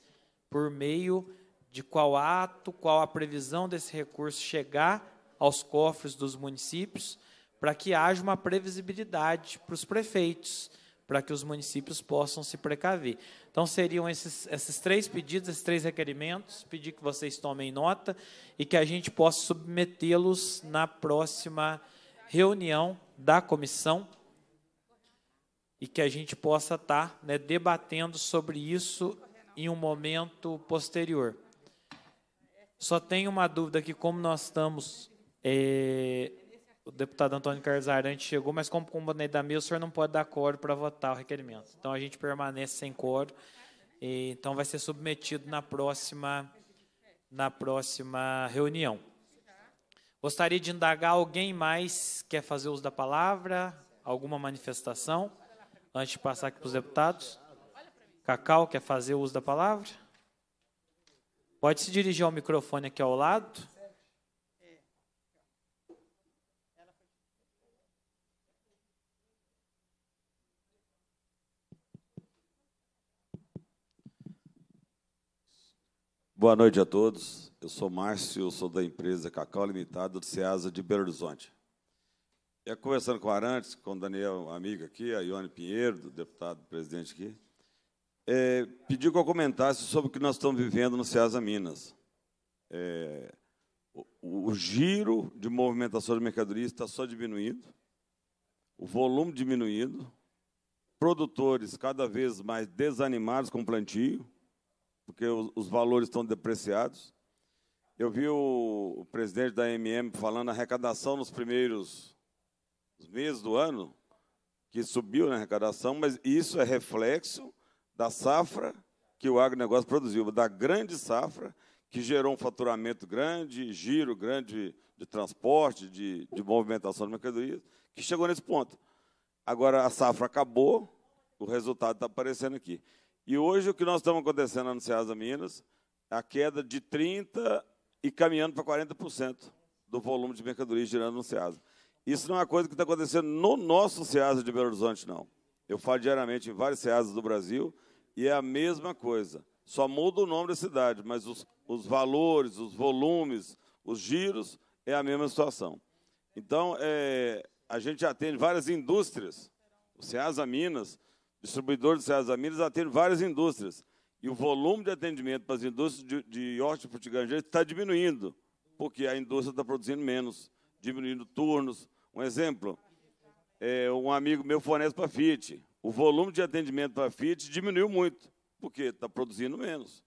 Speaker 4: por meio de qual ato, qual a previsão desse recurso chegar aos cofres dos municípios, para que haja uma previsibilidade para os prefeitos, para que os municípios possam se precaver. Então, seriam esses, esses três pedidos, esses três requerimentos, pedir que vocês tomem nota e que a gente possa submetê-los na próxima reunião da comissão e que a gente possa estar tá, né, debatendo sobre isso em um momento posterior. Só tenho uma dúvida que como nós estamos, é, o deputado Antônio Carlos Arante chegou, mas como comandante da mil, o senhor não pode dar quórum para votar o requerimento. Então, a gente permanece sem quórum, e, então vai ser submetido na próxima, na próxima reunião. Gostaria de indagar alguém mais quer fazer uso da palavra? Alguma manifestação? Antes de passar aqui para os deputados. Cacau quer fazer uso da palavra? Pode se dirigir ao microfone aqui ao lado.
Speaker 12: Boa noite a todos. Eu sou Márcio, eu sou da empresa Cacau Limitada do Ceasa de Belo Horizonte. E é conversando com o Arantes, com o Daniel, amigo aqui, a Ione Pinheiro, deputado presidente aqui, é, que eu comentasse sobre o que nós estamos vivendo no Ceasa Minas. É, o, o, giro de movimentação de mercadorias está só diminuindo, o volume diminuindo, produtores cada vez mais desanimados com o plantio, porque os, os valores estão depreciados. Eu vi o, o presidente da MM falando a arrecadação nos primeiros meses do ano, que subiu na arrecadação, mas isso é reflexo da safra que o agronegócio produziu, da grande safra que gerou um faturamento grande, giro grande de transporte, de, de movimentação de mercadorias, que chegou nesse ponto. Agora a safra acabou, o resultado está aparecendo aqui. E hoje o que nós estamos acontecendo no Ceasa Minas, a queda de 30% e caminhando para 40% do volume de mercadorias girando no Ceasa. Isso não é uma coisa que está acontecendo no nosso Ceasa de Belo Horizonte, não. Eu falo diariamente em vários Ceasas do Brasil e é a mesma coisa. Só muda o nome da cidade, mas os, os valores, os volumes, os giros, é a mesma situação. Então, é, a gente atende várias indústrias. O Ceasa Minas distribuidor de Ceasa Minas, atende várias indústrias. E o volume de atendimento para as indústrias de, de hortifruti está diminuindo, porque a indústria está produzindo menos, diminuindo turnos. Um exemplo, é, um amigo meu fornece para a Fiat. O volume de atendimento para a Fiat diminuiu muito, porque está produzindo menos.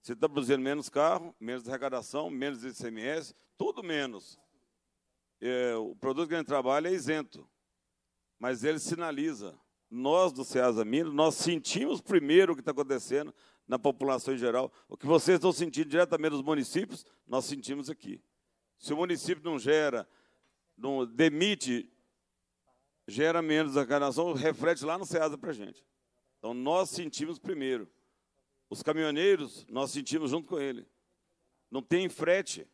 Speaker 12: Você está produzindo menos carro, menos arrecadação, menos ICMS, tudo menos. É, o produto que a gente trabalha é isento, mas ele sinaliza nós do Ceasa Minas, nós sentimos primeiro o que está acontecendo na população em geral. O que vocês estão sentindo diretamente nos municípios, nós sentimos aqui. Se o município não gera, não demite, gera menos encarnação, reflete lá no Ceasa para a gente. Então, nós sentimos primeiro. Os caminhoneiros, nós sentimos junto com ele. Não tem frete.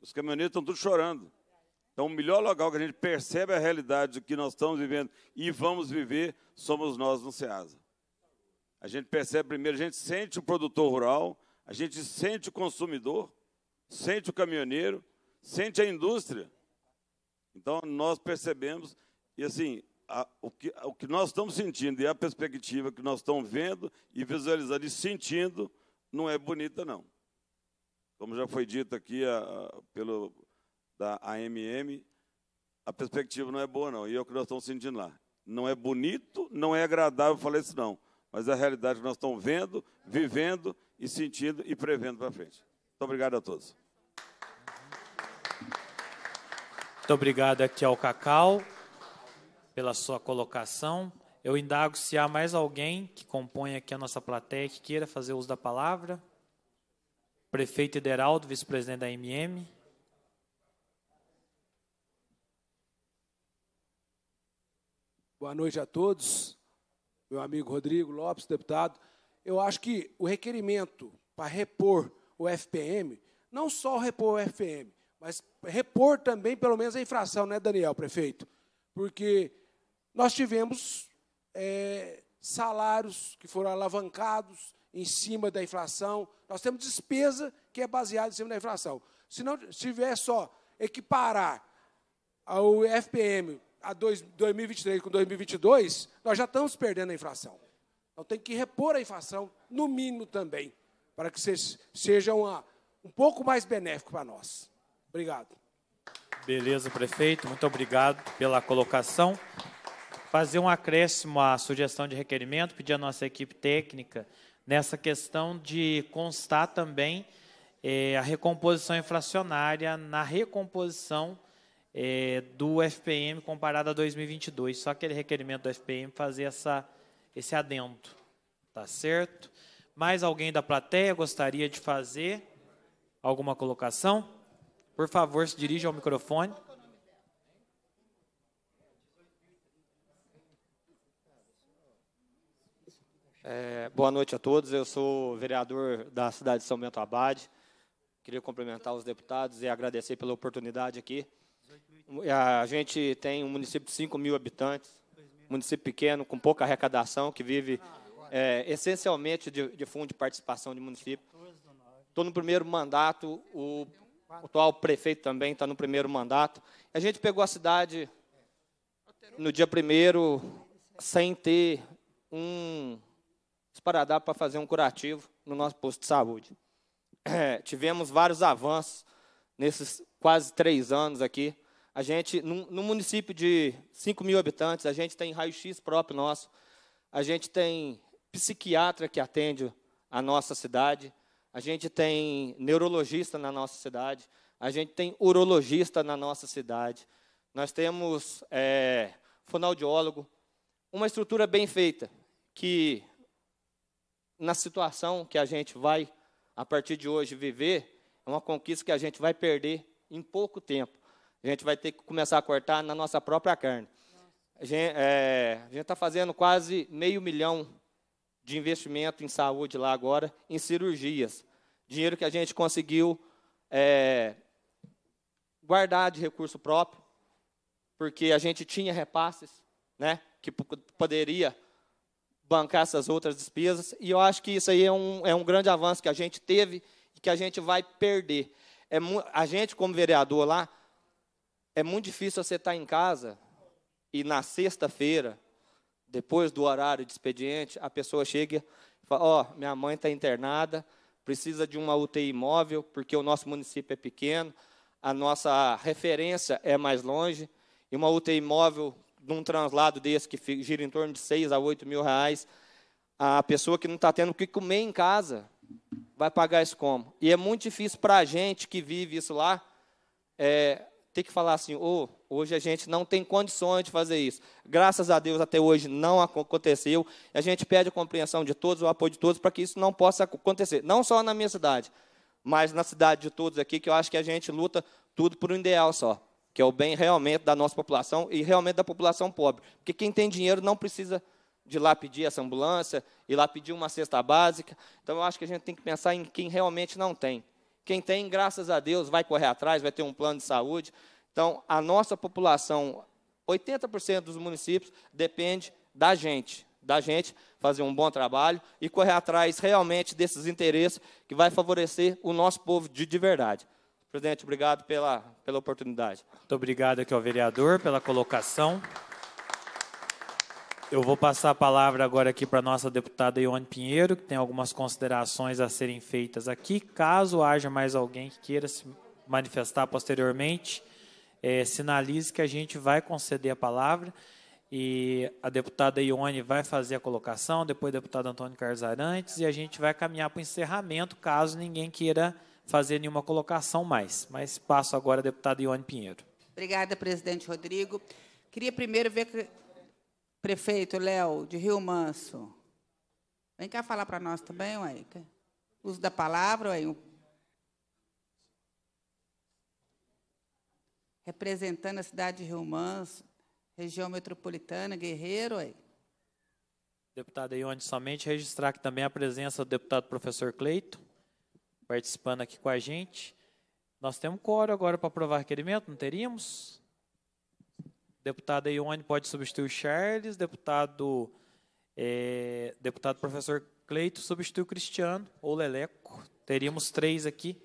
Speaker 12: Os caminhoneiros estão tudo chorando. Então, o melhor local que a gente percebe a realidade do que nós estamos vivendo e vamos viver somos nós no SEASA. A gente percebe primeiro, a gente sente o produtor rural, a gente sente o consumidor, sente o caminhoneiro, sente a indústria. Então, nós percebemos, e assim, a, o, que, a, o que nós estamos sentindo e a perspectiva que nós estamos vendo e visualizando e sentindo não é bonita, não. Como já foi dito aqui a, pelo da AMM, a perspectiva não é boa, não. E é o que nós estamos sentindo lá. Não é bonito, não é agradável falar isso, não. Mas é a realidade que nós estamos vendo, vivendo e sentindo e prevendo para frente. Muito obrigado a todos.
Speaker 4: Muito obrigado aqui ao Cacau pela sua colocação. Eu indago se há mais alguém que compõe aqui a nossa plateia que queira fazer uso da palavra. Prefeito Ederaldo, vice-presidente da MM.
Speaker 7: Boa noite a todos. Meu amigo Rodrigo Lopes, deputado. Eu acho que o requerimento para repor o FPM, não só repor o FPM, mas repor também, pelo menos, a infração, né, Daniel, prefeito? Porque nós tivemos é, salários que foram alavancados em cima da inflação, nós temos despesa que é baseada em cima da inflação. Se não tiver só equiparar ao FPM a dois, 2023 com 2022, nós já estamos perdendo a inflação. Então tem que repor a inflação, no mínimo também, para que seja uma, um pouco mais benéfico para nós. Obrigado.
Speaker 4: Beleza, prefeito. Muito obrigado pela colocação. Fazer um acréscimo à sugestão de requerimento, pedir à nossa equipe técnica nessa questão de constar também eh, a recomposição inflacionária na recomposição é, do FPM comparado a 2022. Só aquele requerimento do FPM fazer essa, esse adendo. Tá certo? Mais alguém da plateia gostaria de fazer alguma colocação? Por favor, se dirija ao microfone.
Speaker 13: É, boa noite a todos. Eu sou vereador da cidade de São Bento Abade. Queria cumprimentar os deputados e agradecer pela oportunidade aqui. A gente tem um município de 5 mil habitantes, município pequeno, com pouca arrecadação, que vive é, essencialmente de, de, fundo de participação de município. Estou no primeiro mandato, o, o atual prefeito também está no primeiro mandato. A gente pegou a cidade no dia primeiro sem ter um esparadrapo para fazer um curativo no nosso posto de saúde. É, tivemos vários avanços nesses quase três anos aqui. A gente, num, município de 5 mil habitantes, a gente tem raio-x próprio nosso, a gente tem psiquiatra que atende a nossa cidade, a gente tem neurologista na nossa cidade, a gente tem urologista na nossa cidade, nós temos é, fonoaudiólogo, uma estrutura bem feita, que na situação que a gente vai, a partir de hoje, viver, é uma conquista que a gente vai perder em pouco tempo. A gente vai ter que começar a cortar na nossa própria carne. A é, gente é, está fazendo quase meio milhão de investimento em saúde lá agora, em cirurgias. Dinheiro que a gente conseguiu é, guardar de recurso próprio, porque a gente tinha repasses, né, que poderia bancar essas outras despesas. E eu acho que isso aí é um, é um grande avanço que a gente teve e que a gente vai perder. É, a gente, como vereador lá, é muito difícil você estar em casa e na sexta-feira, depois do horário de expediente, a pessoa chega e fala: Ó, oh, minha mãe está internada, precisa de uma UTI móvel, porque o nosso município é pequeno, a nossa referência é mais longe, e uma UTI móvel, num translado desse, que gira em torno de 6 a 8 mil reais, a pessoa que não está tendo o que comer em casa vai pagar isso como? E é muito difícil para a gente que vive isso lá é, ter que falar assim: oh, hoje a gente não tem condições de fazer isso. Graças a Deus até hoje não aconteceu. A gente pede a compreensão de todos, o apoio de todos, para que isso não possa acontecer. Não só na minha cidade, mas na cidade de todos aqui, que eu acho que a gente luta tudo por um ideal só, que é o bem realmente da nossa população e realmente da população pobre. Porque quem tem dinheiro não precisa de lá pedir essa ambulância, ir lá pedir uma cesta básica. Então eu acho que a gente tem que pensar em quem realmente não tem. Quem tem, graças a Deus, vai correr atrás, vai ter um plano de saúde. Então, a nossa população, 80% dos municípios, depende da gente, da gente fazer um bom trabalho e correr atrás realmente desses interesses que vai favorecer o nosso povo de, de
Speaker 4: verdade. Presidente, obrigado pela, pela oportunidade. Muito obrigado aqui ao vereador pela colocação. Eu vou passar a palavra agora aqui para a nossa deputada Ione Pinheiro, que tem algumas considerações a serem feitas aqui. Caso haja mais alguém que queira se manifestar posteriormente, é, sinalize que a gente vai conceder a palavra e a deputada Ione vai fazer a colocação, depois o deputado Antônio Carlos Arantes, e a gente vai caminhar para o encerramento, caso ninguém queira fazer nenhuma colocação mais. Mas passo agora a deputada Ione Pinheiro.
Speaker 2: Obrigada, presidente Rodrigo. Queria primeiro ver, prefeito Léo de Rio Manso. Vem cá falar para nós também, ué. Uso da palavra, ué. Representando a cidade de Rio Manso, região metropolitana, guerreiro, ué.
Speaker 4: Deputado Ione, somente registrar aqui também a presença do deputado professor Cleito, participando aqui com a gente. Nós temos coro agora para aprovar requerimento, não teríamos? Deputada Ione pode substituir o Charles. Deputado, é, deputado professor Cleito substitui o Cristiano ou Leleco. Teríamos três aqui.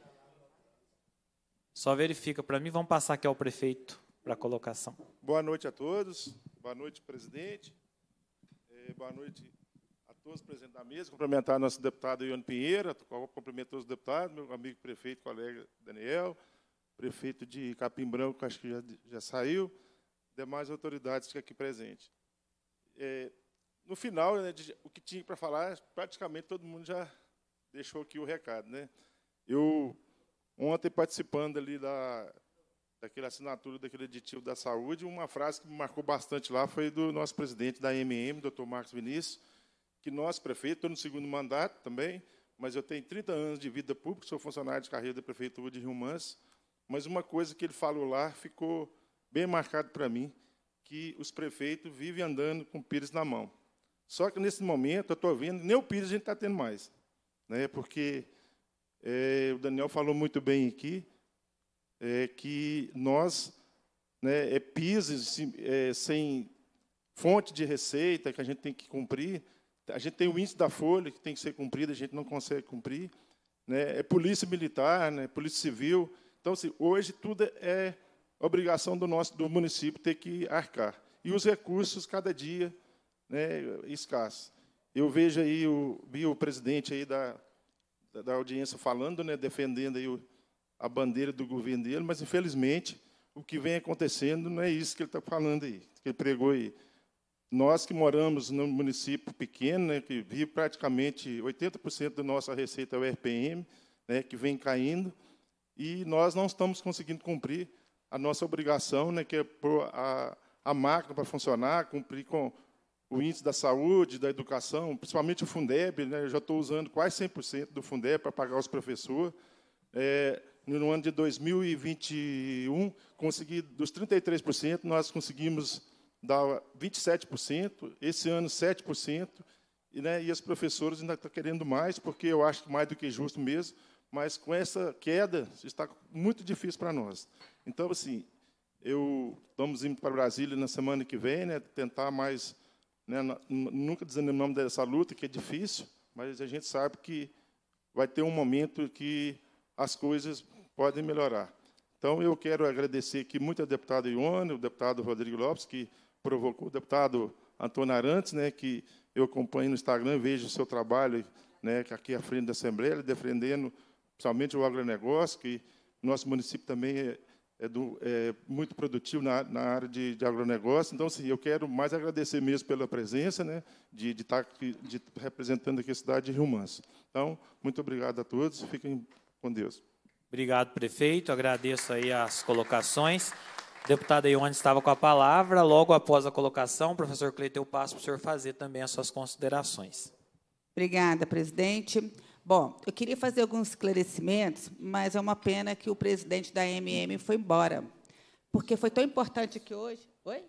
Speaker 4: Só verifica para mim. Vamos passar aqui ao prefeito para a colocação.
Speaker 14: Boa noite a todos. Boa noite, presidente. É, boa noite a todos presentes da mesa. Cumprimentar nosso deputado Ione Pinheiro, cumprimento todos os deputados, meu amigo prefeito, colega Daniel, prefeito de Capim Branco, acho que já, já saiu demais autoridades que aqui presentes. É, no final, né, de, o que tinha para falar, praticamente todo mundo já deixou aqui o recado. Né? Eu, ontem, participando ali da, daquela assinatura daquele aditivo da saúde, uma frase que me marcou bastante lá foi do nosso presidente da MM, doutor Marcos Vinícius, que nós, prefeito, estou no segundo mandato também, mas eu tenho 30 anos de vida pública, sou funcionário de carreira da Prefeitura de Rio Mans mas uma coisa que ele falou lá ficou bem marcado para mim, que os prefeitos vivem andando com o Pires na mão. Só que nesse momento eu estou vendo, nem o Pires a gente está tendo mais. Né? Porque é, o Daniel falou muito bem aqui, é, que nós, né, é PIS é, sem fonte de receita que a gente tem que cumprir, a gente tem o índice da folha que tem que ser cumprido, a gente não consegue cumprir, né, é polícia militar, né, polícia civil. Então, assim, hoje tudo é obrigação do nosso do município ter que arcar. E os recursos cada dia né, escassos. Eu vejo aí o, vi o presidente aí da, da audiência falando, né, defendendo aí o, a bandeira do governo dele, mas infelizmente o que vem acontecendo não é isso que ele está falando aí, que ele pregou aí. Nós que moramos num município pequeno, né, que vive praticamente 80% da nossa receita é o RPM, né, que vem caindo, e nós não estamos conseguindo cumprir a nossa obrigação, né, que é pôr a, a máquina para funcionar, cumprir com o índice da saúde, da educação, principalmente o Fundeb, né, eu já estou usando quase 100% do Fundeb para pagar os professores. É, no ano de 2021, consegui, dos 33%, nós conseguimos dar 27%, esse ano 7%, e, né, e os professores ainda estão tá querendo mais, porque eu acho mais do que é justo mesmo, mas com essa queda está muito difícil para nós. Então, assim, eu estamos indo para Brasília na semana que vem, né, tentar mais, né, nunca desanimamos dessa luta que é difícil, mas a gente sabe que vai ter um momento que as coisas podem melhorar. Então, eu quero agradecer aqui muito ao deputada Ione, o deputado Rodrigo Lopes, que provocou, o deputado Antônio Arantes, né, que eu acompanho no Instagram, vejo o seu trabalho né, aqui à frente da Assembleia, defendendo principalmente o agronegócio, que nosso município também é, é, do, é muito produtivo na, na área de, de, agronegócio. Então, assim, eu quero mais agradecer mesmo pela presença, né, de, de estar tá aqui, de, representando aqui a cidade de Rio Então, muito obrigado a todos, fiquem com Deus. Obrigado,
Speaker 4: prefeito, agradeço aí as colocações. Deputada Ione estava com a palavra. Logo após a colocação, professor Cleiton, eu passo para o senhor fazer também as suas considerações.
Speaker 2: Obrigada, presidente. Bom, eu queria fazer alguns esclarecimentos, mas é uma pena que o presidente da MM foi embora, porque foi tão importante que hoje. Oi?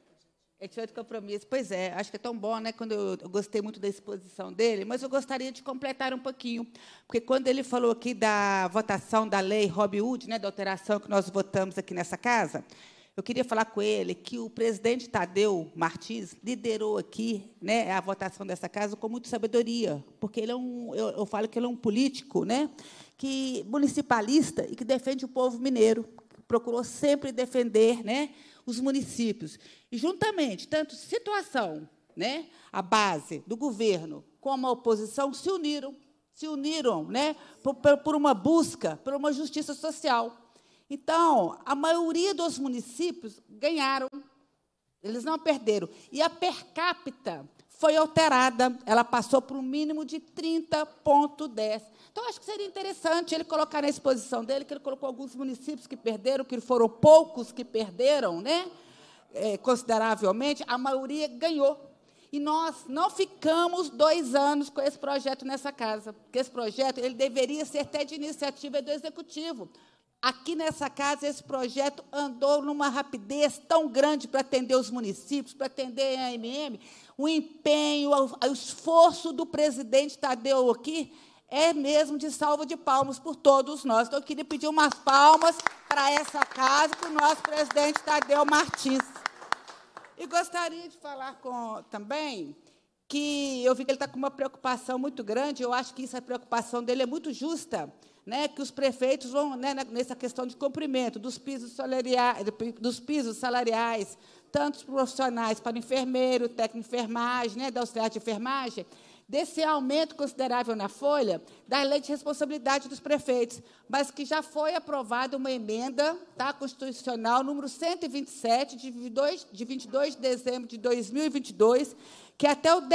Speaker 2: É de outro compromisso. Pois é, acho que é tão bom, né? Quando eu, eu, gostei muito da exposição dele, mas eu gostaria de completar um pouquinho, porque quando ele falou aqui da votação da lei Robin Hood, né, da alteração que nós votamos aqui nessa casa, eu queria falar com ele que o presidente Tadeu Martins liderou aqui né, a votação dessa casa com muita sabedoria, porque ele é um, eu, eu falo que ele é um político né, que municipalista e que defende o povo mineiro, procurou sempre defender né, os municípios. E, juntamente, tanto situação, né, a base do governo, como a oposição se uniram, se uniram né, por, por uma busca, por uma justiça social. Então, a maioria dos municípios ganharam, eles não perderam. E a per capita foi alterada, ela passou para um mínimo de 30,10. Então, acho que seria interessante ele colocar na exposição dele, que ele colocou alguns municípios que perderam, que foram poucos que perderam, né? É, consideravelmente, a maioria ganhou. E nós não ficamos dois anos com esse projeto nessa casa, porque esse projeto ele deveria ser até de iniciativa do executivo. Aqui nessa casa, esse projeto andou numa rapidez tão grande para atender os municípios, para atender a AMM. O empenho, o esforço do presidente Tadeu aqui é mesmo de salva de palmas por todos nós. Então, eu queria pedir umas palmas para essa casa, para o nosso presidente Tadeu Martins. E gostaria de falar com, também que eu vi que ele está com uma preocupação muito grande, eu acho que essa preocupação dele é muito justa né, que os prefeitos vão, né, né, nessa questão de cumprimento dos pisos salariais, dos pisos salariais tantos profissionais para enfermeiro, técnico de enfermagem, né, da auxiliar de enfermagem, desse aumento considerável na folha da lei de responsabilidade dos prefeitos, mas que já foi aprovada uma emenda tá, constitucional número 127, de 22, de 22 de dezembro de 2022, que até o 12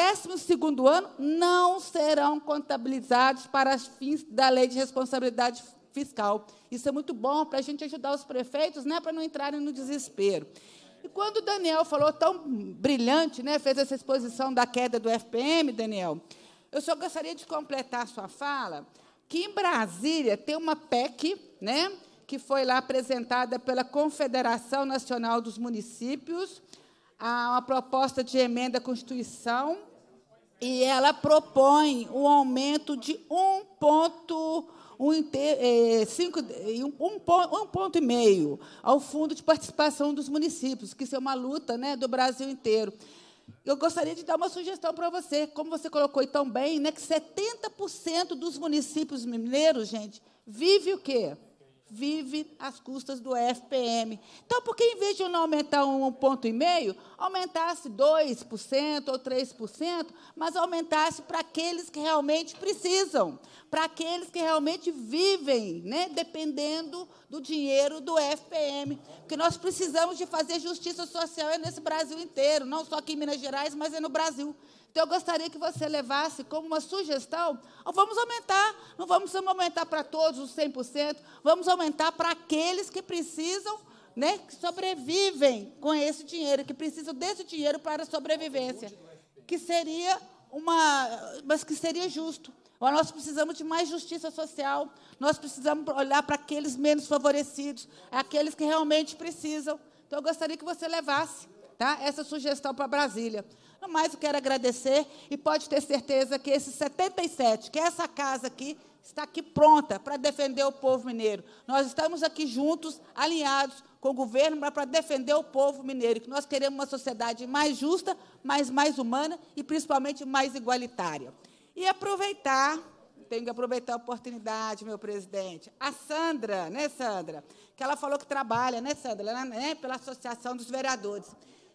Speaker 2: ano não serão contabilizados para fins da lei de responsabilidade fiscal. Isso é muito bom para a gente ajudar os prefeitos, né, para não entrarem no desespero. E quando o Daniel falou tão brilhante, né, fez essa exposição da queda do FPM, Daniel, eu só gostaria de completar sua fala que em Brasília tem uma PEC, né, que foi lá apresentada pela Confederação Nacional dos Municípios, a uma proposta de emenda à Constituição e ela propõe o um aumento de um ponto um, eh, eh, um, ponto, um ponto e meio ao Fundo de Participação dos Municípios, que isso é uma luta né, do Brasil inteiro. Eu gostaria de dar uma sugestão para você, como você colocou aí tão bem, né, que 70% dos municípios mineiros, gente, vive o quê? vive às custas do FPM. Então, por que em vez de não aumentar um ponto e meio, aumentasse 2% ou 3%, mas aumentasse para aqueles que realmente precisam, para aqueles que realmente vivem, né, dependendo do dinheiro do FPM. Porque nós precisamos de fazer justiça social nesse Brasil inteiro, não só aqui em Minas Gerais, mas é no Brasil. Então eu gostaria que você levasse como uma sugestão, vamos aumentar, não vamos aumentar para todos os 100%, vamos aumentar para aqueles que precisam, né, que sobrevivem com esse dinheiro, que precisam desse dinheiro para a sobrevivência, que seria uma, mas que seria justo. Nós precisamos de mais justiça social, nós precisamos olhar para aqueles menos favorecidos, aqueles que realmente precisam. Então eu gostaria que você levasse, tá, essa sugestão para Brasília. Mais eu quero agradecer e pode ter certeza que esse 77, que essa casa aqui, está aqui pronta para defender o povo mineiro. Nós estamos aqui juntos, alinhados com o governo para defender o povo mineiro, que nós queremos uma sociedade mais justa, mais mais humana e principalmente mais igualitária. E aproveitar, tenho que aproveitar a oportunidade, meu presidente. A Sandra, né, Sandra? Que ela falou que trabalha, né, Sandra? Né, pela Associação dos Vereadores.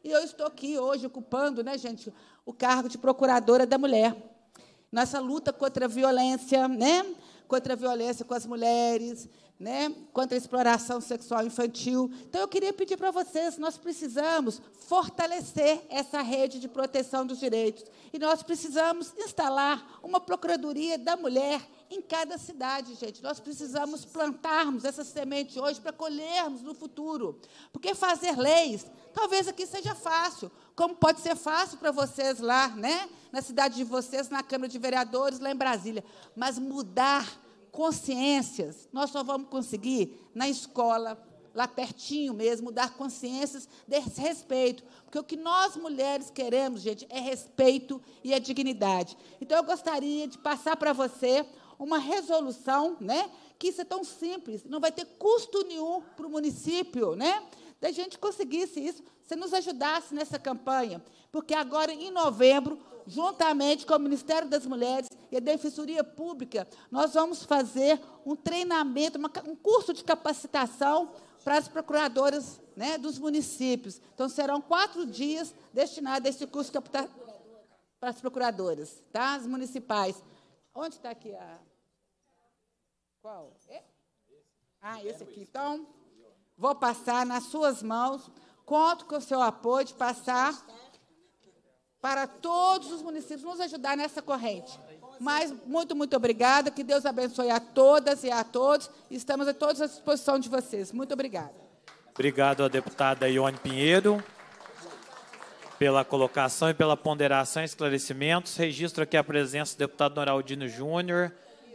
Speaker 2: E eu estou aqui hoje ocupando, né, gente, o cargo de procuradora da mulher. Nossa luta contra a violência, né? Contra a violência com as mulheres, né, contra a exploração sexual infantil. Então, eu queria pedir para vocês: nós precisamos fortalecer essa rede de proteção dos direitos. E nós precisamos instalar uma Procuradoria da Mulher em cada cidade, gente. Nós precisamos plantarmos essa semente hoje para colhermos no futuro. Porque fazer leis, talvez aqui seja fácil, como pode ser fácil para vocês lá, né, na cidade de vocês, na Câmara de Vereadores, lá em Brasília. Mas mudar consciências, nós só vamos conseguir na escola, lá pertinho mesmo, dar consciências desse respeito. Porque o que nós mulheres queremos, gente, é respeito e é dignidade. Então, eu gostaria de passar para você uma resolução, né? Que isso é tão simples, não vai ter custo nenhum para o município, né? Da gente conseguisse isso, se nos ajudasse nessa campanha. Porque agora, em novembro, juntamente com o Ministério das Mulheres e a Defensoria Pública, nós vamos fazer um treinamento, uma, um curso de capacitação para as procuradoras né, dos municípios. Então, serão quatro dias destinados a esse curso de é para as procuradoras, tá? as municipais. Onde está aqui a... Qual? É? Ah, esse aqui. Então, vou passar nas suas mãos. Conto com o seu apoio de passar para todos os municípios nos ajudar nessa corrente. Mas muito, muito obrigada. Que Deus abençoe a todas e a todos. Estamos a todos à disposição de vocês. Muito obrigada.
Speaker 4: Obrigado à deputada Ione Pinheiro pela colocação e pela ponderação e esclarecimentos. Registro aqui a presença do deputado Noraldino Júnior,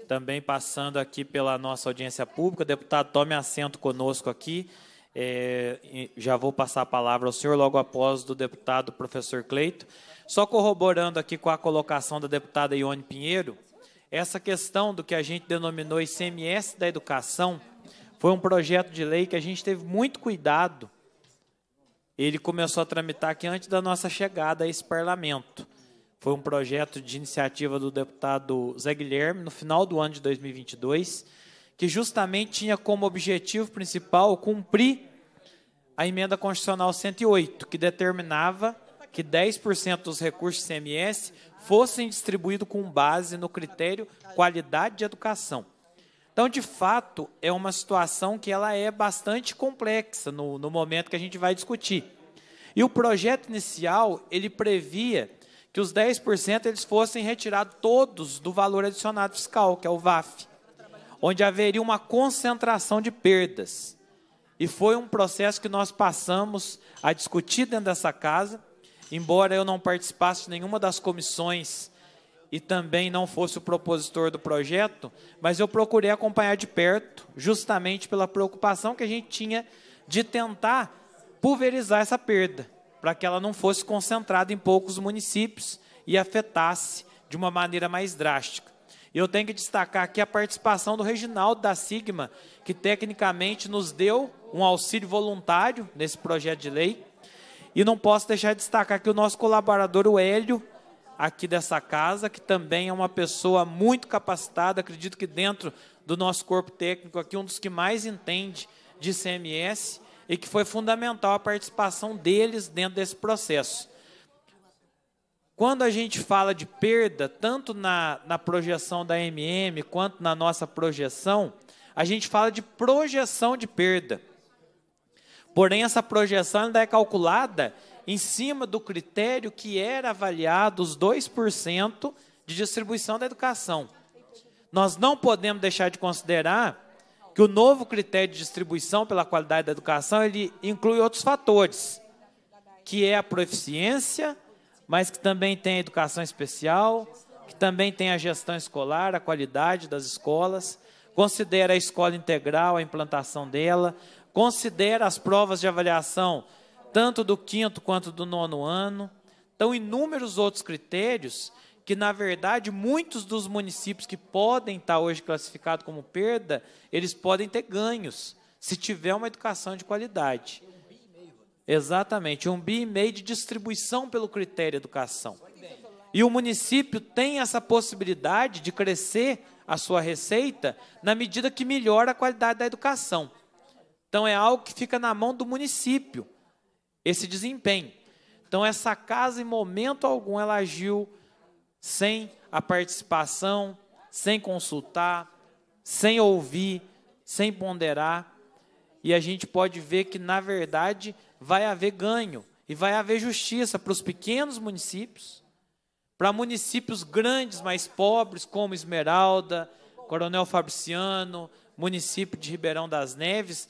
Speaker 4: também passando aqui pela nossa audiência pública. Deputado, tome assento conosco aqui. É, já vou passar a palavra ao senhor logo após do deputado professor Cleito. Só corroborando aqui com a colocação da deputada Ione Pinheiro, essa questão do que a gente denominou ICMS da educação foi um projeto de lei que a gente teve muito cuidado. Ele começou a tramitar aqui antes da nossa chegada a esse parlamento. Foi um projeto de iniciativa do deputado Zé Guilherme, no final do ano de 2022 que justamente tinha como objetivo principal cumprir a emenda constitucional 108, que determinava que 10% dos recursos CMS fossem distribuídos com base no critério qualidade de educação. Então, de fato, é uma situação que ela é bastante complexa no, no momento que a gente vai discutir. E o projeto inicial, ele previa que os 10% eles fossem retirados todos do valor adicionado fiscal, que é o VAF onde haveria uma concentração de perdas. E foi um processo que nós passamos a discutir dentro dessa casa, embora eu não participasse de nenhuma das comissões e também não fosse o propositor do projeto, mas eu procurei acompanhar de perto, justamente pela preocupação que a gente tinha de tentar pulverizar essa perda, para que ela não fosse concentrada em poucos municípios e afetasse de uma maneira mais drástica. E eu tenho que destacar aqui a participação do Reginaldo da Sigma, que tecnicamente nos deu um auxílio voluntário nesse projeto de lei. E não posso deixar de destacar aqui o nosso colaborador, o Hélio, aqui dessa casa, que também é uma pessoa muito capacitada, acredito que dentro do nosso corpo técnico aqui, um dos que mais entende de CMS e que foi fundamental a participação deles dentro desse processo. Quando a gente fala de perda, tanto na, na projeção da MM quanto na nossa projeção, a gente fala de projeção de perda. Porém, essa projeção ainda é calculada em cima do critério que era avaliado os 2% de distribuição da educação. Nós não podemos deixar de considerar que o novo critério de distribuição pela qualidade da educação ele inclui outros fatores, que é a proficiência, mas que também tem a educação especial, que também tem a gestão escolar, a qualidade das escolas, considera a escola integral, a implantação dela, considera as provas de avaliação, tanto do quinto quanto do nono ano. Então, inúmeros outros critérios que, na verdade, muitos dos municípios que podem estar hoje classificados como perda, eles podem ter ganhos, se tiver uma educação de qualidade. Exatamente, um BI e meio de distribuição pelo critério educação. E o município tem essa possibilidade de crescer a sua receita na medida que melhora a qualidade da educação. Então é algo que fica na mão do município esse desempenho. Então essa casa em momento algum ela agiu sem a participação, sem consultar, sem ouvir, sem ponderar e a gente pode ver que, na verdade, vai haver ganho e vai haver justiça para os pequenos municípios, para municípios grandes, mais pobres, como Esmeralda, Coronel Fabriciano, município de Ribeirão das Neves,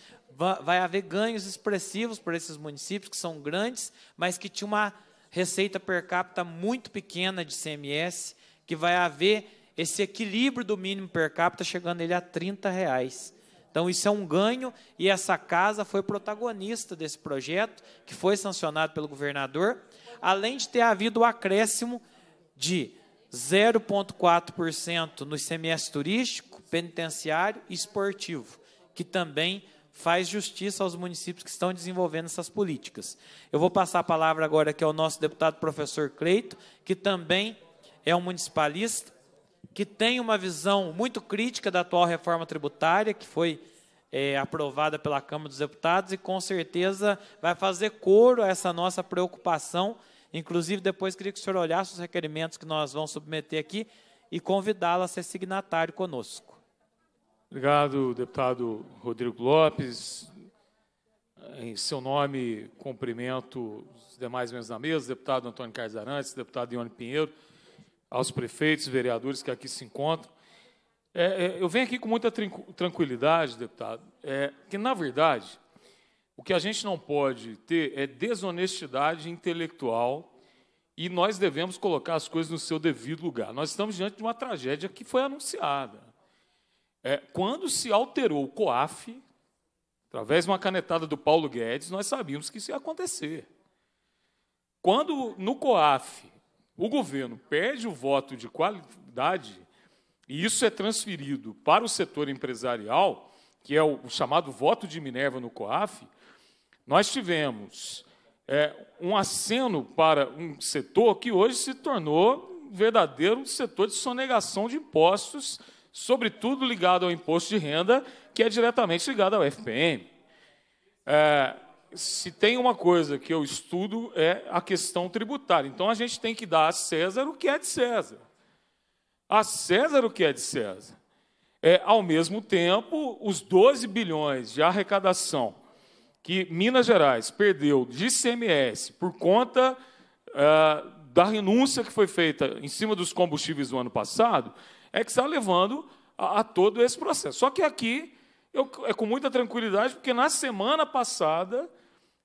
Speaker 4: vai haver ganhos expressivos para esses municípios que são grandes, mas que tinham uma receita per capita muito pequena de CMS, que vai haver esse equilíbrio do mínimo per capita chegando ele a R$ reais. Então, isso é um ganho e essa casa foi protagonista desse projeto, que foi sancionado pelo governador, além de ter havido o acréscimo de 0,4% no ICMS turístico, penitenciário e esportivo, que também faz justiça aos municípios que estão desenvolvendo essas políticas. Eu vou passar a palavra agora aqui ao nosso deputado professor Cleito, que também é um municipalista que tem uma visão muito crítica da atual reforma tributária, que foi é, aprovada pela Câmara dos Deputados, e com certeza vai fazer coro a essa nossa preocupação. Inclusive, depois queria que o senhor olhasse os requerimentos que nós vamos submeter aqui e convidá-la
Speaker 15: a ser signatário conosco. Obrigado, deputado Rodrigo Lopes. Em seu nome, cumprimento os demais membros da mesa, deputado Antônio Carlos Arantes, deputado Ione Pinheiro aos prefeitos, vereadores que aqui se encontram. É, é, eu venho aqui com muita tranquilidade, deputado, é, que, na verdade, o que a gente não pode ter é desonestidade intelectual e nós devemos colocar as coisas no seu devido lugar. Nós estamos diante de uma tragédia que foi anunciada. É, quando se alterou o COAF, através de uma canetada do Paulo Guedes, nós sabíamos que isso ia acontecer. Quando no COAF o governo pede o voto de qualidade e isso é transferido para o setor empresarial, que é o chamado voto de Minerva no COAF. Nós tivemos é, um aceno para um setor que hoje se tornou um verdadeiro setor de sonegação de impostos, sobretudo ligado ao imposto de renda, que é diretamente ligado ao FPM. É, se tem uma coisa que eu estudo é a questão tributária. Então a gente tem que dar a César o que é de César. A César o que é de César. É, ao mesmo tempo, os 12 bilhões de arrecadação que Minas Gerais perdeu de ICMS por conta é, da renúncia que foi feita em cima dos combustíveis no ano passado, é que está levando a, a todo esse processo. Só que aqui, eu, é com muita tranquilidade, porque na semana passada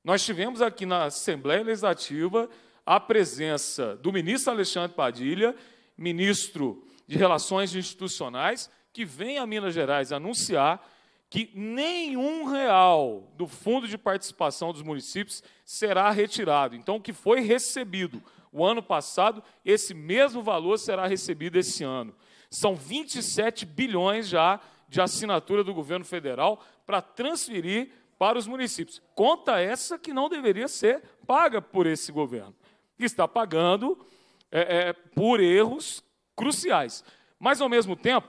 Speaker 15: nós tivemos aqui na Assembleia Legislativa a presença do ministro Alexandre Padilha, ministro de Relações Institucionais, que vem a Minas Gerais anunciar que nenhum real do fundo de participação dos municípios será retirado. Então, o que foi recebido o ano passado, esse mesmo valor será recebido esse ano. São 27 bilhões já de assinatura do governo federal para transferir para os municípios. Conta essa que não deveria ser paga por esse governo. que Está pagando é, é, por erros cruciais. Mas, ao mesmo tempo,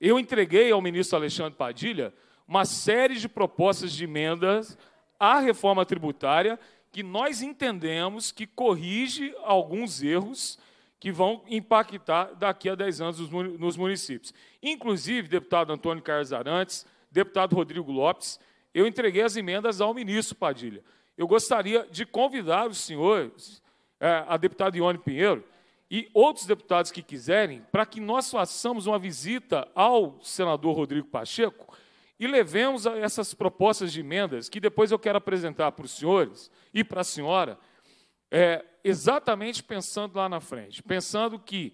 Speaker 15: eu entreguei ao ministro Alexandre Padilha uma série de propostas de emendas à reforma tributária que nós entendemos que corrige alguns erros que vão impactar daqui a 10 anos nos municípios. Inclusive, deputado Antônio Carlos Arantes, deputado Rodrigo Lopes, eu entreguei as emendas ao ministro Padilha. Eu gostaria de convidar os senhores, é, a deputada Ione Pinheiro, e outros deputados que quiserem, para que nós façamos uma visita ao senador Rodrigo Pacheco e levemos essas propostas de emendas, que depois eu quero apresentar para os senhores e para a senhora, é, exatamente pensando lá na frente, pensando que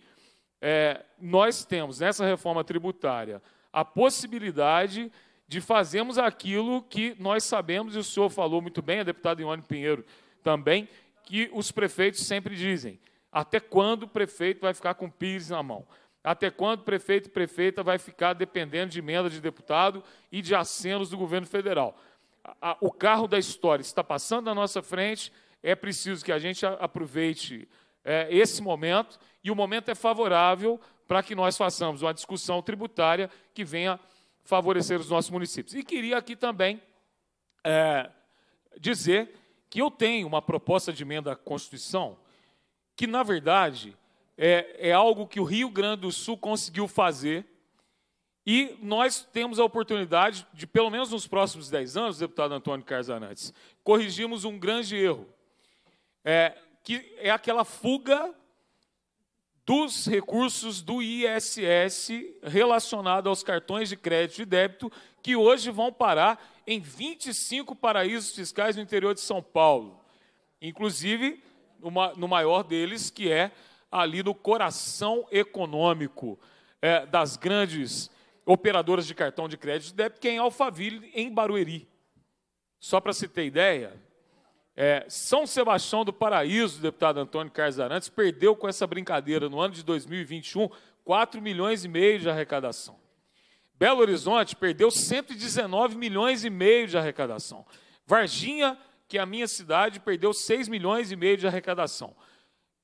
Speaker 15: é, nós temos nessa reforma tributária a possibilidade de fazermos aquilo que nós sabemos, e o senhor falou muito bem, a deputada Ione Pinheiro também, que os prefeitos sempre dizem: até quando o prefeito vai ficar com o pires na mão? Até quando o prefeito e prefeita vai ficar dependendo de emenda de deputado e de acenos do governo federal? O carro da história está passando na nossa frente, é preciso que a gente aproveite é, esse momento, e o momento é favorável para que nós façamos uma discussão tributária que venha favorecer os nossos municípios. E queria aqui também é, dizer que eu tenho uma proposta de emenda à Constituição que, na verdade, é, é algo que o Rio Grande do Sul conseguiu fazer e nós temos a oportunidade de, pelo menos nos próximos 10 anos, deputado Antônio Carlos Arantes, corrigirmos um grande erro, é, que é aquela fuga dos recursos do ISS relacionado aos cartões de crédito e débito, que hoje vão parar em 25 paraísos fiscais no interior de São Paulo. Inclusive, no maior deles, que é ali no coração econômico é, das grandes operadoras de cartão de crédito e débito, que é em Alphaville, em Barueri. Só para se ter ideia, é, São Sebastião do Paraíso, deputado Antônio Carlos Arantes, perdeu com essa brincadeira no ano de 2021 4 milhões e meio de arrecadação. Belo Horizonte perdeu 119 milhões e meio de arrecadação. Varginha, que é a minha cidade, perdeu 6 milhões e meio de arrecadação.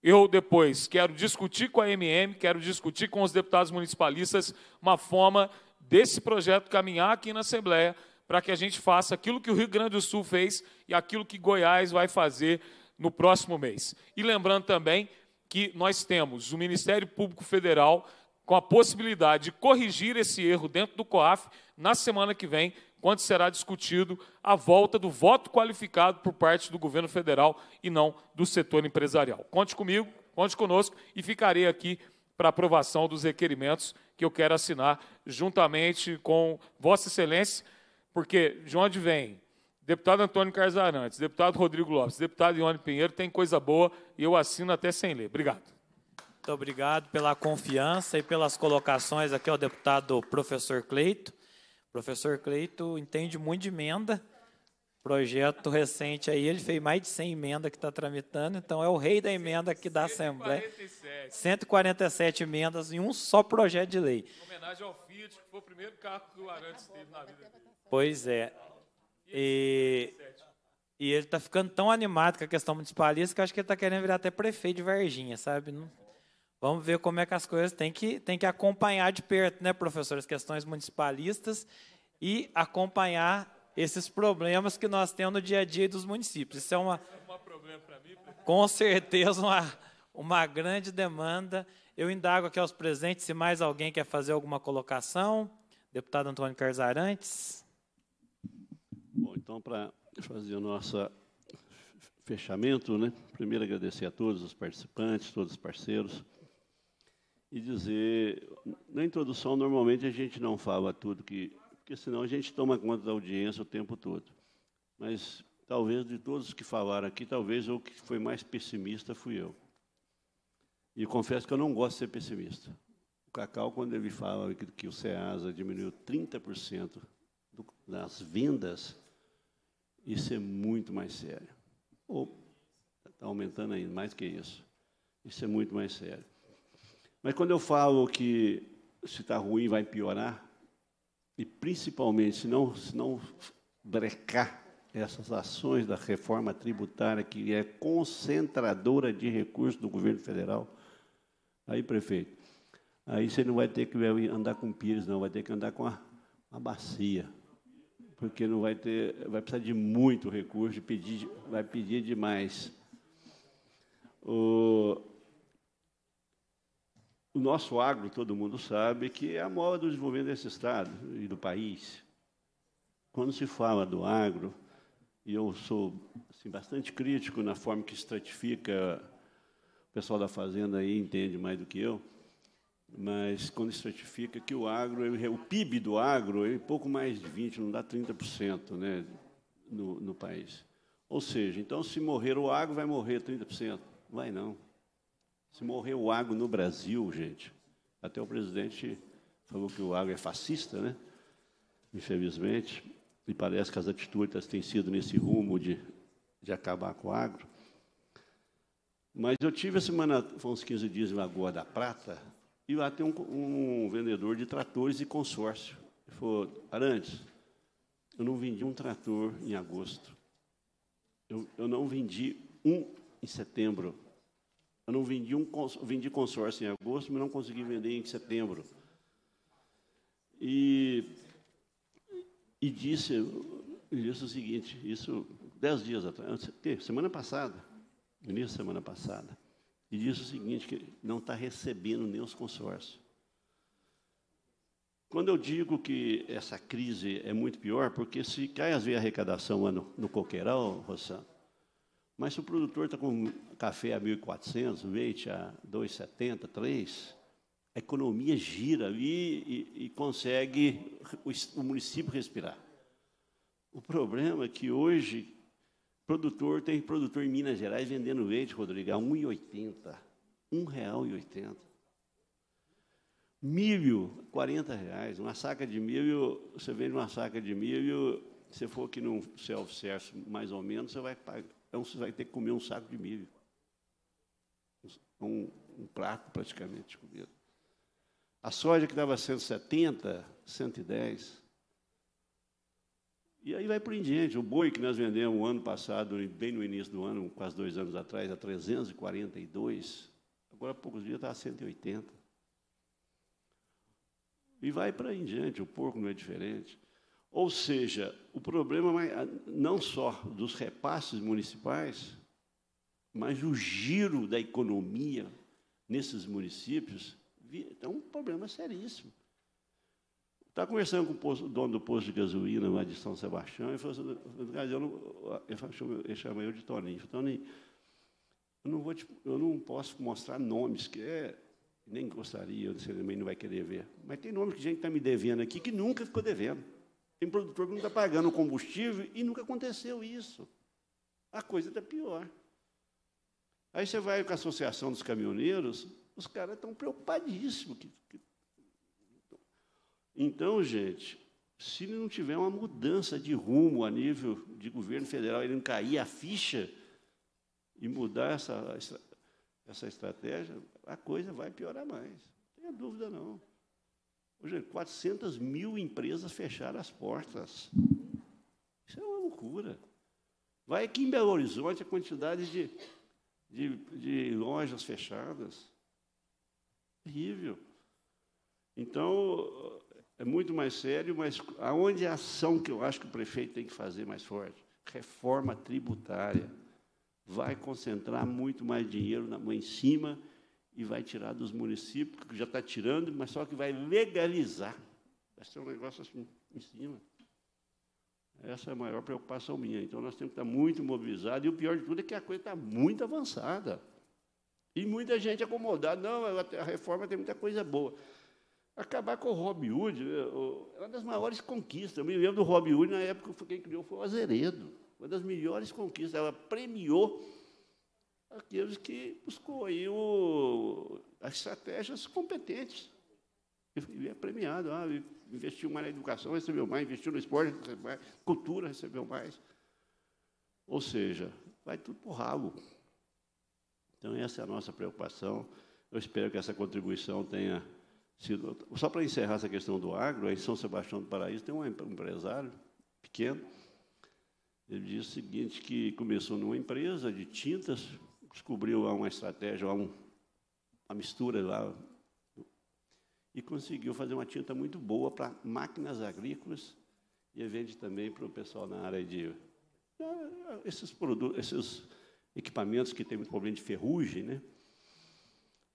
Speaker 15: Eu depois quero discutir com a MM, quero discutir com os deputados municipalistas uma forma desse projeto caminhar aqui na Assembleia para que a gente faça aquilo que o Rio Grande do Sul fez e aquilo que Goiás vai fazer no próximo mês. E lembrando também que nós temos o Ministério Público Federal com a possibilidade de corrigir esse erro dentro do COAF na semana que vem, quando será discutido a volta do voto qualificado por parte do governo federal e não do setor empresarial. Conte comigo, conte conosco e ficarei aqui para aprovação dos requerimentos que eu quero assinar juntamente com Vossa Excelência porque de onde vem? Deputado Antônio Carlos Arantes, deputado Rodrigo Lopes, deputado Ione Pinheiro, tem coisa boa e eu assino até sem ler. Obrigado. Muito obrigado pela confiança e pelas colocações
Speaker 4: aqui ao deputado professor Cleito. O professor Cleito entende muito de emenda. Projeto recente aí, ele fez mais de 100 emendas que está tramitando, então é o rei da emenda aqui da Assembleia. 147. 147 emendas em um só projeto de lei.
Speaker 15: Em homenagem ao Fiat, que foi o primeiro carro que o Arantes teve na vida dele.
Speaker 4: Pois é. E, e ele está ficando tão animado com a questão municipalista que eu acho que ele está querendo virar até prefeito de Varginha, sabe? Não, vamos ver como é que as coisas tem que, tem que acompanhar de perto, né, professor? As questões municipalistas e acompanhar esses problemas que nós temos no dia a dia dos municípios. Isso é uma. Com certeza, uma, uma grande demanda. Eu indago aqui aos presentes se mais alguém quer fazer alguma colocação. Deputado Antônio Carlos Arantes.
Speaker 3: Bom, então, para fazer o nosso eh, fechamento, né, primeiro agradecer a todos os participantes, todos os parceiros, e dizer, na introdução, normalmente a gente não fala tudo que... Porque senão a gente toma conta da audiência o tempo todo. Mas talvez de todos que falaram aqui, talvez o que foi mais pessimista fui eu. E confesso que eu não gosto de ser pessimista. O Cacau, quando ele fala que, que o SEASA diminuiu 30% do, das vendas, isso é muito mais sério. Ou está aumentando ainda, mais que isso. Isso é muito mais sério. Mas quando eu falo que se está ruim vai piorar, e principalmente se não, se não brecar essas ações da reforma tributária que é concentradora de recursos do governo federal, aí, prefeito, aí você não vai ter que andar com pires, não, vai ter que andar com a, a bacia porque não vai ter, vai precisar de muito recurso, de pedir, vai pedir demais. O, o nosso agro, todo mundo sabe, que é a mola do desenvolvimento desse estado e do país. Quando se fala do agro, e eu sou assim, bastante crítico na forma que estratifica, o pessoal da fazenda aí entende mais do que eu, mas quando estratifica que o agro, o PIB do agro é pouco mais de 20, não dá 30% né, no, no país. Ou seja, então se morrer o agro, vai morrer 30%. Vai não. Se morrer o agro no Brasil, gente, até o presidente falou que o agro é fascista, né? Infelizmente, e parece que as atitudes têm sido nesse rumo de, de acabar com o agro. Mas eu tive a semana, foram uns 15 dias em Lagoa da Prata, e lá tem um, um vendedor de tratores e consórcio. Ele falou, Arantes, eu não vendi um trator em agosto. Eu, eu não vendi um em setembro. Eu não vendi um vendi consórcio em agosto, mas não consegui vender em setembro. E, e disse, disse o seguinte, isso dez dias atrás, semana passada, início da semana passada. E diz o seguinte, que não está recebendo nem os consórcios. Quando eu digo que essa crise é muito pior, porque se cai às vezes a arrecadação no, no coqueiral, Rossano, mas se o produtor está com café a 1.400, leite a 2,70, 3, a economia gira e, e, e consegue o, o município respirar. O problema é que hoje Produtor, tem produtor em Minas Gerais vendendo leite, Rodrigo, a R$ 1,80. R$ 1,80. Milho, R$ reais. Uma saca de milho, você vende uma saca de milho, se for aqui no self-service, é mais ou menos, você vai, pagar, então você vai ter que comer um saco de milho. Um, um prato, praticamente, de comida. A soja que dava 170, 110. E aí vai por em diante. O boi que nós vendemos ano passado, bem no início do ano, quase dois anos atrás, a 342, agora há poucos dias está a 180. E vai para em diante, o porco não é diferente. Ou seja, o problema ah, não só dos repasses municipais, mas o giro da economia nesses municípios é um problema seríssimo. Estava tá conversando com o, posto, o, dono do posto de gasolina lá de São Sebastião, e falou assim, eu não, ele chama eu de Toninho. Eu falei, Toninho, eu não, vou te, eu não posso mostrar nomes, que é, nem gostaria, você também não vai querer ver. Mas tem nome que a gente está me devendo aqui que nunca ficou devendo. Tem produtor que não está pagando o combustível e nunca aconteceu isso. A coisa está pior. Aí você vai com a Associação dos Caminhoneiros, os caras estão preocupadíssimos que, que então, gente, se não tiver uma mudança de rumo a nível de governo federal, ele não cair a ficha e mudar essa, essa estratégia, a coisa vai piorar mais. Não tenha dúvida, não. Hoje, 400 mil empresas fecharam as portas. Isso é uma loucura. Vai aqui em Belo Horizonte a quantidade de, de, de lojas fechadas. Terrível. Então, é muito mais sério, mas aonde é a ação que eu acho que o prefeito tem que fazer mais forte? Reforma tributária. Vai concentrar muito mais dinheiro na mão em cima e vai tirar dos municípios, que já está tirando, mas só que vai legalizar. Vai ser um negócio assim, em cima. Essa é a maior preocupação minha. Então, nós temos que estar tá muito mobilizados. E o pior de tudo é que a coisa está muito avançada. E muita gente acomodada. Não, a reforma tem muita coisa boa acabar com o Robin Hood, né? uma das maiores conquistas. Eu me lembro do Robin Hood, na época quem criou foi o Azeredo. Uma das melhores conquistas. Ela premiou aqueles que buscou aí o, as estratégias competentes. E é premiado. Ah, investiu mais na educação, recebeu mais, investiu no esporte, recebeu mais, cultura, recebeu mais. Ou seja, vai tudo para o ralo. Então, essa é a nossa preocupação. Eu espero que essa contribuição tenha se, só para encerrar essa questão do agro, aí em São Sebastião do Paraíso tem um empresário pequeno, ele diz o seguinte, que começou numa empresa de tintas, descobriu uma estratégia, uma, uma mistura lá, e conseguiu fazer uma tinta muito boa para máquinas agrícolas e vende também para o pessoal na área de eh, esses produtos, esses equipamentos que tem muito problema de ferrugem, né?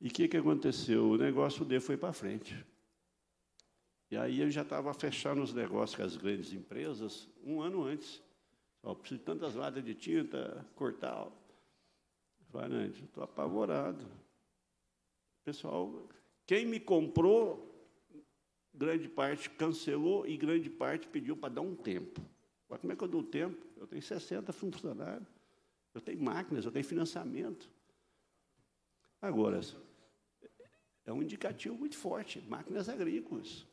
Speaker 3: E o que, que aconteceu? O negócio dele foi para frente. E aí eu já estava fechando os negócios com as grandes empresas um ano antes. Ó, preciso de tantas latas de tinta, cortar. Varante, estou apavorado. Pessoal, quem me comprou, grande parte cancelou e grande parte pediu para dar um tempo. Mas como é que eu dou tempo? Eu tenho 60 funcionários, eu tenho máquinas, eu tenho financiamento. Agora, é um indicativo muito forte, máquinas agrícolas.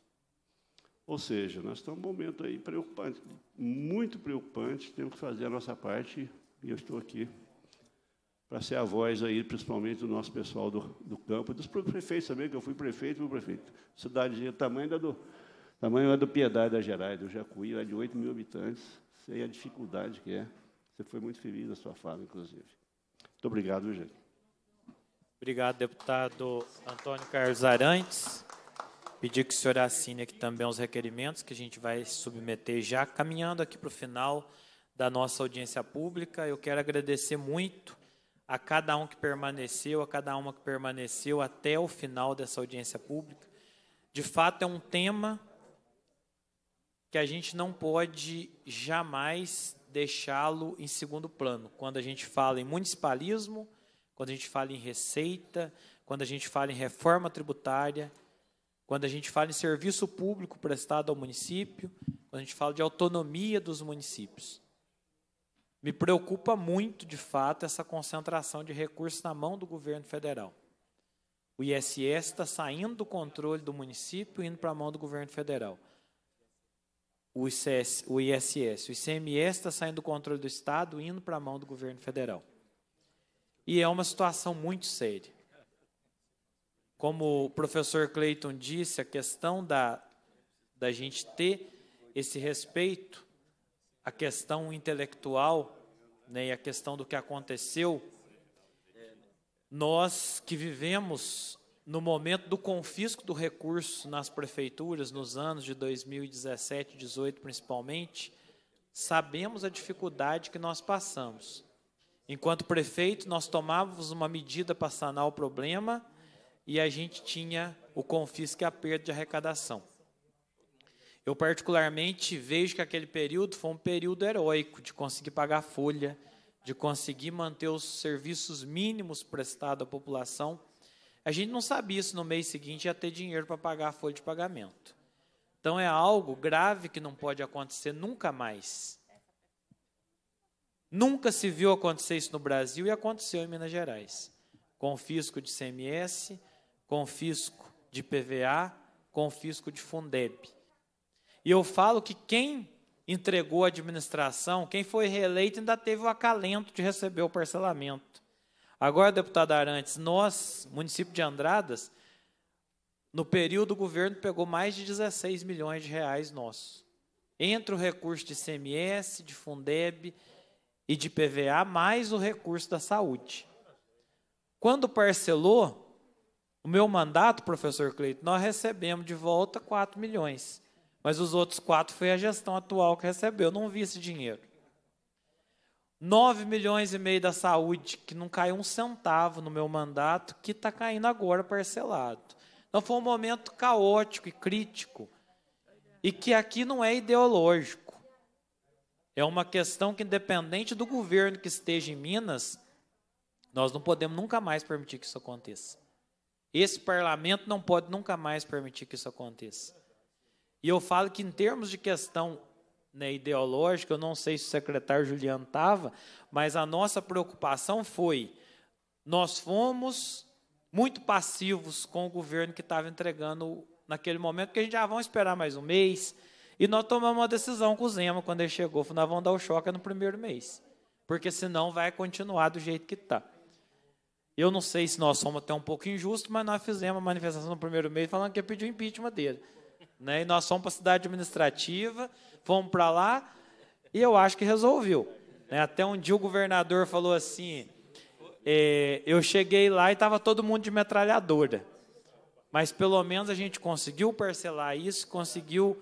Speaker 3: Ou seja, nós estamos em um momento aí preocupante, muito preocupante, temos que fazer a nossa parte, e eu estou aqui para ser a voz aí, principalmente do nosso pessoal do, do campo, dos prefeitos também, que eu fui prefeito, meu prefeito. Cidade, o tamanho da do, tamanho é do Piedade da Gerais, do Jacuí, é de 8 mil habitantes, sei a dificuldade que é. Você foi muito feliz na sua fala, inclusive. Muito obrigado, viu, gente.
Speaker 4: Obrigado, deputado Antônio
Speaker 3: Carlos Arantes. Pedir que o senhor
Speaker 4: assine aqui também os requerimentos que a gente vai submeter já, caminhando aqui para o final da nossa audiência pública. Eu quero agradecer muito a cada um que permaneceu, a cada uma que permaneceu até o final dessa audiência pública. De fato, é um tema que a gente não pode jamais deixá-lo em segundo plano. Quando a gente fala em municipalismo, quando a gente fala em receita, quando a gente fala em reforma tributária, quando a gente fala em serviço público prestado ao município, quando a gente fala de autonomia dos municípios. Me preocupa muito, de fato, essa concentração de recursos na mão do governo federal. O ISS está saindo do controle do município e indo para a mão do governo federal. O ISS, o ISS, o ICMS está saindo do controle do Estado e indo para a mão do governo federal. E é uma situação muito séria. Como o professor Clayton disse, a questão da, da gente ter esse respeito, a questão intelectual né, e a questão do que aconteceu, nós que vivemos no momento do confisco do recurso nas prefeituras, nos anos de 2017 e 2018 principalmente, sabemos a dificuldade que nós passamos. Enquanto prefeito, nós tomávamos uma medida para sanar o problema e a gente tinha o confisco e a perda de arrecadação. Eu, particularmente, vejo que aquele período foi um período heróico de conseguir pagar folha, de conseguir manter os serviços mínimos prestados à população. A gente não sabia se no mês seguinte ia ter dinheiro para pagar a folha de pagamento. Então, é algo grave que não pode acontecer nunca mais. Nunca se viu acontecer isso no Brasil e aconteceu em Minas Gerais. Confisco de CMS, confisco de PVA, confisco de Fundeb. E eu falo que quem entregou a administração, quem foi reeleito ainda teve o acalento de receber o parcelamento. Agora, deputado Arantes, nós, município de Andradas, no período o governo pegou mais de 16 milhões de reais nossos. Entre o recurso de CMS, de Fundeb, e de PVA mais o recurso da saúde. Quando parcelou, o meu mandato, professor Cleito, nós recebemos de volta 4 milhões. Mas os outros 4 foi a gestão atual que recebeu, não vi esse dinheiro. 9 milhões e meio da saúde, que não caiu um centavo no meu mandato, que está caindo agora parcelado. Então foi um momento caótico e crítico. E que aqui não é ideológico. É uma questão que, independente do governo que esteja em Minas, nós não podemos nunca mais permitir que isso aconteça. Esse parlamento não pode nunca mais permitir que isso aconteça. E eu falo que, em termos de questão né, ideológica, eu não sei se o secretário Juliano estava, mas a nossa preocupação foi: nós fomos muito passivos com o governo que estava entregando naquele momento, porque a gente já vai vão esperar mais um mês, e nós tomamos uma decisão com o Zema quando ele chegou, fomos nós vamos dar o choque no primeiro mês, porque senão vai continuar do jeito que está. Eu não sei se nós somos até um pouco injustos, mas nós fizemos uma manifestação no primeiro mês falando que ia pedir o impeachment dele. Né? E nós fomos para a cidade administrativa, fomos para lá, e eu acho que resolveu. Né? Até um dia o governador falou assim, é, eu cheguei lá e estava todo mundo de metralhadora. Mas pelo menos a gente conseguiu parcelar isso, conseguiu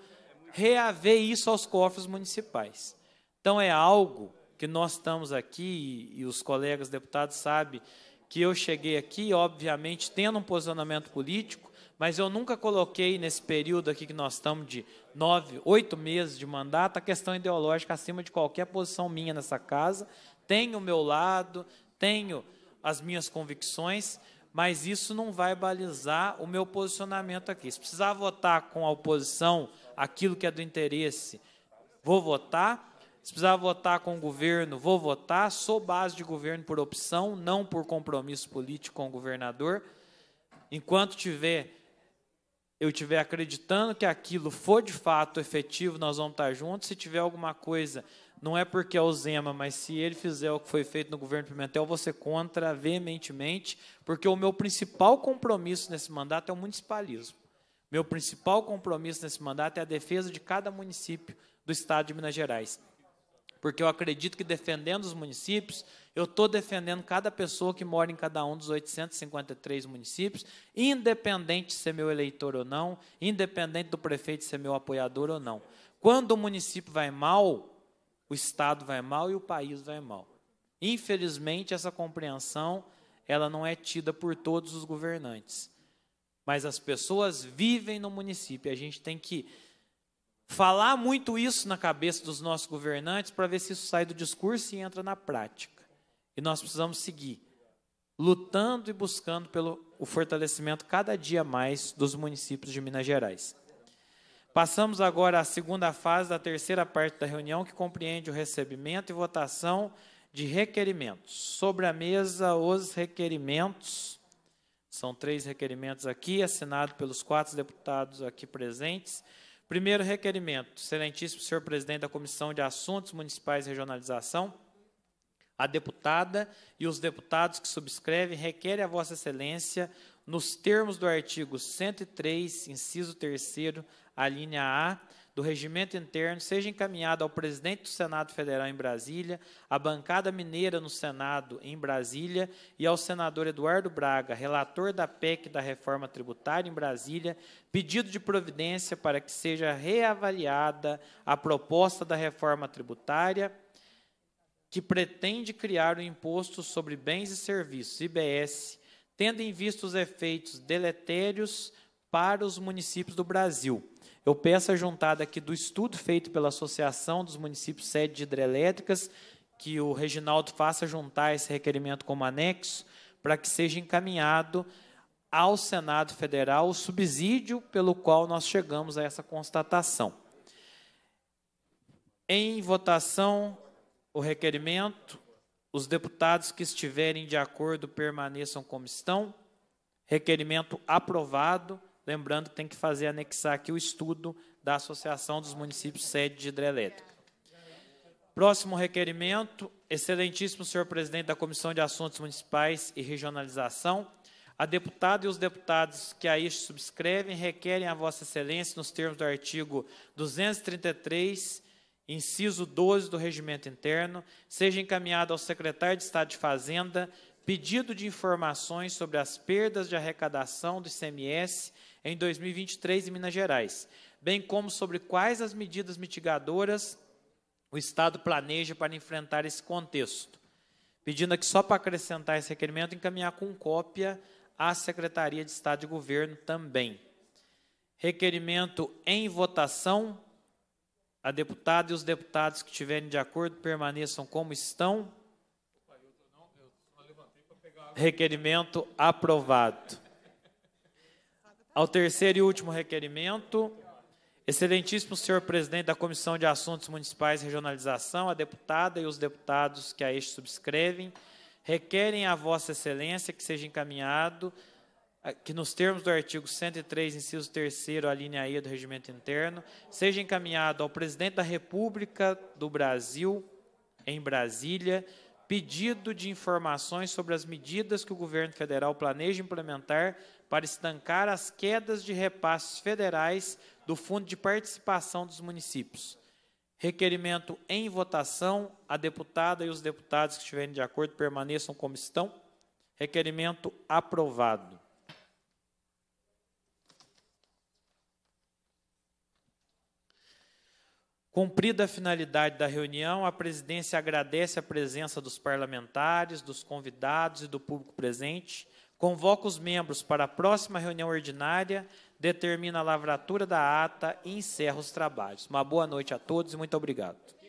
Speaker 4: reaver isso aos cofres municipais. Então, é algo que nós estamos aqui, e os colegas deputados sabem, que eu cheguei aqui, obviamente, tendo um posicionamento político, mas eu nunca coloquei nesse período aqui que nós estamos de nove, oito meses de mandato, a questão ideológica acima de qualquer posição minha nessa casa. Tenho o meu lado, tenho as minhas convicções, mas isso não vai balizar o meu posicionamento aqui. Se precisar votar com a oposição aquilo que é do interesse. Vou votar, se precisar votar com o governo, vou votar, sou base de governo por opção, não por compromisso político com o governador. Enquanto tiver eu estiver acreditando que aquilo for de fato efetivo, nós vamos estar juntos. Se tiver alguma coisa, não é porque é o Zema, mas se ele fizer o que foi feito no governo Pimentel, você contra veementemente, porque o meu principal compromisso nesse mandato é o municipalismo. Meu principal compromisso nesse mandato é a defesa de cada município do estado de Minas Gerais. Porque eu acredito que defendendo os municípios, eu estou defendendo cada pessoa que mora em cada um dos 853 municípios, independente de ser meu eleitor ou não, independente do prefeito ser meu apoiador ou não. Quando o município vai mal, o estado vai mal e o país vai mal. Infelizmente, essa compreensão ela não é tida por todos os governantes mas as pessoas vivem no município. A gente tem que falar muito isso na cabeça dos nossos governantes para ver se isso sai do discurso e entra na prática. E nós precisamos seguir lutando e buscando pelo o fortalecimento cada dia mais dos municípios de Minas Gerais. Passamos agora à segunda fase da terceira parte da reunião, que compreende o recebimento e votação de requerimentos. Sobre a mesa, os requerimentos são três requerimentos aqui, assinado pelos quatro deputados aqui presentes. Primeiro requerimento, excelentíssimo senhor presidente da Comissão de Assuntos Municipais e Regionalização, a deputada e os deputados que subscrevem requerem a vossa excelência, nos termos do artigo 103, inciso 3 a linha A, do Regimento Interno seja encaminhada ao presidente do Senado Federal em Brasília, à bancada mineira no Senado em Brasília e ao senador Eduardo Braga, relator da PEC da reforma tributária em Brasília, pedido de providência para que seja reavaliada a proposta da reforma tributária que pretende criar o Imposto sobre Bens e Serviços, IBS, tendo em vista os efeitos deletérios para os municípios do Brasil. Eu peço a juntada aqui do estudo feito pela Associação dos Municípios Sede de Hidrelétricas, que o Reginaldo faça juntar esse requerimento como anexo, para que seja encaminhado ao Senado Federal o subsídio pelo qual nós chegamos a essa constatação. Em votação, o requerimento, os deputados que estiverem de acordo permaneçam como estão. Requerimento aprovado. Lembrando que tem que fazer anexar aqui o estudo da Associação dos Municípios Sede de Hidrelétrica. Próximo requerimento, excelentíssimo senhor presidente da Comissão de Assuntos Municipais e Regionalização, a deputada e os deputados que a isto subscrevem requerem a vossa excelência, nos termos do artigo 233, inciso 12 do Regimento Interno, seja encaminhado ao secretário de Estado de Fazenda pedido de informações sobre as perdas de arrecadação do ICMS em 2023 em Minas Gerais, bem como sobre quais as medidas mitigadoras o Estado planeja para enfrentar esse contexto. Pedindo aqui só para acrescentar esse requerimento, encaminhar com cópia à Secretaria de Estado de Governo também. Requerimento em votação. A deputada e os deputados que estiverem de acordo permaneçam como estão. Requerimento aprovado. Ao terceiro e último requerimento, Excelentíssimo senhor presidente da Comissão de Assuntos Municipais e Regionalização, a deputada e os deputados que a este subscrevem, requerem a vossa excelência que seja encaminhado que nos termos do artigo 103, inciso 3 a E do regimento interno, seja encaminhado ao presidente da República do Brasil em Brasília pedido de informações sobre as medidas que o governo federal planeja implementar para estancar as quedas de repasses federais do Fundo de Participação dos Municípios. Requerimento em votação. A deputada e os deputados que estiverem de acordo permaneçam como estão. Requerimento aprovado. Cumprida a finalidade da reunião, a presidência agradece a presença dos parlamentares, dos convidados e do público presente Convoca os membros para a próxima reunião ordinária, determina a lavratura da ata e encerra os trabalhos. Uma boa noite a todos e muito obrigado.